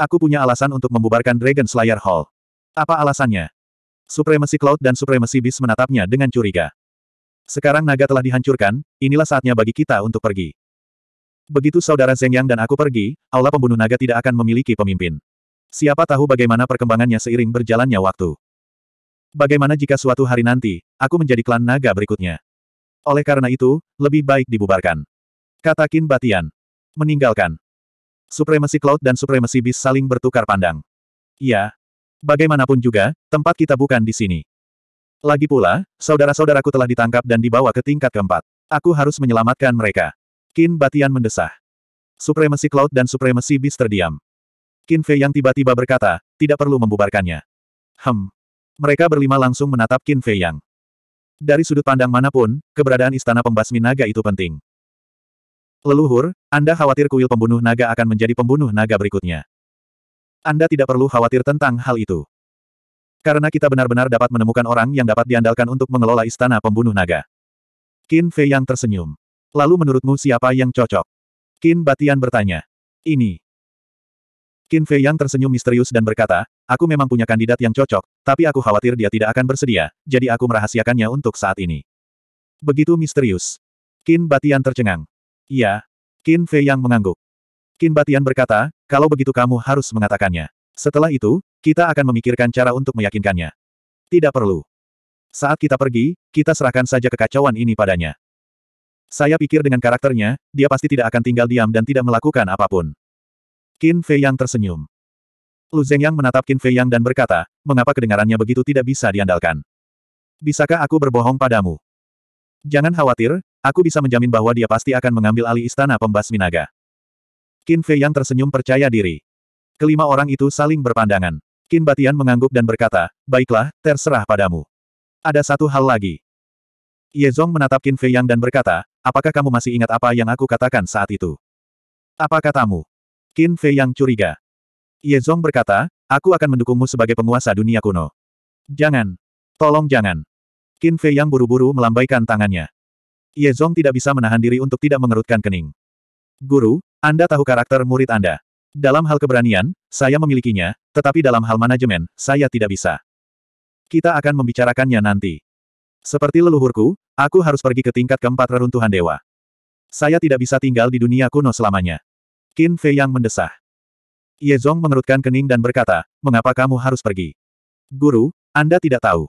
Aku punya alasan untuk membubarkan Dragon Slayer Hall. Apa alasannya? Supremacy Cloud dan Supremacy Beast menatapnya dengan curiga. Sekarang naga telah dihancurkan, inilah saatnya bagi kita untuk pergi. Begitu saudara Zeng dan aku pergi, aula pembunuh naga tidak akan memiliki pemimpin. Siapa tahu bagaimana perkembangannya seiring berjalannya waktu. Bagaimana jika suatu hari nanti, aku menjadi klan naga berikutnya? Oleh karena itu, lebih baik dibubarkan. Kata Kin Batian. Meninggalkan. Supremasi Cloud dan Supremasi Bis saling bertukar pandang. Ya. Bagaimanapun juga, tempat kita bukan di sini. Lagi pula, saudara-saudaraku telah ditangkap dan dibawa ke tingkat keempat. Aku harus menyelamatkan mereka. Kin Batian mendesah. Supremasi Cloud dan Supremasi Bis terdiam. Qin Fei yang tiba-tiba berkata, tidak perlu membubarkannya. Hem. Mereka berlima langsung menatap Qin Fei Yang. Dari sudut pandang manapun, keberadaan istana pembasmi naga itu penting. Leluhur, Anda khawatir kuil pembunuh naga akan menjadi pembunuh naga berikutnya. Anda tidak perlu khawatir tentang hal itu. Karena kita benar-benar dapat menemukan orang yang dapat diandalkan untuk mengelola istana pembunuh naga. Qin Fei Yang tersenyum. Lalu menurutmu siapa yang cocok? Qin Batian bertanya. Ini. Qin Fei Yang tersenyum misterius dan berkata, aku memang punya kandidat yang cocok, tapi aku khawatir dia tidak akan bersedia, jadi aku merahasiakannya untuk saat ini. Begitu misterius. Qin Batian tercengang. "Ya," Qin Fei Yang mengangguk. Qin Batian berkata, kalau begitu kamu harus mengatakannya. Setelah itu, kita akan memikirkan cara untuk meyakinkannya. Tidak perlu. Saat kita pergi, kita serahkan saja kekacauan ini padanya. Saya pikir dengan karakternya, dia pasti tidak akan tinggal diam dan tidak melakukan apapun. Qin Fei Yang tersenyum. Lu Zeng Yang menatap Qin Fei Yang dan berkata, mengapa kedengarannya begitu tidak bisa diandalkan? Bisakah aku berbohong padamu? Jangan khawatir, aku bisa menjamin bahwa dia pasti akan mengambil alih istana pembasmi naga. Qin Fei Yang tersenyum percaya diri. Kelima orang itu saling berpandangan. Qin Batian mengangguk dan berkata, baiklah, terserah padamu. Ada satu hal lagi. Ye Zong menatap Qin Fei Yang dan berkata, apakah kamu masih ingat apa yang aku katakan saat itu? Apa katamu? Qin Fei yang curiga. Ye Zong berkata, aku akan mendukungmu sebagai penguasa dunia kuno. Jangan. Tolong jangan. Qin Fei yang buru-buru melambaikan tangannya. Ye Zong tidak bisa menahan diri untuk tidak mengerutkan kening. Guru, Anda tahu karakter murid Anda. Dalam hal keberanian, saya memilikinya, tetapi dalam hal manajemen, saya tidak bisa. Kita akan membicarakannya nanti. Seperti leluhurku, aku harus pergi ke tingkat keempat reruntuhan dewa. Saya tidak bisa tinggal di dunia kuno selamanya. Qin Fei yang mendesah. Ye Zong mengerutkan kening dan berkata, mengapa kamu harus pergi? Guru, Anda tidak tahu.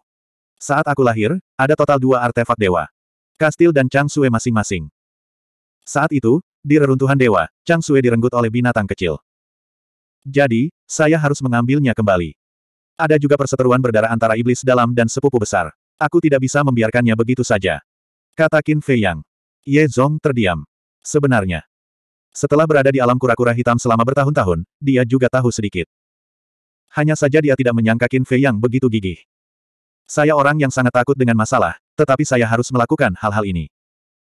Saat aku lahir, ada total dua artefak dewa. Kastil dan Chang Sue masing-masing. Saat itu, di reruntuhan dewa, Chang Sue direnggut oleh binatang kecil. Jadi, saya harus mengambilnya kembali. Ada juga perseteruan berdarah antara iblis dalam dan sepupu besar. Aku tidak bisa membiarkannya begitu saja. Kata Qin Fei Yang. Ye Zong terdiam. Sebenarnya, setelah berada di alam kura-kura hitam selama bertahun-tahun, dia juga tahu sedikit. Hanya saja dia tidak menyangka Qin Fei yang begitu gigih. Saya orang yang sangat takut dengan masalah, tetapi saya harus melakukan hal-hal ini.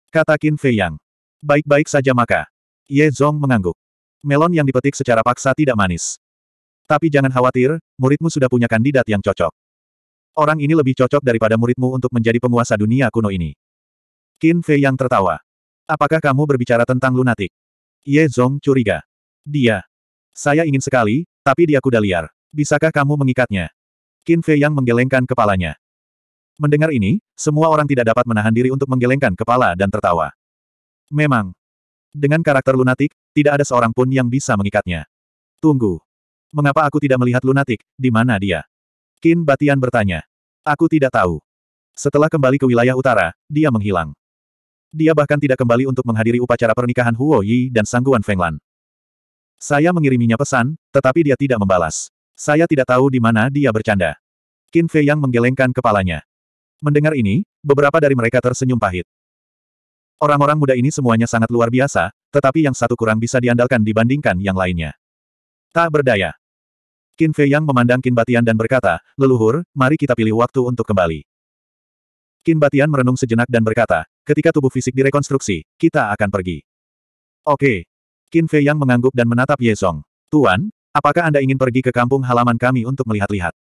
Kata Qin Fei yang. Baik-baik saja maka. Ye Zong mengangguk. Melon yang dipetik secara paksa tidak manis. Tapi jangan khawatir, muridmu sudah punya kandidat yang cocok. Orang ini lebih cocok daripada muridmu untuk menjadi penguasa dunia kuno ini. Qin Fei yang tertawa. Apakah kamu berbicara tentang lunatik? Ye Zong curiga. Dia. Saya ingin sekali, tapi dia kuda liar. Bisakah kamu mengikatnya? Qin Fei Yang menggelengkan kepalanya. Mendengar ini, semua orang tidak dapat menahan diri untuk menggelengkan kepala dan tertawa. Memang. Dengan karakter lunatik, tidak ada seorang pun yang bisa mengikatnya. Tunggu. Mengapa aku tidak melihat lunatik, di mana dia? Qin Batian bertanya. Aku tidak tahu. Setelah kembali ke wilayah utara, dia menghilang. Dia bahkan tidak kembali untuk menghadiri upacara pernikahan Huo Yi dan Sangguan Fenglan. Saya mengiriminya pesan, tetapi dia tidak membalas. Saya tidak tahu di mana dia bercanda. Qin Fei yang menggelengkan kepalanya. Mendengar ini, beberapa dari mereka tersenyum pahit. Orang-orang muda ini semuanya sangat luar biasa, tetapi yang satu kurang bisa diandalkan dibandingkan yang lainnya. Tak berdaya. Qin Fei yang memandang Qin Batian dan berkata, leluhur, mari kita pilih waktu untuk kembali. Qin Batian merenung sejenak dan berkata, ketika tubuh fisik direkonstruksi, kita akan pergi. Oke. Qin Fei Yang mengangguk dan menatap Ye Zong. Tuan, apakah Anda ingin pergi ke kampung halaman kami untuk melihat-lihat?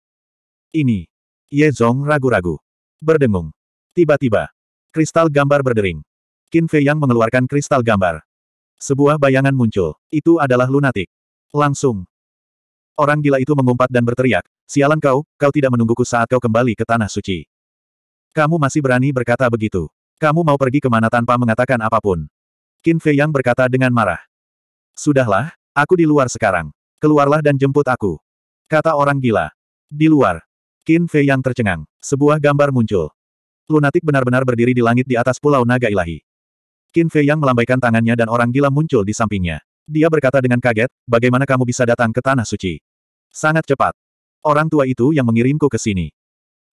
Ini. Ye Zong ragu-ragu. Berdengung. Tiba-tiba. Kristal gambar berdering. Qin Fei Yang mengeluarkan kristal gambar. Sebuah bayangan muncul. Itu adalah lunatik. Langsung. Orang gila itu mengumpat dan berteriak, sialan kau, kau tidak menungguku saat kau kembali ke tanah suci. Kamu masih berani berkata begitu. Kamu mau pergi kemana tanpa mengatakan apapun. Qin Fei Yang berkata dengan marah. Sudahlah, aku di luar sekarang. Keluarlah dan jemput aku. Kata orang gila. Di luar. Qin Fei Yang tercengang. Sebuah gambar muncul. Lunatik benar-benar berdiri di langit di atas pulau naga ilahi. Qin Fei Yang melambaikan tangannya dan orang gila muncul di sampingnya. Dia berkata dengan kaget, bagaimana kamu bisa datang ke Tanah Suci? Sangat cepat. Orang tua itu yang mengirimku ke sini.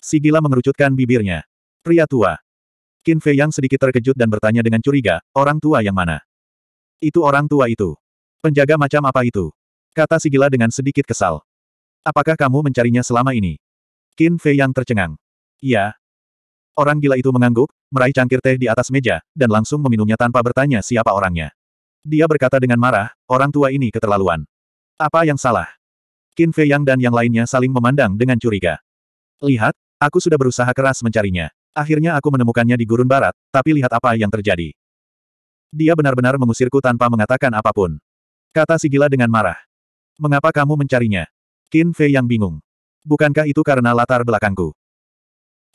Si gila mengerucutkan bibirnya. Pria tua. Qin Fei yang sedikit terkejut dan bertanya dengan curiga, orang tua yang mana? Itu orang tua itu. Penjaga macam apa itu? Kata si gila dengan sedikit kesal. Apakah kamu mencarinya selama ini? Qin Fei yang tercengang. Iya. Orang gila itu mengangguk, meraih cangkir teh di atas meja, dan langsung meminumnya tanpa bertanya siapa orangnya. Dia berkata dengan marah, orang tua ini keterlaluan. Apa yang salah? Qin Fei Yang dan yang lainnya saling memandang dengan curiga. Lihat, Aku sudah berusaha keras mencarinya. Akhirnya aku menemukannya di gurun barat, tapi lihat apa yang terjadi. Dia benar-benar mengusirku tanpa mengatakan apapun. Kata Sigila dengan marah. Mengapa kamu mencarinya? Qin Fei yang bingung. Bukankah itu karena latar belakangku?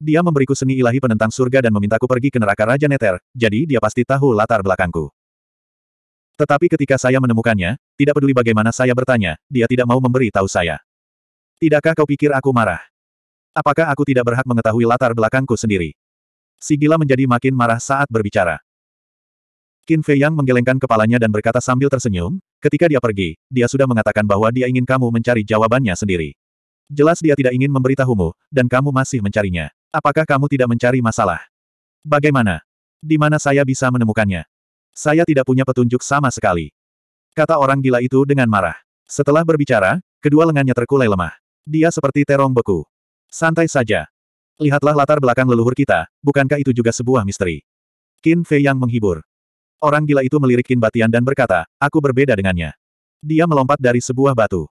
Dia memberiku seni ilahi penentang surga dan memintaku pergi ke neraka Raja Neter, jadi dia pasti tahu latar belakangku. Tetapi ketika saya menemukannya, tidak peduli bagaimana saya bertanya, dia tidak mau memberi tahu saya. Tidakkah kau pikir aku marah? Apakah aku tidak berhak mengetahui latar belakangku sendiri? Sigila menjadi makin marah saat berbicara. Qin Fei Yang menggelengkan kepalanya dan berkata sambil tersenyum, ketika dia pergi, dia sudah mengatakan bahwa dia ingin kamu mencari jawabannya sendiri. Jelas dia tidak ingin memberitahumu, dan kamu masih mencarinya. Apakah kamu tidak mencari masalah? Bagaimana? Di mana saya bisa menemukannya? Saya tidak punya petunjuk sama sekali. Kata orang gila itu dengan marah. Setelah berbicara, kedua lengannya terkulai lemah. Dia seperti terong beku. Santai saja. Lihatlah latar belakang leluhur kita, bukankah itu juga sebuah misteri? Qin Fei yang menghibur. Orang gila itu melirik Qin Batian dan berkata, aku berbeda dengannya. Dia melompat dari sebuah batu.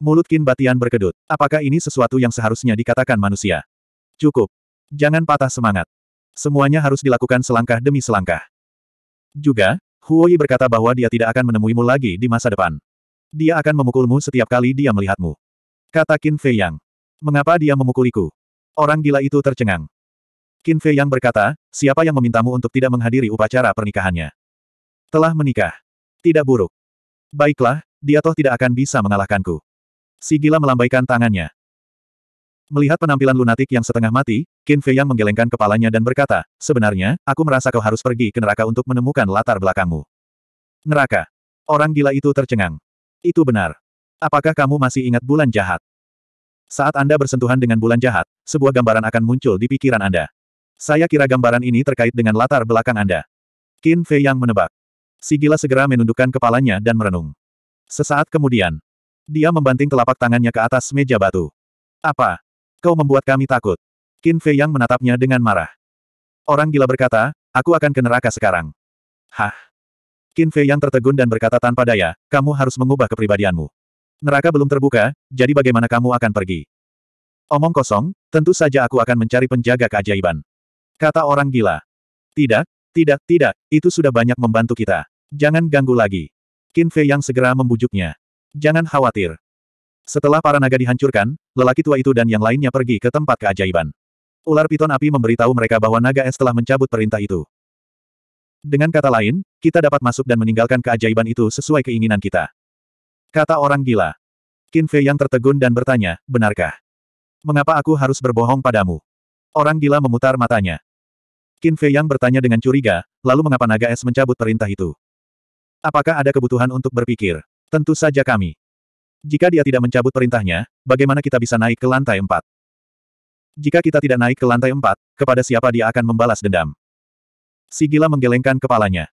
Mulut Qin Batian berkedut. Apakah ini sesuatu yang seharusnya dikatakan manusia? Cukup. Jangan patah semangat. Semuanya harus dilakukan selangkah demi selangkah. Juga, Huoyi berkata bahwa dia tidak akan menemuimu lagi di masa depan. Dia akan memukulmu setiap kali dia melihatmu. Kata Qin Fei Yang. Mengapa dia memukuliku? Orang gila itu tercengang. Qin Fei yang berkata, siapa yang memintamu untuk tidak menghadiri upacara pernikahannya? Telah menikah. Tidak buruk. Baiklah, dia toh tidak akan bisa mengalahkanku. Si gila melambaikan tangannya. Melihat penampilan lunatik yang setengah mati, Qin Fei yang menggelengkan kepalanya dan berkata, sebenarnya, aku merasa kau harus pergi ke neraka untuk menemukan latar belakangmu. Neraka. Orang gila itu tercengang. Itu benar. Apakah kamu masih ingat bulan jahat? Saat Anda bersentuhan dengan bulan jahat, sebuah gambaran akan muncul di pikiran Anda. Saya kira gambaran ini terkait dengan latar belakang Anda. Qin Fei yang menebak. Si gila segera menundukkan kepalanya dan merenung. Sesaat kemudian, dia membanting telapak tangannya ke atas meja batu. Apa? Kau membuat kami takut. Qin Fei yang menatapnya dengan marah. Orang gila berkata, aku akan ke neraka sekarang. Hah? Qin Fei yang tertegun dan berkata tanpa daya, kamu harus mengubah kepribadianmu. Neraka belum terbuka, jadi bagaimana kamu akan pergi? Omong kosong, tentu saja aku akan mencari penjaga keajaiban. Kata orang gila. Tidak, tidak, tidak, itu sudah banyak membantu kita. Jangan ganggu lagi. Qin Fei yang segera membujuknya. Jangan khawatir. Setelah para naga dihancurkan, lelaki tua itu dan yang lainnya pergi ke tempat keajaiban. Ular piton api memberitahu mereka bahwa naga es telah mencabut perintah itu. Dengan kata lain, kita dapat masuk dan meninggalkan keajaiban itu sesuai keinginan kita. Kata orang gila. Qin Fei yang tertegun dan bertanya, benarkah? Mengapa aku harus berbohong padamu? Orang gila memutar matanya. Qin Fei yang bertanya dengan curiga, lalu mengapa naga es mencabut perintah itu? Apakah ada kebutuhan untuk berpikir? Tentu saja kami. Jika dia tidak mencabut perintahnya, bagaimana kita bisa naik ke lantai empat? Jika kita tidak naik ke lantai empat, kepada siapa dia akan membalas dendam? Si gila menggelengkan kepalanya.